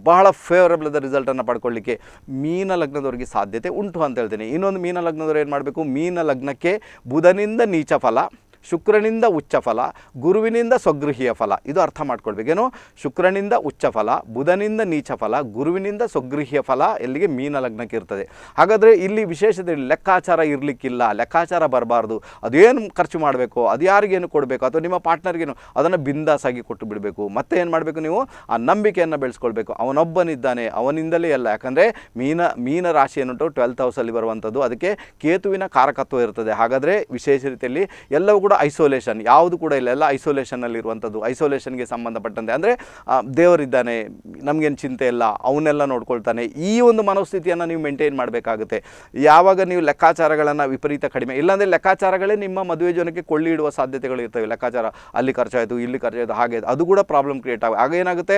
ಬಹಳ ಫೇವರಬಲ್ ಆದ ರಿಸಲ್ಟನ್ನು ಪಡ್ಕೊಳ್ಳಿಕ್ಕೆ ಮೀನ ಲಗ್ನದವರಿಗೆ ಸಾಧ್ಯತೆ ಉಂಟು ಅಂತ ಹೇಳ್ತೇನೆ ಇನ್ನೊಂದು ಮೀನ ಲಗ್ನದವ್ರು ಏನು ಮಾಡಬೇಕು ಮೀನ ಲಗ್ನಕ್ಕೆ ಬುಧನಿಂದ ನೀಚ ಫಲ ಶುಕ್ರನಿಂದ ಉಚ್ಚ ಫಲ ಗುರುವಿನಿಂದ ಸ್ವಗೃಹಿಯ ಫಲ ಇದು ಅರ್ಥ ಮಾಡ್ಕೊಳ್ಬೇಕೇನು ಶುಕ್ರನಿಂದ ಉಚ್ಚ ಫಲ ಬುಧನಿಂದ ನೀಚ ಫಲ ಗುರುವಿನಿಂದ ಸ್ವಗೃಹಿಯ ಫಲ ಎಲ್ಲಿಗೆ ಮೀನ ಲಗ್ನಕ್ಕೆ ಇರ್ತದೆ ಹಾಗಾದರೆ ಇಲ್ಲಿ ವಿಶೇಷದಲ್ಲಿ ಲೆಕ್ಕಾಚಾರ ಇರಲಿಕ್ಕಿಲ್ಲ ಲೆಕ್ಕಾಚಾರ ಬರಬಾರ್ದು ಅದೇನು ಖರ್ಚು ಮಾಡಬೇಕು ಅದು ಯಾರಿಗೇನು ಕೊಡಬೇಕು ಅಥವಾ ನಿಮ್ಮ ಪಾರ್ಟ್ನರ್ಗೇನು ಅದನ್ನು ಬಿಂದಾಸಾಗಿ ಕೊಟ್ಟು ಬಿಡಬೇಕು ಮತ್ತೆ ಏನು ಮಾಡಬೇಕು ನೀವು ಆ ನಂಬಿಕೆಯನ್ನು ಬೆಳೆಸ್ಕೊಳ್ಬೇಕು ಅವನೊಬ್ಬನಿದ್ದಾನೆ ಅವನಿಂದಲೇ ಎಲ್ಲ ಯಾಕಂದರೆ ಮೀನ ಮೀನ ರಾಶಿ ಏನುಂಟು ಟ್ವೆಲ್ತ್ ಹೌಸಲ್ಲಿ ಬರುವಂಥದ್ದು ಅದಕ್ಕೆ ಕೇತುವಿನ ಕಾರಕತ್ವ ಇರ್ತದೆ ಹಾಗಾದರೆ ವಿಶೇಷ ರೀತಿಯಲ್ಲಿ ಎಲ್ಲವೂ ಕೂಡ ಐಸೋಲೇಷನ್ ಯಾವುದು ಕೂಡ ಇಲ್ಲ ಎಲ್ಲ ಐಸೋಲೇಷನಲ್ಲಿರುವಂಥದ್ದು ಐಸೋಲೇಷನ್ಗೆ ಸಂಬಂಧಪಟ್ಟಂತೆ ಅಂದರೆ ದೇವರಿದ್ದಾನೆ ನಮಗೇನು ಚಿಂತೆ ಇಲ್ಲ ಅವನ್ನೆಲ್ಲ ನೋಡ್ಕೊಳ್ತಾನೆ ಈ ಒಂದು ಮನೋಸ್ಥಿತಿಯನ್ನು ನೀವು ಮೇಂಟೈನ್ ಮಾಡಬೇಕಾಗುತ್ತೆ ಯಾವಾಗ ನೀವು ಲೆಕ್ಕಾಚಾರಗಳನ್ನು ವಿಪರೀತ ಕಡಿಮೆ ಇಲ್ಲಾಂದರೆ ಲೆಕ್ಕಾಚಾರಗಳೇ ನಿಮ್ಮ ಮದುವೆ ಜನಕ್ಕೆ ಕೊಳ್ಳಿ ಇಡುವ ಸಾಧ್ಯತೆಗಳು ಇರ್ತವೆ ಲೆಕ್ಕಾಚಾರ ಅಲ್ಲಿ ಖರ್ಚಾಯಿತು ಇಲ್ಲಿ ಖರ್ಚಾಯಿತು ಹಾಗೆ ಅದು ಕೂಡ ಪ್ರಾಬ್ಲಮ್ ಕ್ರಿಯೇಟ್ ಆಗ ಏನಾಗುತ್ತೆ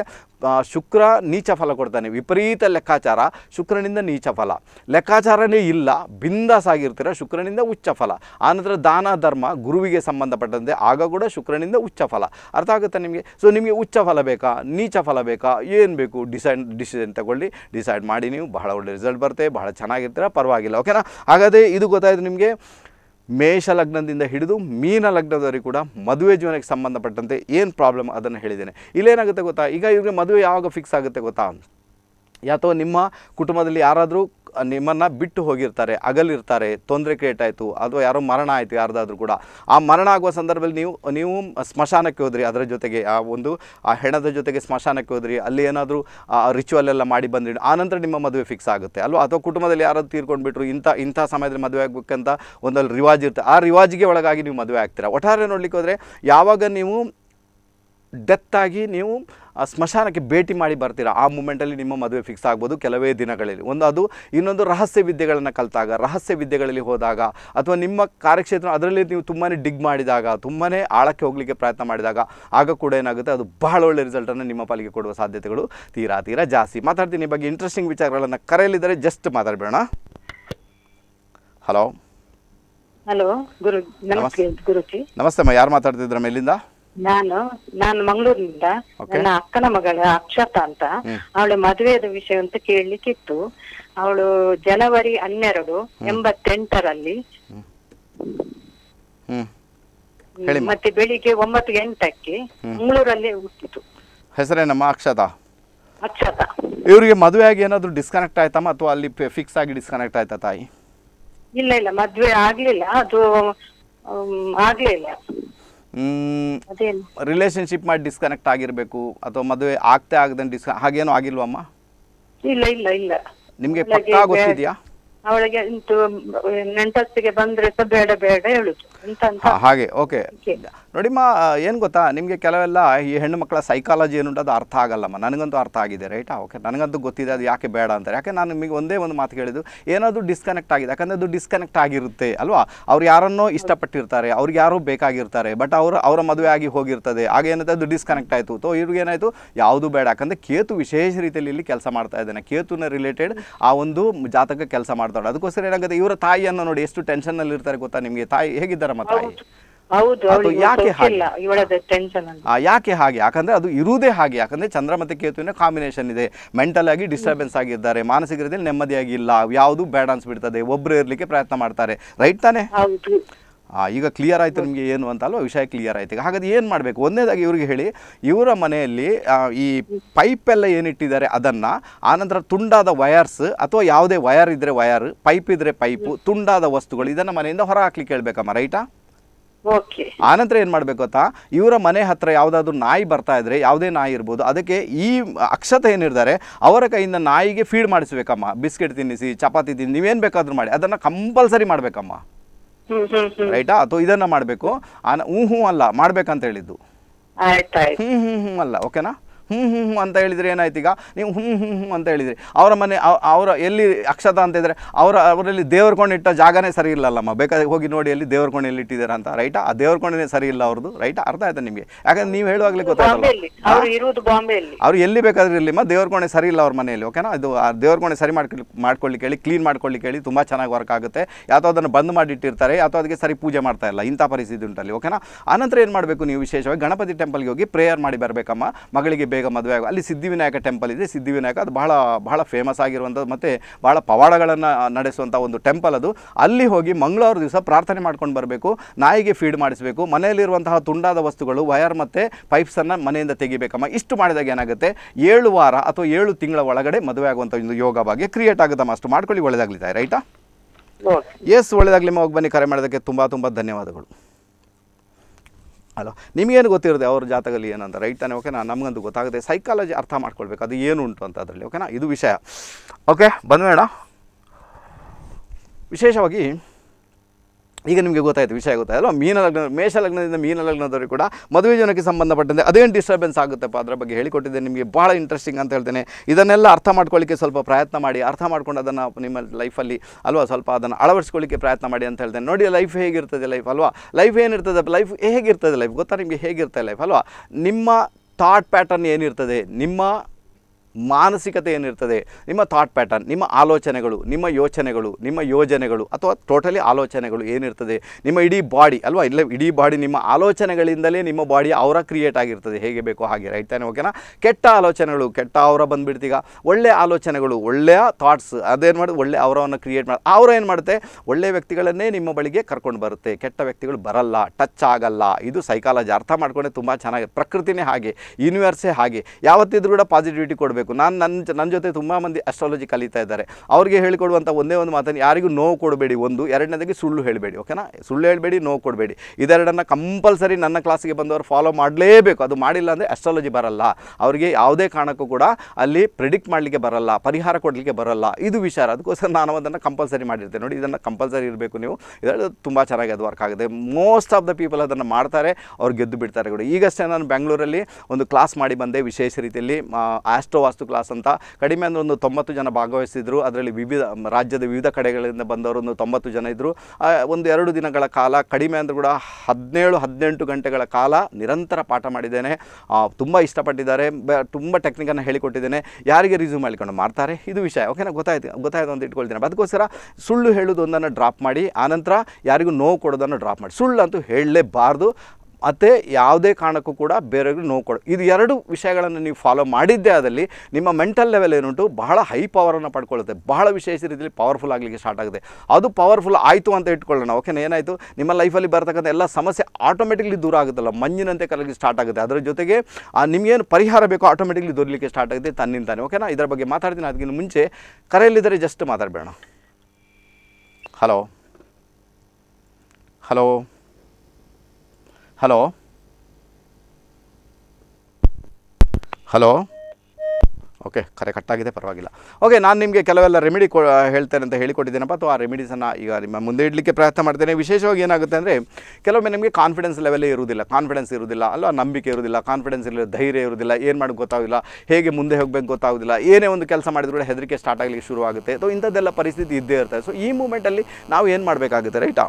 ಶುಕ್ರ ನೀಚ ಫಲ ಕೊಡ್ತಾನೆ ವಿಪರೀತ ಲೆಕ್ಕಾಚಾರ ಶುಕ್ರನಿಂದ ನೀಚ ಫಲ ಲೆಕ್ಕಾಚಾರನೇ ಇಲ್ಲ ಬಿಂದಾಸ್ ಆಗಿರ್ತೀರ ಶುಕ್ರನಿಂದ ಉಚ್ಚ ಫಲ ಆನಂತರ ದಾನ ಧರ್ಮ ಗುರುವಿಗೆ ಸಂಬಂಧಪಟ್ಟಂತೆ ಆಗ ಕೂಡ ಶುಕ್ರನಿಂದ ಉಚ್ಚ ಫಲ ಅರ್ಥ ಆಗುತ್ತೆ ನಿಮಗೆ ಸೊ ನಿಮಗೆ ಉಚ್ಚ ಫಲ ಬೇಕಾ ನೀಚ ಫಲ ಬೇಕಾ ಏನು ಬೇಕು ಡಿಸೈಡ್ ಡಿಸಿಷನ್ ತಗೊಳ್ಳಿ ಡಿಸೈಡ್ ಮಾಡಿ ನೀವು ಬಹಳ ಒಳ್ಳೆ ರಿಸಲ್ಟ್ ಬರುತ್ತೆ ಬಹಳ ಚೆನ್ನಾಗಿರ್ತೀರ ಪರವಾಗಿಲ್ಲ ಓಕೆನಾ ಹಾಗಾದರೆ ಇದು ಗೊತ್ತಾಯಿತು ನಿಮಗೆ ಮೇಷ ಲಗ್ನದಿಂದ ಹಿಡಿದು ಮೀನ ಲಗ್ನದವರೆಗೂ ಕೂಡ ಮದುವೆ ಜೀವನಕ್ಕೆ ಸಂಬಂಧಪಟ್ಟಂತೆ ಏನು ಪ್ರಾಬ್ಲಮ್ ಅದನ್ನು ಹೇಳಿದ್ದೇನೆ ಇಲ್ಲೇನಾಗುತ್ತೆ ಗೊತ್ತಾ ಈಗ ಇವ್ರಿಗೆ ಮದುವೆ ಯಾವಾಗ ಫಿಕ್ಸ್ ಆಗುತ್ತೆ ಗೊತ್ತಾ ಅಥವಾ ನಿಮ್ಮ ಕುಟುಂಬದಲ್ಲಿ ಯಾರಾದರೂ ನಿಮ್ಮನ್ನು ಬಿಟ್ಟು ಹೋಗಿರ್ತಾರೆ ಅಗಲಿರ್ತಾರೆ ತೊಂದರೆ ಆಯಿತು ಅಥವಾ ಯಾರೋ ಮರಣ ಆಯಿತು ಯಾರ್ದಾದ್ರೂ ಕೂಡ ಆ ಮರಣ ಆಗುವ ಸಂದರ್ಭದಲ್ಲಿ ನೀವು ನೀವು ಸ್ಮಶಾನಕ್ಕೆ ಹೋದ್ರಿ ಅದರ ಜೊತೆಗೆ ಆ ಒಂದು ಆ ಹೆಣದ ಜೊತೆಗೆ ಸ್ಮಶಾನಕ್ಕೆ ಹೋದ್ರಿ ಅಲ್ಲಿ ಏನಾದರೂ ರಿಚುವಲ್ ಎಲ್ಲ ಮಾಡಿ ಬಂದ್ರಿ ಆನಂತರ ನಿಮ್ಮ ಮದುವೆ ಫಿಕ್ಸ್ ಆಗುತ್ತೆ ಅಲ್ವಾ ಅಥವಾ ಕುಟುಂಬದಲ್ಲಿ ಯಾರಾದ್ರು ಬಿಟ್ಟರು ಇಂಥ ಇಂಥ ಸಮಯದಲ್ಲಿ ಮದುವೆ ಆಗಬೇಕಂತ ಒಂದಲ್ಲಿ ರಿವಾಜ್ ಇರುತ್ತೆ ಆ ರಿವಾಜಿಗೆ ಒಳಗಾಗಿ ನೀವು ಮದುವೆ ಆಗ್ತೀರಾ ಒಟ್ಟಾರೆ ನೋಡ್ಲಿಕ್ಕೆ ಹೋದರೆ ಯಾವಾಗ ನೀವು ಡೆತ್ತಾಗಿ ನೀವು ಸ್ಮಶಾನಕ್ಕೆ ಭೇಟಿ ಮಾಡಿ ಬರ್ತೀರಾ ಆ ಮೂಮೆಂಟಲ್ಲಿ ನಿಮ್ಮ ಮದುವೆ ಫಿಕ್ಸ್ ಆಗ್ಬೋದು ಕೆಲವೇ ದಿನಗಳಲ್ಲಿ ಒಂದು ಅದು ಇನ್ನೊಂದು ರಹಸ್ಯ ವಿದ್ಯೆಗಳನ್ನು ಕಲಿತಾಗ ರಹಸ್ಯ ವಿದ್ಯೆಗಳಲ್ಲಿ ಹೋದಾಗ ಅಥವಾ ನಿಮ್ಮ ಕಾರ್ಯಕ್ಷೇತ್ರ ಅದರಲ್ಲಿ ನೀವು ತುಂಬಾ ಡಿಗ್ ಮಾಡಿದಾಗ ತುಂಬಾ ಆಳಕ್ಕೆ ಹೋಗಲಿಕ್ಕೆ ಪ್ರಯತ್ನ ಮಾಡಿದಾಗ ಆಗ ಕೂಡ ಏನಾಗುತ್ತೆ ಅದು ಬಹಳ ಒಳ್ಳೆ ರಿಸಲ್ಟನ್ನು ನಿಮ್ಮ ಪಾಲಿಗೆ ಕೊಡುವ ಸಾಧ್ಯತೆಗಳು ತೀರಾ ತೀರಾ ಜಾಸ್ತಿ ಮಾತಾಡ್ತೀನಿ ಈ ಬಗ್ಗೆ ಇಂಟ್ರೆಸ್ಟಿಂಗ್ ವಿಚಾರಗಳನ್ನು ಕರೆಯಲಿದ್ದರೆ ಜಸ್ಟ್ ಮಾತಾಡಬೇಡ ಹಲೋ ಹಲೋ ಗುರು ನಮಸ್ತೆ ನಮಸ್ತೆ ಅಮ್ಮ ಯಾರು ಮಾತಾಡ್ತಿದ್ರ ಮೇಲಿಂದ ನಾನು ನಾನು ಮಂಗಳೂರಿನಿಂದ ನನ್ನ ಅಕ್ಕನ ಮಗಳ ಅಕ್ಷತಾ ಅಂತ ಅವಳ ಮದುವೆಯ ವಿಷಯ ಅಂತ ಕೇಳಲಿಕ್ಕಿತ್ತು ಅವಳು ಜನವರಿ ಹನ್ನೆರಡು ಎಂಬತ್ತೆಂಟರಲ್ಲಿ ಮತ್ತೆ ಬೆಳಿಗ್ಗೆ ಒಂಬತ್ತು ಎಂಟಕ್ಕೆ ಮಂಗಳೂರಲ್ಲಿ ಹುಟ್ಟಿತು ಹೆಸರೇನಮ್ಮ ಅಕ್ಷತಾ ಅಕ್ಷತಾ ಇವರಿಗೆ ಮದುವೆ ಆಗಿ ಏನಾದ್ರು ಡಿಸ್ಕನೆಕ್ಟ್ ಆಯ್ತಮ್ಮ ಅಥವಾ ಅಲ್ಲಿ ಫಿಕ್ಸ್ ಆಗಿ ಡಿಸ್ಕನೆಕ್ಟ್ ಆಯ್ತಾ ತಾಯಿ ಇಲ್ಲ ಇಲ್ಲ ಮದ್ವೆ ಆಗ್ಲಿಲ್ಲ ಅದು ಆಗ್ಲಿಲ್ಲ ರಿಲೇಶನ್ಶಿಪ್ ಮಾಡಿ ಡಿಸ್ಕನೆಕ್ಟ್ ಆಗಿರ್ಬೇಕು ಅಥವಾ ಮದುವೆ ಆಗ್ತೆ ಆಗದೆ ಡಿಸ್ಕ ಹಾಗೇನೂ ಆಗಿಲ್ವಮ್ಮ ಇಲ್ಲ ಇಲ್ಲ ಇಲ್ಲ ನಿಮ್ಗೆ ಪಕ್ಕಾ ಗೊತ್ತಿದ್ಯಾ ಅವಳಿಗೆ ನೆಂಟಸ್ತಿಗೆ ಬಂದ್ರೆ ಬೇಡ ಬೇಡ ಹೇಳುದು ಹಾಗೆ ಓಕೆ ನೋಡಿಮ್ಮ ಏನು ಗೊತ್ತಾ ನಿಮಗೆ ಕೆಲವೆಲ್ಲ ಈ ಹೆಣ್ಣು ಮಕ್ಕಳ ಸೈಕಾಲಜಿ ಏನುಂಟು ಅದು ಅರ್ಥ ಆಗಲ್ಲಮ್ಮ ನನಗಂತೂ ಅರ್ಥ ಆಗಿದೆ ರೈಟ್ ಓಕೆ ನನಗಂತೂ ಗೊತ್ತಿದೆ ಅದು ಯಾಕೆ ಬೇಡ ಅಂತಾರೆ ಯಾಕೆ ನಾನು ನಿಮಗೆ ಒಂದೇ ಒಂದು ಮಾತು ಕೇಳಿದ್ದು ಏನಾದರೂ ಡಿಸ್ಕನೆಕ್ಟ್ ಆಗಿದೆ ಯಾಕಂದ್ರೆ ಅದು ಡಿಸ್ಕನೆಕ್ಟ್ ಆಗಿರುತ್ತೆ ಅಲ್ವಾ ಅವ್ರು ಯಾರನ್ನೋ ಇಷ್ಟಪಟ್ಟಿರ್ತಾರೆ ಅವ್ರಿಗೆ ಯಾರು ಬೇಕಾಗಿರ್ತಾರೆ ಬಟ್ ಅವರು ಅವರ ಮದುವೆ ಆಗಿ ಹೋಗಿರ್ತದೆ ಏನಂತ ಅದು ಡಿಸ್ಕನೆಕ್ಟ್ ಆಯಿತು ತೋ ಏನಾಯ್ತು ಯಾವುದು ಬೇಡ ಯಾಕಂದ್ರೆ ಕೇತು ವಿಶೇಷ ರೀತಿಯಲ್ಲಿ ಇಲ್ಲಿ ಕೆಲಸ ಮಾಡ್ತಾ ಇದ್ದಾನೆ ಕೇತುನ ರಿಲೇಟೆಡ್ ಆ ಒಂದು ಜಾತಕ ಕೆಲಸ ಮಾಡ್ತಾಳೆ ಅದಕ್ಕೋಸ್ಕರ ಏನಾಗುತ್ತೆ ಇವರ ತಾಯಿಯನ್ನು ನೋಡಿ ಎಷ್ಟು ಟೆನ್ಷನ್ನಲ್ಲಿ ಇರ್ತಾರೆ ಗೊತ್ತಾ ನಿಮಗೆ ತಾಯಿ ಹೇಗಿದ್ದಾರೆ ತಾಯಿ ಯಾಕೆ ಹಾಗೆ ಯಾಕೆ ಯಾಕಂದ್ರೆ ಅದು ಇರುವುದೇ ಹಾಗೆ ಯಾಕಂದ್ರೆ ಚಂದ್ರ ಮತ್ತೆ ಕೇತುವಿನ ಕಾಂಬಿನೇಷನ್ ಇದೆ ಮೆಂಟಲ್ ಆಗಿ ಡಿಸ್ಟರ್ಬೆನ್ಸ್ ಆಗಿದ್ದಾರೆ ಮಾನಸಿಕ ನೆಮ್ಮದಿಯಾಗಿ ನೆಮ್ಮದಿಯಾಗಿಲ್ಲ ಯಾವುದು ಬೇಡ ಬಿಡ್ತದೆ ಒಬ್ರು ಇರ್ಲಿಕ್ಕೆ ಪ್ರಯತ್ನ ಮಾಡ್ತಾರೆ ರೈಟ್ ತಾನೆ ಈಗ ಕ್ಲಿಯರ್ ಆಯಿತು ನಿಮಗೆ ಏನು ಅಂತ ಅಲ್ವಾ ವಿಷಯ ಕ್ಲಿಯರ್ ಆಯಿತು ಈಗ ಹಾಗಾದ್ರೆ ಏನು ಮಾಡಬೇಕು ಒಂದೇದಾಗಿ ಇವ್ರಿಗೆ ಹೇಳಿ ಇವರ ಮನೆಯಲ್ಲಿ ಈ ಪೈಪ್ ಎಲ್ಲ ಏನಿಟ್ಟಿದ್ದಾರೆ ಅದನ್ನು ಆನಂತರ ತುಂಡಾದ ವಯರ್ಸ್ ಅಥವಾ ಯಾವುದೇ ವಯರ್ ಇದ್ದರೆ ವಯರ್ ಪೈಪ್ ಇದ್ದರೆ ಪೈಪು ತುಂಡಾದ ವಸ್ತುಗಳು ಇದನ್ನು ಮನೆಯಿಂದ ಹೊರ ಹಾಕ್ಲಿಕ್ಕೆ ಹೇಳ್ಬೇಕಮ್ಮ ರೈಟಾ ಆನಂತರ ಏನು ಮಾಡಬೇಕು ಗೊತ್ತಾ ಇವರ ಮನೆ ಹತ್ರ ಯಾವುದಾದ್ರೂ ನಾಯಿ ಬರ್ತಾ ಇದ್ರೆ ಯಾವುದೇ ನಾಯಿ ಇರ್ಬೋದು ಅದಕ್ಕೆ ಈ ಅಕ್ಷತೆ ಏನಿರ್ತಾರೆ ಅವರ ಕೈಯಿಂದ ನಾಯಿಗೆ ಫೀಡ್ ಮಾಡಿಸ್ಬೇಕಮ್ಮ ಬಿಸ್ಕೆಟ್ ತಿನ್ನಿಸಿ ಚಪಾತಿ ತಿನ್ನಿಸಿ ನೀವೇನು ಬೇಕಾದ್ರೂ ಮಾಡಿ ಅದನ್ನು ಕಂಪಲ್ಸರಿ ಮಾಡ್ಬೇಕಮ್ಮ ರೈಟಾ ಅಥವಾ ಇದನ್ನ ಮಾಡಬೇಕು ಹ್ಞೂ ಹ್ಞೂ ಅಲ್ಲ ಮಾಡ್ಬೇಕಂತ ಹೇಳಿದ್ದು ಹ್ಞೂ ಹ್ಞೂ ಹ್ಞೂ ಅಲ್ಲ ಓಕೆನಾ ಹ್ಞೂ ಹ್ಞೂ ಹ್ಞೂ ಅಂತ ಹೇಳಿದರೆ ಏನಾಯ್ತು ಈಗ ನೀವು ಹ್ಞೂ ಹ್ಞೂ ಹ್ಞೂ ಅಂತ ಹೇಳಿದ್ರಿ ಅವರ ಮನೆ ಅವರ ಎಲ್ಲಿ ಅಕ್ಷತ ಅಂತ ಇದ್ದರೆ ಅವರ ಅವರಲ್ಲಿ ಕೊಂಡು ಇಟ್ಟ ಜಾಗನೇ ಸರಿ ಇಲ್ಲಲ್ಲಮ್ಮ ಬೇಕಾದ್ರೆ ಹೋಗಿ ನೋಡಿ ಎಲ್ಲಿ ದೇವ್ರ ಎಲ್ಲಿ ಇಟ್ಟಿದ್ದಾರೆ ಅಂತ ರೈಟಾ ಆ ದೇವ್ರ ದೇವ್ರಕೊಂಡೇ ಸರಿ ಇಲ್ಲ ಅವ್ರದ್ದು ರೈಟಾ ಅರ್ಥ ಆಯ್ತಾ ನಿಮಗೆ ಯಾಕಂದ್ರೆ ನೀವು ಹೇಳುವಾಗಲೇ ಗೊತ್ತಾಗಲ್ಲ ಅವ್ರು ಎಲ್ಲಿ ಬೇಕಾದ್ರೂ ದೇವ್ರ ಕೊಂಡೆ ಸರಿ ಇಲ್ಲ ಅವ್ರ ಮನೆಯಲ್ಲಿ ಓಕೆನಾ ಅದು ಆ ದೇವ್ರ ಕೋಣೆ ಸರಿ ಮಾಡ್ಕೊಳ್ಳಿ ಮಾಡ್ಕೊಳ್ಳಿಕ್ಕೆ ಹೇಳಿ ಕ್ಲೀನ್ ಮಾಡ್ಕೊಳ್ಳಿಕ್ಕೆ ಹೇಳಿ ತುಂಬ ಚೆನ್ನಾಗಿ ವರ್ಕ್ ಆಗುತ್ತೆ ಯಾವುದೋ ಅದನ್ನು ಬಂದ್ ಮಾಡಿಟ್ಟಿರ್ತಾರೆ ಅಥವಾ ಅದಕ್ಕೆ ಸರಿ ಪೂಜೆ ಮಾಡ್ತಾ ಇಲ್ಲ ಇಂಥ ಪರಿಸ್ಥಿತಿ ಉಂಟಲ್ಲಿ ಓಕೆನಾ ಆನಂತರ ಏನು ಮಾಡಬೇಕು ನೀವು ವಿಶೇಷವಾಗಿ ಗಣಪತಿ ಟೆಂಪಲ್ಗೆ ಹೋಗಿ ಪ್ರೇಯರ್ ಮಾಡಿ ಬರಬೇಕಮ್ಮ ಮಗಳಿಗೆ ಬೇಕು ಬೇಗ ಮದುವೆ ಆಗೋ ಅಲ್ಲಿ ಸಿದ್ಧಿವಿನಾಯಕ ಟೆಂಪಲ್ ಇದೆ ಸಿದ್ಧಿವಿನಾಯಕ ಅದು ಬಹಳ ಬಹಳ ಫೇಮಸ್ ಆಗಿರುವಂಥದ್ದು ಮತ್ತು ಭಾಳ ಪವಾಡಗಳನ್ನು ನಡೆಸುವಂಥ ಒಂದು ಟೆಂಪಲ್ ಅದು ಅಲ್ಲಿ ಹೋಗಿ ಮಂಗಳವಾರ ದಿವಸ ಪ್ರಾರ್ಥನೆ ಮಾಡ್ಕೊಂಡು ಬರಬೇಕು ನಾಯಿಗೆ ಫೀಡ್ ಮಾಡಿಸಬೇಕು ಮನೆಯಲ್ಲಿರುವಂತಹ ತುಂಡಾದ ವಸ್ತುಗಳು ವಯರ್ ಮತ್ತು ಪೈಪ್ಸನ್ನು ಮನೆಯಿಂದ ತೆಗಿಬೇಕಮ್ಮ ಇಷ್ಟು ಮಾಡಿದಾಗ ಏನಾಗುತ್ತೆ ಏಳು ವಾರ ಅಥವಾ ಏಳು ತಿಂಗಳ ಒಳಗಡೆ ಮದುವೆ ಆಗುವಂಥ ಒಂದು ಯೋಗ ಬಗ್ಗೆ ಕ್ರಿಯೇಟ್ ಆಗುತ್ತಮ್ಮ ಅಷ್ಟು ಮಾಡ್ಕೊಳ್ಳಿ ಒಳ್ಳೆದಾಗ್ಲಿದೆ ರೈಟಾ ಎಸ್ ಒಳ್ಳೆದಾಗ್ಲಿ ಹೋಗಿ ಬನ್ನಿ ಕರೆ ಮಾಡೋದಕ್ಕೆ ತುಂಬ ತುಂಬ ಧನ್ಯವಾದಗಳು ಅಲ್ಲ ನಿಮಗೇನು ಗೊತ್ತಿರುತ್ತೆ ಅವ್ರ ಜಾತಕಲ್ಲಿ ಏನಂತ ರೈಟ್ ತಾನೆ ಓಕೆನಾ ನಮಗಂತೂ ಗೊತ್ತಾಗುತ್ತೆ ಸೈಕಾಲಜಿ ಅರ್ಥ ಮಾಡ್ಕೊಳ್ಬೇಕು ಅದು ಏನು ಉಂಟು ಅಂತ ಅದರಲ್ಲಿ ಓಕೆನಾ ಇದು ವಿಷಯ ಓಕೆ ಮೇಡ ವಿಶೇಷವಾಗಿ ಈಗ ನಿಮಗೆ ಗೊತ್ತಾಯಿತು ವಿಷಯ ಅಲ್ವಾ ಮೀನ ಲಗ್ನ ಮೇಷ ಲಗ್ನದಿಂದ ಮೀನ ಲಗ್ನದವರು ಕೂಡ ಮದುವೆ ಜೀವನಕ್ಕೆ ಸಂಬಂಧಪಟ್ಟಂತೆ ಅದೇನು ಡಿಸ್ಟರ್ಬೆನ್ಸ್ ಆಗುತ್ತಪ್ಪ ಅದರ ಬಗ್ಗೆ ಹೇಳಿಕೊಟ್ಟಿದ್ದೆ ನಿಮಗೆ ಭಾಳ ಇಂಟ್ರೆಸ್ಟಿಂಗ್ ಅಂತ ಹೇಳ್ತೇನೆ ಇದನ್ನೆಲ್ಲ ಅರ್ಥ ಮಾಡ್ಕೊಳ್ಳಿಕ್ಕೆ ಸ್ವಲ್ಪ ಪ್ರಯತ್ನ ಮಾಡಿ ಅರ್ಥ ಮಾಡ್ಕೊಂಡು ಅದನ್ನು ನಿಮ್ಮ ಲೈಫಲ್ಲಿ ಅಲ್ವಾ ಸ್ವಲ್ಪ ಅದನ್ನು ಅಳವಡಿಸ್ಕೊಳ್ಳಿಕ್ಕೆ ಪ್ರಯತ್ನ ಮಾಡಿ ಅಂತ ಹೇಳ್ತೇನೆ ನೋಡಿ ಲೈಫ್ ಹೇಗಿರ್ತದೆ ಲೈಫ್ ಅಲ್ವಾ ಲೈಫ್ ಏನಿರ್ತದೆ ಲೈಫ್ ಹೇಗಿರ್ತದೆ ಲೈಫ್ ಗೊತ್ತಾ ನಿಮಗೆ ಹೇಗಿರ್ತದೆ ಲೈಫ್ ಅಲ್ವಾ ನಿಮ್ಮ ಥಾಟ್ ಪ್ಯಾಟರ್ನ್ ಏನಿರ್ತದೆ ನಿಮ್ಮ ಮಾನಸಿಕತೆ ಏನಿರ್ತದೆ ನಿಮ್ಮ ಥಾಟ್ ಪ್ಯಾಟರ್ನ್ ನಿಮ್ಮ ಆಲೋಚನೆಗಳು ನಿಮ್ಮ ಯೋಚನೆಗಳು ನಿಮ್ಮ ಯೋಜನೆಗಳು ಅಥವಾ ಟೋಟಲಿ ಆಲೋಚನೆಗಳು ಏನಿರ್ತದೆ ನಿಮ್ಮ ಇಡೀ ಬಾಡಿ ಅಲ್ವಾ ಇಲ್ಲ ಇಡೀ ಬಾಡಿ ನಿಮ್ಮ ಆಲೋಚನೆಗಳಿಂದಲೇ ನಿಮ್ಮ ಬಾಡಿ ಅವರ ಕ್ರಿಯೇಟ್ ಆಗಿರ್ತದೆ ಹೇಗೆ ಬೇಕೋ ಹಾಗೆ ರೈಟ್ ಓಕೆನಾ ಕೆಟ್ಟ ಆಲೋಚನೆಗಳು ಕೆಟ್ಟ ಅವರ ಬಂದುಬಿಡ್ತೀಗ ಒಳ್ಳೆಯ ಆಲೋಚನೆಗಳು ಒಳ್ಳೆಯ ಥಾಟ್ಸ್ ಅದೇನು ಮಾಡೋದು ಒಳ್ಳೆ ಅವರವನ್ನು ಕ್ರಿಯೇಟ್ ಮಾಡಿ ಅವರು ಏನು ಮಾಡುತ್ತೆ ಒಳ್ಳೆಯ ವ್ಯಕ್ತಿಗಳನ್ನೇ ನಿಮ್ಮ ಬಳಿಗೆ ಕರ್ಕೊಂಡು ಬರುತ್ತೆ ಕೆಟ್ಟ ವ್ಯಕ್ತಿಗಳು ಬರಲ್ಲ ಟಚ್ ಆಗಲ್ಲ ಇದು ಸೈಕಾಲಜಿ ಅರ್ಥ ಮಾಡ್ಕೊಂಡೆ ತುಂಬ ಚೆನ್ನಾಗಿ ಪ್ರಕೃತಿನೇ ಹಾಗೆ ಯೂನಿವರ್ಸೇ ಹಾಗೆ ಯಾವತ್ತಿದ್ರೂ ಕೂಡ ಪಾಸಿಟಿವಿಟಿ ಕೊಡಬೇಕು ಮಾಡಬೇಕು ನಾನು ನನ್ನ ನನ್ನ ಜೊತೆ ತುಂಬ ಮಂದಿ ಅಸ್ಟ್ರಾಲಜಿ ಕಲಿತಾ ಇದ್ದಾರೆ ಅವರಿಗೆ ಹೇಳಿಕೊಡುವಂಥ ಒಂದೇ ಒಂದು ಮಾತನ್ನು ಯಾರಿಗೂ ನೋವು ಕೊಡಬೇಡಿ ಒಂದು ಎರಡನೇದಾಗಿ ಸುಳ್ಳು ಹೇಳಬೇಡಿ ಓಕೆನಾ ಸುಳ್ಳು ಹೇಳಬೇಡಿ ನೋವು ಕೊಡಬೇಡಿ ಇದೆರಡನ್ನು ಕಂಪಲ್ಸರಿ ನನ್ನ ಕ್ಲಾಸಿಗೆ ಬಂದವರು ಫಾಲೋ ಮಾಡಲೇಬೇಕು ಅದು ಮಾಡಿಲ್ಲ ಅಂದರೆ ಅಸ್ಟ್ರಾಲಜಿ ಬರಲ್ಲ ಅವರಿಗೆ ಯಾವುದೇ ಕಾರಣಕ್ಕೂ ಕೂಡ ಅಲ್ಲಿ ಪ್ರಿಡಿಕ್ಟ್ ಮಾಡಲಿಕ್ಕೆ ಬರಲ್ಲ ಪರಿಹಾರ ಕೊಡಲಿಕ್ಕೆ ಬರಲ್ಲ ಇದು ವಿಚಾರ ಅದಕ್ಕೋಸ್ಕರ ನಾನು ಅದನ್ನು ಕಂಪಲ್ಸರಿ ಮಾಡಿರ್ತೇನೆ ನೋಡಿ ಇದನ್ನು ಕಂಪಲ್ಸರಿ ಇರಬೇಕು ನೀವು ಇದರ ತುಂಬ ಚೆನ್ನಾಗಿ ಅದು ವರ್ಕ್ ಆಗುತ್ತೆ ಮೋಸ್ಟ್ ಆಫ್ ದ ಪೀಪಲ್ ಅದನ್ನು ಮಾಡ್ತಾರೆ ಅವ್ರು ಗೆದ್ದು ಬಿಡ್ತಾರೆ ಕೂಡ ಈಗಷ್ಟೇ ನಾನು ಬೆಂಗಳೂರಲ್ಲಿ ಒಂದು ಕ್ಲಾಸ್ ಮಾಡಿ ಬಂದೆ ವಿಶೇಷ ರೀತಿಯಲ್ಲಿ ಆಸ್ಟ್ರೋ ವಾಸ್ತು ಕ್ಲಾಸ್ ಅಂತ ಕಡಿಮೆ ಅಂದರೆ ಒಂದು ತೊಂಬತ್ತು ಜನ ಭಾಗವಹಿಸಿದ್ರು ಅದರಲ್ಲಿ ವಿವಿಧ ರಾಜ್ಯದ ವಿವಿಧ ಕಡೆಗಳಿಂದ ಬಂದವರು ಒಂದು ತೊಂಬತ್ತು ಜನ ಇದ್ದರು ಒಂದು ಎರಡು ದಿನಗಳ ಕಾಲ ಕಡಿಮೆ ಅಂದ್ರೆ ಕೂಡ ಹದಿನೇಳು ಹದಿನೆಂಟು ಗಂಟೆಗಳ ಕಾಲ ನಿರಂತರ ಪಾಠ ಮಾಡಿದ್ದೇನೆ ತುಂಬ ಇಷ್ಟಪಟ್ಟಿದ್ದಾರೆ ಬ ತುಂಬ ಟೆಕ್ನಿಕನ್ನು ಹೇಳಿಕೊಟ್ಟಿದ್ದೇನೆ ಯಾರಿಗೆ ರಿಸ್ಯೂಮ್ ಮಾಡಿಕೊಂಡು ಮಾಡ್ತಾರೆ ಇದು ವಿಷಯ ಓಕೆನಾ ಗೊತ್ತಾಯ್ತು ಗೊತ್ತಾಯ್ತು ಅಂತ ಇಟ್ಕೊಳ್ತೀನಿ ಅದಕ್ಕೋಸ್ಕರ ಸುಳ್ಳು ಹೇಳೋದೊಂದನ್ನು ಡ್ರಾಪ್ ಮಾಡಿ ಆನಂತರ ಯಾರಿಗೂ ನೋವು ಕೊಡೋದನ್ನು ಡ್ರಾಪ್ ಮಾಡಿ ಸುಳ್ಳು ಅಂತೂ ಹೇಳಲೇಬಾರ್ದು ಮತ್ತು ಯಾವುದೇ ಕಾರಣಕ್ಕೂ ಕೂಡ ಬೇರೆಯವ್ರಿಗೆ ನೋವು ಕೊಡೋ ಇದು ಎರಡು ವಿಷಯಗಳನ್ನು ನೀವು ಫಾಲೋ ಮಾಡಿದ್ದೇ ಅದರಲ್ಲಿ ನಿಮ್ಮ ಮೆಂಟಲ್ ಲೆವೆಲ್ ಏನುಂಟು ಬಹಳ ಹೈ ಪವರನ್ನು ಪಡ್ಕೊಳ್ಳುತ್ತೆ ಬಹಳ ವಿಶೇಷ ರೀತಿಯಲ್ಲಿ ಪವರ್ಫುಲ್ ಆಗಲಿಕ್ಕೆ ಸ್ಟಾರ್ಟ್ ಆಗುತ್ತೆ ಅದು ಪವರ್ಫುಲ್ ಆಯಿತು ಅಂತ ಇಟ್ಕೊಳ್ಳೋಣ ಓಕೆನಾ ಏನಾಯಿತು ನಿಮ್ಮ ಲೈಫಲ್ಲಿ ಬರ್ತಕ್ಕಂಥ ಎಲ್ಲ ಸಮಸ್ಯೆ ಆಟೋಮೆಟಿಕ್ಲಿ ದೂರ ಆಗುತ್ತಲ್ಲ ಮಂಜಿನಂತೆ ಕರಲಿಕ್ಕೆ ಸ್ಟಾರ್ಟ್ ಆಗುತ್ತೆ ಅದರ ಜೊತೆಗೆ ನಿಮಗೇನು ಪರಿಹಾರ ಬೇಕು ಆಟೋಮೆಟಿಕ್ಲಿ ದೊರಲಿಕ್ಕೆ ಸ್ಟಾರ್ಟ್ ಆಗುತ್ತೆ ತಾನೇ ಓಕೆನಾ ಇದರ ಬಗ್ಗೆ ಮಾತಾಡ್ತೀನಿ ಅದಕ್ಕಿಂತ ಮುಂಚೆ ಕರೆಯಲ್ಲಿದ್ದರೆ ಜಸ್ಟ್ ಮಾತಾಡಬೇಡ hello hello Hello? Hello? Okay ಕರೆ ಕಟ್ಟಾಗಿದೆ ಪರವಾಗಿಲ್ಲ ಓಕೆ ನಾನು ನಿಮಗೆ ಕೆಲವೆಲ್ಲ ರೆಮಿಡಿ ಕೊ ಹೇಳ್ತೇನೆ ಅಂತ ಹೇಳಿಕೊಟ್ಟಿದ್ದೇನಪ್ಪ ಅಥವಾ ಆ ರೆಮಿಡೀಸನ್ನು ಈಗ ನಿಮ್ಮ ಮುಂದೆ ಇಡಲಿಕ್ಕೆ ಪ್ರಯತ್ನ ಮಾಡ್ತೇನೆ ವಿಶೇಷವಾಗಿ ಏನಾಗುತ್ತೆ ಅಂದರೆ ಕೆಲವೊಮ್ಮೆ ನಿಮಗೆ ಕಾನ್ಫಿಡೆನ್ಸ್ ಲೆವೆಲೇ ಇರುವುದಿಲ್ಲ ಕಾನ್ಫಿಡೆನ್ಸ್ ಇರುವುದಿಲ್ಲ ಅಲ್ವಾ ನಂಬಿಕೆ ಇರುವುದಿಲ್ಲ ಕಾನ್ಫಿಡೆನ್ಸ್ ಇರಲಿಲ್ಲ ಧೈರ್ಯ ಇರುವುದಿಲ್ಲ ಏನು ಮಾಡೋಕ್ಕೆ ಗೊತ್ತಾಗಿಲ್ಲ ಹೇಗೆ ಮುಂದೆ ಹೋಗಬೇಕು ಗೊತ್ತಾಗೋದಿಲ್ಲ ಏನೇ ಒಂದು ಕೆಲಸ ಮಾಡಿದ್ರು ಹೆದರಿಕೆ ಸ್ಟಾರ್ಟ್ ಆಗಲಿಕ್ಕೆ ಶುರುವಾಗುತ್ತೆ ಸೊ ಇಂಥದ್ದೆಲ್ಲ ಪರಿಸ್ಥಿತಿ ಇದ್ದೇ ಇರ್ತದೆ ಸೊ ಈ ಮೂಮೆಂಟಲ್ಲಿ ನಾವು ಏನು ಮಾಡಬೇಕಾಗುತ್ತೆ ರೈಟಾ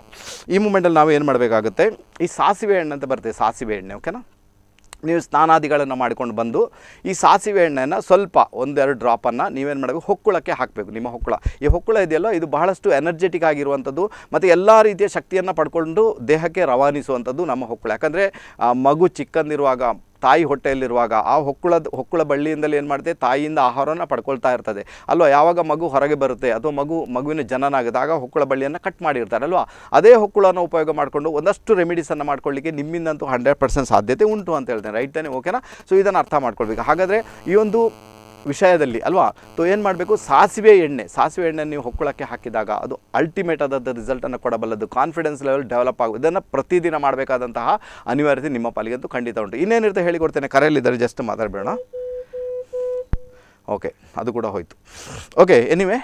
ಈ ಮೂಮೆಂಟಲ್ಲಿ ನಾವು ಏನು ಮಾಡಬೇಕಾಗುತ್ತೆ ಈ ಸಾಸಿವೆ ಹಣ್ಣು ಅಂತ ಬರ್ತದೆ ಸಾಸಿವೆ ಎಣ್ಣೆ ಓಕೆನಾ ನೀವು ಸ್ನಾನಾದಿಗಳನ್ನು ಮಾಡಿಕೊಂಡು ಬಂದು ಈ ಸಾಸಿವೆ ಎಣ್ಣೆನ ಸ್ವಲ್ಪ ಒಂದೆರಡು ಡ್ರಾಪನ್ನು ನೀವೇನು ಮಾಡಬೇಕು ಹೊಕ್ಕುಳಕ್ಕೆ ಹಾಕಬೇಕು ನಿಮ್ಮ ಹೊಕ್ಕುಳ ಈ ಹೊಕ್ಕುಳ ಇದೆಯಲ್ಲ ಇದು ಬಹಳಷ್ಟು ಎನರ್ಜೆಟಿಕ್ ಆಗಿರುವಂಥದ್ದು ಮತ್ತು ಎಲ್ಲ ರೀತಿಯ ಶಕ್ತಿಯನ್ನು ಪಡ್ಕೊಂಡು ದೇಹಕ್ಕೆ ರವಾನಿಸುವಂಥದ್ದು ನಮ್ಮ ಹೊಕ್ಕುಳ ಯಾಕಂದರೆ ಮಗು ಚಿಕ್ಕಂದಿರುವಾಗ ತಾಯಿ ಹೊಟ್ಟೆಯಲ್ಲಿರುವಾಗ ಆ ಹೊಕ್ಕುಳದ ಹೊಕ್ಕುಳ ಬಳ್ಳಿಯಿಂದಲೇ ಏನು ಮಾಡುತ್ತೆ ತಾಯಿಯಿಂದ ಆಹಾರವನ್ನು ಪಡ್ಕೊಳ್ತಾ ಇರ್ತದೆ ಅಲ್ವಾ ಯಾವಾಗ ಮಗು ಹೊರಗೆ ಬರುತ್ತೆ ಅಥವಾ ಮಗು ಮಗುವಿನ ಜನನಾಗದಾಗ ಆಗ ಹೊಕ್ಕುಳ ಬಳ್ಳಿಯನ್ನು ಕಟ್ ಮಾಡಿರ್ತಾರೆ ಅಲ್ವಾ ಅದೇ ಹೊಕ್ಕುಳನ್ನು ಉಪಯೋಗ ಮಾಡಿಕೊಂಡು ಒಂದಷ್ಟು ರೆಮಿಡೀಸನ್ನು ಮಾಡ್ಕೊಳ್ಳಿಕ್ಕೆ ನಿಮ್ಮಿಂದಂತೂ ಹಂಡ್ರೆಡ್ ಪರ್ಸೆಂಟ್ ಸಾಧ್ಯತೆ ಉಂಟು ಅಂತ ಹೇಳ್ತೇನೆ ರೈಟ್ ತಾನೆ ಓಕೆನಾ ಸೊ ಇದನ್ನು ಅರ್ಥ ಮಾಡ್ಕೊಳ್ಬೇಕು ಹಾಗಾದರೆ ಈ ಒಂದು ವಿಷಯದಲ್ಲಿ ಅಲ್ವಾ ತೊ ಏನು ಮಾಡಬೇಕು ಸಾಸಿವೆ ಎಣ್ಣೆ ಸಾಸಿವೆ ಎಣ್ಣೆ ನೀವು ಹೊಕ್ಕೊಳಕ್ಕೆ ಹಾಕಿದಾಗ ಅದು ಅಲ್ಟಿಮೇಟ್ ಆದಂಥ ರಿಸಲ್ಟನ್ನು ಕೊಡಬಲ್ಲದು ಕಾನ್ಫಿಡೆನ್ಸ್ ಲೆವೆಲ್ ಡೆವಲಪ್ ಆಗುವುದು ಇದನ್ನು ಪ್ರತಿದಿನ ಮಾಡಬೇಕಾದಂತಹ ಅನಿವಾರ್ಯತೆ ನಿಮ್ಮ ಅಂತೂ ಖಂಡಿತ ಉಂಟು ಇನ್ನೇನಿರುತ್ತೆ ಹೇಳಿಕೊಡ್ತೇನೆ ಕರೆಯಲ್ಲಿದ್ದಾರೆ ಜಸ್ಟ್ ಮಾತಾಡಬೇಡ ಓಕೆ ಅದು ಕೂಡ ಹೋಯಿತು ಓಕೆ ಎನಿವೆ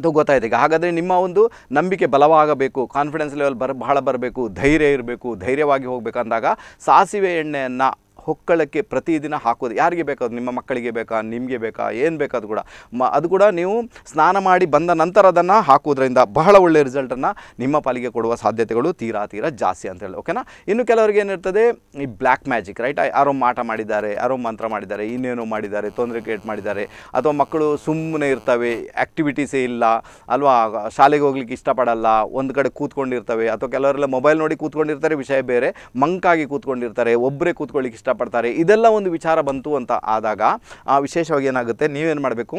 ಅದು ಗೊತ್ತಾಯ್ತು ಈಗ ಹಾಗಾದರೆ ನಿಮ್ಮ ಒಂದು ನಂಬಿಕೆ ಬಲವಾಗಬೇಕು ಕಾನ್ಫಿಡೆನ್ಸ್ ಲೆವೆಲ್ ಬರ ಬಹಳ ಬರಬೇಕು ಧೈರ್ಯ ಇರಬೇಕು ಧೈರ್ಯವಾಗಿ ಹೋಗಬೇಕಂದಾಗ ಸಾಸಿವೆ ಎಣ್ಣೆಯನ್ನು ಹೊಕ್ಕಳಕ್ಕೆ ಪ್ರತಿದಿನ ಹಾಕೋದು ಯಾರಿಗೆ ಬೇಕಾದ್ರು ನಿಮ್ಮ ಮಕ್ಕಳಿಗೆ ಬೇಕಾ ನಿಮಗೆ ಬೇಕಾ ಏನು ಬೇಕಾದ್ರು ಕೂಡ ಮ ಅದು ಕೂಡ ನೀವು ಸ್ನಾನ ಮಾಡಿ ಬಂದ ನಂತರ ಅದನ್ನು ಹಾಕೋದ್ರಿಂದ ಬಹಳ ಒಳ್ಳೆಯ ರಿಸಲ್ಟನ್ನು ನಿಮ್ಮ ಪಾಲಿಗೆ ಕೊಡುವ ಸಾಧ್ಯತೆಗಳು ತೀರಾ ತೀರಾ ಜಾಸ್ತಿ ಅಂತ ಓಕೆನಾ ಇನ್ನು ಕೆಲವರಿಗೆ ಏನಿರ್ತದೆ ಈ ಬ್ಲ್ಯಾಕ್ ಮ್ಯಾಜಿಕ್ ರೈಟ್ ಯಾರೋ ಮಾಟ ಮಾಡಿದ್ದಾರೆ ಯಾರೋ ಮಂತ್ರ ಮಾಡಿದ್ದಾರೆ ಇನ್ನೇನೋ ಮಾಡಿದ್ದಾರೆ ತೊಂದರೆ ಕ್ರಿಯೇಟ್ ಮಾಡಿದ್ದಾರೆ ಅಥವಾ ಮಕ್ಕಳು ಸುಮ್ಮನೆ ಇರ್ತವೆ ಆ್ಯಕ್ಟಿವಿಟೀಸೇ ಇಲ್ಲ ಅಲ್ವಾ ಶಾಲೆಗೆ ಹೋಗ್ಲಿಕ್ಕೆ ಇಷ್ಟಪಡಲ್ಲ ಒಂದು ಕಡೆ ಕೂತ್ಕೊಂಡಿರ್ತವೆ ಅಥವಾ ಕೆಲವರೆಲ್ಲ ಮೊಬೈಲ್ ನೋಡಿ ಕೂತ್ಕೊಂಡಿರ್ತಾರೆ ವಿಷಯ ಬೇರೆ ಮಂಕಾಗಿ ಕೂತ್ಕೊಂಡಿರ್ತಾರೆ ಒಬ್ಬರೇ ಕೂತ್ಕೊಳ್ಳಿಕ್ಕೆ ಇಷ್ಟಪಡ್ತಾರೆ ಇದೆಲ್ಲ ಒಂದು ವಿಚಾರ ಬಂತು ಅಂತ ಆದಾಗ ವಿಶೇಷವಾಗಿ ಏನಾಗುತ್ತೆ ನೀವೇನು ಮಾಡಬೇಕು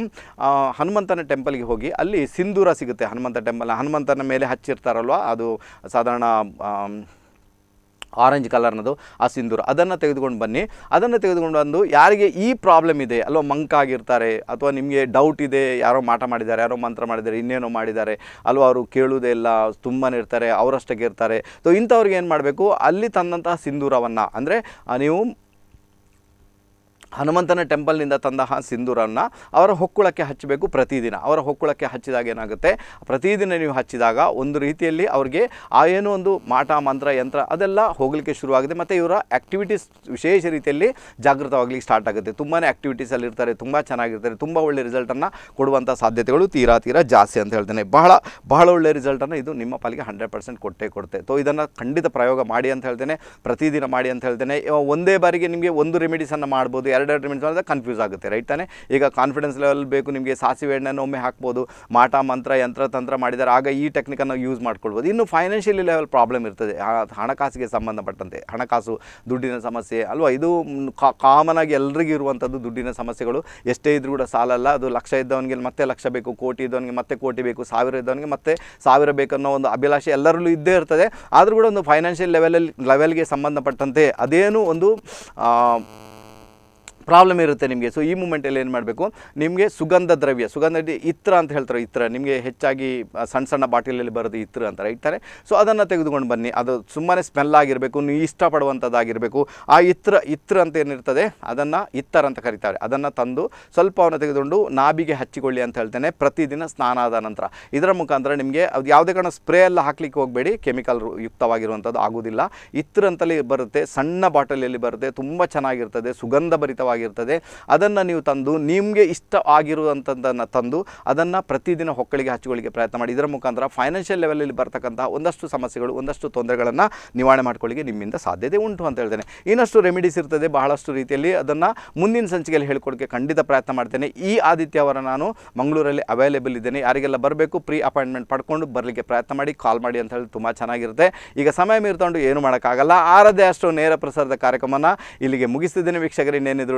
ಹನುಮಂತನ ಟೆಂಪಲ್ಗೆ ಹೋಗಿ ಅಲ್ಲಿ ಸಿಂಧೂರ ಸಿಗುತ್ತೆ ಹನುಮಂತ ಟೆಂಪಲ್ ಹನುಮಂತನ ಮೇಲೆ ಹಚ್ಚಿರ್ತಾರಲ್ವ ಅದು ಸಾಧಾರಣ ಆರೆಂಜ್ ಕಲರ್ನದು ಆ ಸಿಂಧೂರ ಅದನ್ನು ತೆಗೆದುಕೊಂಡು ಬನ್ನಿ ಅದನ್ನು ತೆಗೆದುಕೊಂಡು ಬಂದು ಯಾರಿಗೆ ಈ ಪ್ರಾಬ್ಲಮ್ ಇದೆ ಅಲ್ವಾ ಮಂಕಾಗಿರ್ತಾರೆ ಅಥವಾ ನಿಮಗೆ ಡೌಟ್ ಇದೆ ಯಾರೋ ಮಾಟ ಮಾಡಿದ್ದಾರೆ ಯಾರೋ ಮಂತ್ರ ಮಾಡಿದ್ದಾರೆ ಇನ್ನೇನೋ ಮಾಡಿದ್ದಾರೆ ಅಲ್ವಾ ಅವರು ಕೇಳೋದೇ ಇಲ್ಲ ತುಂಬಾ ಇರ್ತಾರೆ ಅವರಷ್ಟಕ್ಕೆ ಇರ್ತಾರೆ ಸೊ ಇಂಥವ್ರಿಗೆ ಏನು ಮಾಡಬೇಕು ಅಲ್ಲಿ ತಂದಂತಹ ಸಿಂಧೂರವನ್ನು ಅಂದರೆ ನೀವು ಹನುಮಂತನ ಟೆಂಪಲ್ನಿಂದ ತಂದಹ ಸಿಂಧೂರನ್ನು ಅವರ ಹೊಕ್ಕುಳಕ್ಕೆ ಹಚ್ಚಬೇಕು ಪ್ರತಿದಿನ ಅವರ ಹೊಕ್ಕುಳಕ್ಕೆ ಹಚ್ಚಿದಾಗ ಏನಾಗುತ್ತೆ ಪ್ರತಿದಿನ ನೀವು ಹಚ್ಚಿದಾಗ ಒಂದು ರೀತಿಯಲ್ಲಿ ಅವರಿಗೆ ಆ ಏನೋ ಒಂದು ಮಾಟ ಮಂತ್ರ ಯಂತ್ರ ಅದೆಲ್ಲ ಹೋಗಲಿಕ್ಕೆ ಶುರುವಾಗಿದೆ ಮತ್ತು ಇವರ ಆ್ಯಕ್ಟಿವಿಟೀಸ್ ವಿಶೇಷ ರೀತಿಯಲ್ಲಿ ಜಾಗೃತವಾಗಲಿಕ್ಕೆ ಸ್ಟಾರ್ಟ್ ಆಗುತ್ತೆ ತುಂಬಾ ಆ್ಯಕ್ಟಿವಿಟೀಸಲ್ಲಿ ಇರ್ತಾರೆ ತುಂಬ ಚೆನ್ನಾಗಿರ್ತಾರೆ ತುಂಬ ಒಳ್ಳೆ ರಿಸಲ್ಟನ್ನು ಕೊಡುವಂಥ ಸಾಧ್ಯತೆಗಳು ತೀರಾ ತೀರಾ ಜಾಸ್ತಿ ಅಂತ ಹೇಳ್ತೇನೆ ಬಹಳ ಬಹಳ ಒಳ್ಳೆ ರಿಸಲ್ಟನ್ನು ಇದು ನಿಮ್ಮ ಪಾಲಿಗೆ ಹಂಡ್ರೆಡ್ ಪರ್ಸೆಂಟ್ ಕೊಟ್ಟೇ ಕೊಡುತ್ತೆ ಸೊ ಇದನ್ನು ಖಂಡಿತ ಪ್ರಯೋಗ ಮಾಡಿ ಅಂತ ಹೇಳ್ತೇನೆ ಪ್ರತಿದಿನ ಮಾಡಿ ಅಂತ ಹೇಳ್ತೇನೆ ಒಂದೇ ಬಾರಿಗೆ ನಿಮಗೆ ಒಂದು ರೆಮಿಡೀಸನ್ನು ಮಾಡ್ಬೋದು ಎರಡು ಅಡ್ವರ್ಟೈಸ್ಮೆಂಟ್ಸ್ ಅಂದರೆ ಕನ್ಫ್ಯೂಸ್ ಆಗುತ್ತೆ ರೈಟ್ ತಾನೇ ಈಗ ಕಾನ್ಫಿಡೆನ್ಸ್ ಲೆವೆಲ್ ಬೇಕು ನಿಮಗೆ ಸಾಸಿವೆ ಎಣ್ಣೆನ ಒಮ್ಮೆ ಹಾಕ್ಬೋದು ಮಾಟ ಮಂತ್ರ ಯಂತ್ರ ತಂತ್ರ ಮಾಡಿದರೆ ಆಗ ಈ ಟೆಕ್ನಿಕನ್ನು ಯೂಸ್ ಮಾಡ್ಕೊಳ್ಬೋದು ಇನ್ನು ಫೈನಾನ್ಷಿಯಲಿ ಲೆವೆಲ್ ಪ್ರಾಬ್ಲಮ್ ಇರ್ತದೆ ಹಣಕಾಸಿಗೆ ಸಂಬಂಧಪಟ್ಟಂತೆ ಹಣಕಾಸು ದುಡ್ಡಿನ ಸಮಸ್ಯೆ ಅಲ್ವಾ ಇದು ಕಾಮನ್ ಆಗಿ ಎಲ್ರಿಗೂ ಇರುವಂಥದ್ದು ದುಡ್ಡಿನ ಸಮಸ್ಯೆಗಳು ಎಷ್ಟೇ ಇದ್ರೂ ಕೂಡ ಸಾಲಲ್ಲ ಅದು ಲಕ್ಷ ಇದ್ದವನಿಗೆ ಮತ್ತೆ ಲಕ್ಷ ಬೇಕು ಕೋಟಿ ಇದ್ದವನಿಗೆ ಮತ್ತೆ ಕೋಟಿ ಬೇಕು ಸಾವಿರ ಇದ್ದವನಿಗೆ ಮತ್ತೆ ಸಾವಿರ ಬೇಕನ್ನೋ ಒಂದು ಅಭಿಲಾಷೆ ಎಲ್ಲರಲ್ಲೂ ಇದ್ದೇ ಇರ್ತದೆ ಆದರೂ ಕೂಡ ಒಂದು ಫೈನಾನ್ಷಿಯಲ್ ಲೆವೆಲಲ್ಲಿ ಲೆವೆಲ್ಗೆ ಸಂಬಂಧಪಟ್ಟಂತೆ ಅದೇನು ಒಂದು ಪ್ರಾಬ್ಲಮ್ ಇರುತ್ತೆ ನಿಮಗೆ ಸೊ ಈ ಮೂಮೆಂಟಲ್ಲಿ ಏನು ಮಾಡಬೇಕು ನಿಮಗೆ ಸುಗಂಧ ದ್ರವ್ಯ ಸುಗಂಧ ಇತ್ರ ಅಂತ ಹೇಳ್ತಾರೆ ಇತ್ರ ನಿಮಗೆ ಹೆಚ್ಚಾಗಿ ಸಣ್ಣ ಸಣ್ಣ ಬಾಟಲಲ್ಲಿ ಬರೋದು ಇತ್ರ ಅಂತ ಇಡ್ತಾರೆ ಸೊ ಅದನ್ನು ತೆಗೆದುಕೊಂಡು ಬನ್ನಿ ಅದು ಸುಮ್ಮನೆ ಸ್ಮೆಲ್ ಆಗಿರಬೇಕು ನೀವು ಇಷ್ಟಪಡುವಂಥದ್ದಾಗಿರಬೇಕು ಆ ಇತ್ರ ಇತ್ರ ಅಂತ ಏನಿರ್ತದೆ ಅದನ್ನು ಇತ್ತರ ಅಂತ ಕರೀತಾರೆ ಅದನ್ನು ತಂದು ಸ್ವಲ್ಪ ಸ್ವಲ್ಪವನ್ನು ತೆಗೆದುಕೊಂಡು ನಾಭಿಗೆ ಹಚ್ಚಿಕೊಳ್ಳಿ ಅಂತ ಹೇಳ್ತೇನೆ ಪ್ರತಿದಿನ ಸ್ನಾನ ಆದ ನಂತರ ಇದರ ಮುಖಾಂತರ ನಿಮಗೆ ಅದು ಯಾವುದೇ ಕಾರಣ ಸ್ಪ್ರೇ ಎಲ್ಲ ಹಾಕ್ಲಿಕ್ಕೆ ಹೋಗಬೇಡಿ ಕೆಮಿಕಲ್ ಯುಕ್ತವಾಗಿರುವಂಥದ್ದು ಆಗೋದಿಲ್ಲ ಇತ್ರ ಅಂತಲೇ ಬರುತ್ತೆ ಸಣ್ಣ ಬಾಟಲಿಯಲ್ಲಿ ಬರುತ್ತೆ ತುಂಬ ಚೆನ್ನಾಗಿರ್ತದೆ ಸುಗಂಧಭರಿತವಾಗಿ ಆಹಾರವಾಗಿರ್ತದೆ ಅದನ್ನು ನೀವು ತಂದು ನಿಮಗೆ ಇಷ್ಟ ಆಗಿರುವಂಥದ್ದನ್ನು ತಂದು ಅದನ್ನು ಪ್ರತಿದಿನ ಹೊಕ್ಕಳಿಗೆ ಹಚ್ಚಿಕೊಳ್ಳಿಕ್ಕೆ ಪ್ರಯತ್ನ ಮಾಡಿ ಇದರ ಮುಖಾಂತರ ಫೈನಾನ್ಷಿಯಲ್ ಲೆವೆಲಲ್ಲಿ ಬರ್ತಕ್ಕಂಥ ಒಂದಷ್ಟು ಸಮಸ್ಯೆಗಳು ಒಂದಷ್ಟು ತೊಂದರೆಗಳನ್ನು ನಿವಾರಣೆ ಮಾಡ್ಕೊಳ್ಳಿಕ್ಕೆ ನಿಮ್ಮಿಂದ ಸಾಧ್ಯತೆ ಉಂಟು ಅಂತ ಹೇಳ್ತೇನೆ ಇನ್ನಷ್ಟು ರೆಮಿಡೀಸ್ ಇರ್ತದೆ ಬಹಳಷ್ಟು ರೀತಿಯಲ್ಲಿ ಅದನ್ನು ಮುಂದಿನ ಸಂಚಿಕೆಯಲ್ಲಿ ಹೇಳ್ಕೊಡೋಕ್ಕೆ ಖಂಡಿತ ಪ್ರಯತ್ನ ಮಾಡ್ತೇನೆ ಈ ಆದಿತ್ಯ ಅವರ ನಾನು ಮಂಗಳೂರಲ್ಲಿ ಅವೈಲೇಬಲ್ ಇದ್ದೇನೆ ಯಾರಿಗೆಲ್ಲ ಬರಬೇಕು ಪ್ರೀ ಅಪಾಯಿಂಟ್ಮೆಂಟ್ ಪಡ್ಕೊಂಡು ಬರಲಿಕ್ಕೆ ಪ್ರಯತ್ನ ಮಾಡಿ ಕಾಲ್ ಮಾಡಿ ಅಂತ ಹೇಳಿ ತುಂಬ ಚೆನ್ನಾಗಿರುತ್ತೆ ಈಗ ಸಮಯ ಮೀರ್ತೊಂಡು ಏನು ಮಾಡೋಕ್ಕಾಗಲ್ಲ ಆರದೇ ಅಷ್ಟು ನೇರ ಪ್ರಸಾರದ ಕಾರ್ಯಕ್ರಮನ ಇಲ್ಲಿಗೆ ಮುಗಿಸ್ತಿದ್ದೇನೆ ವೀಕ್ಷಕರು ಇನ್ನೇನಿದ್ರು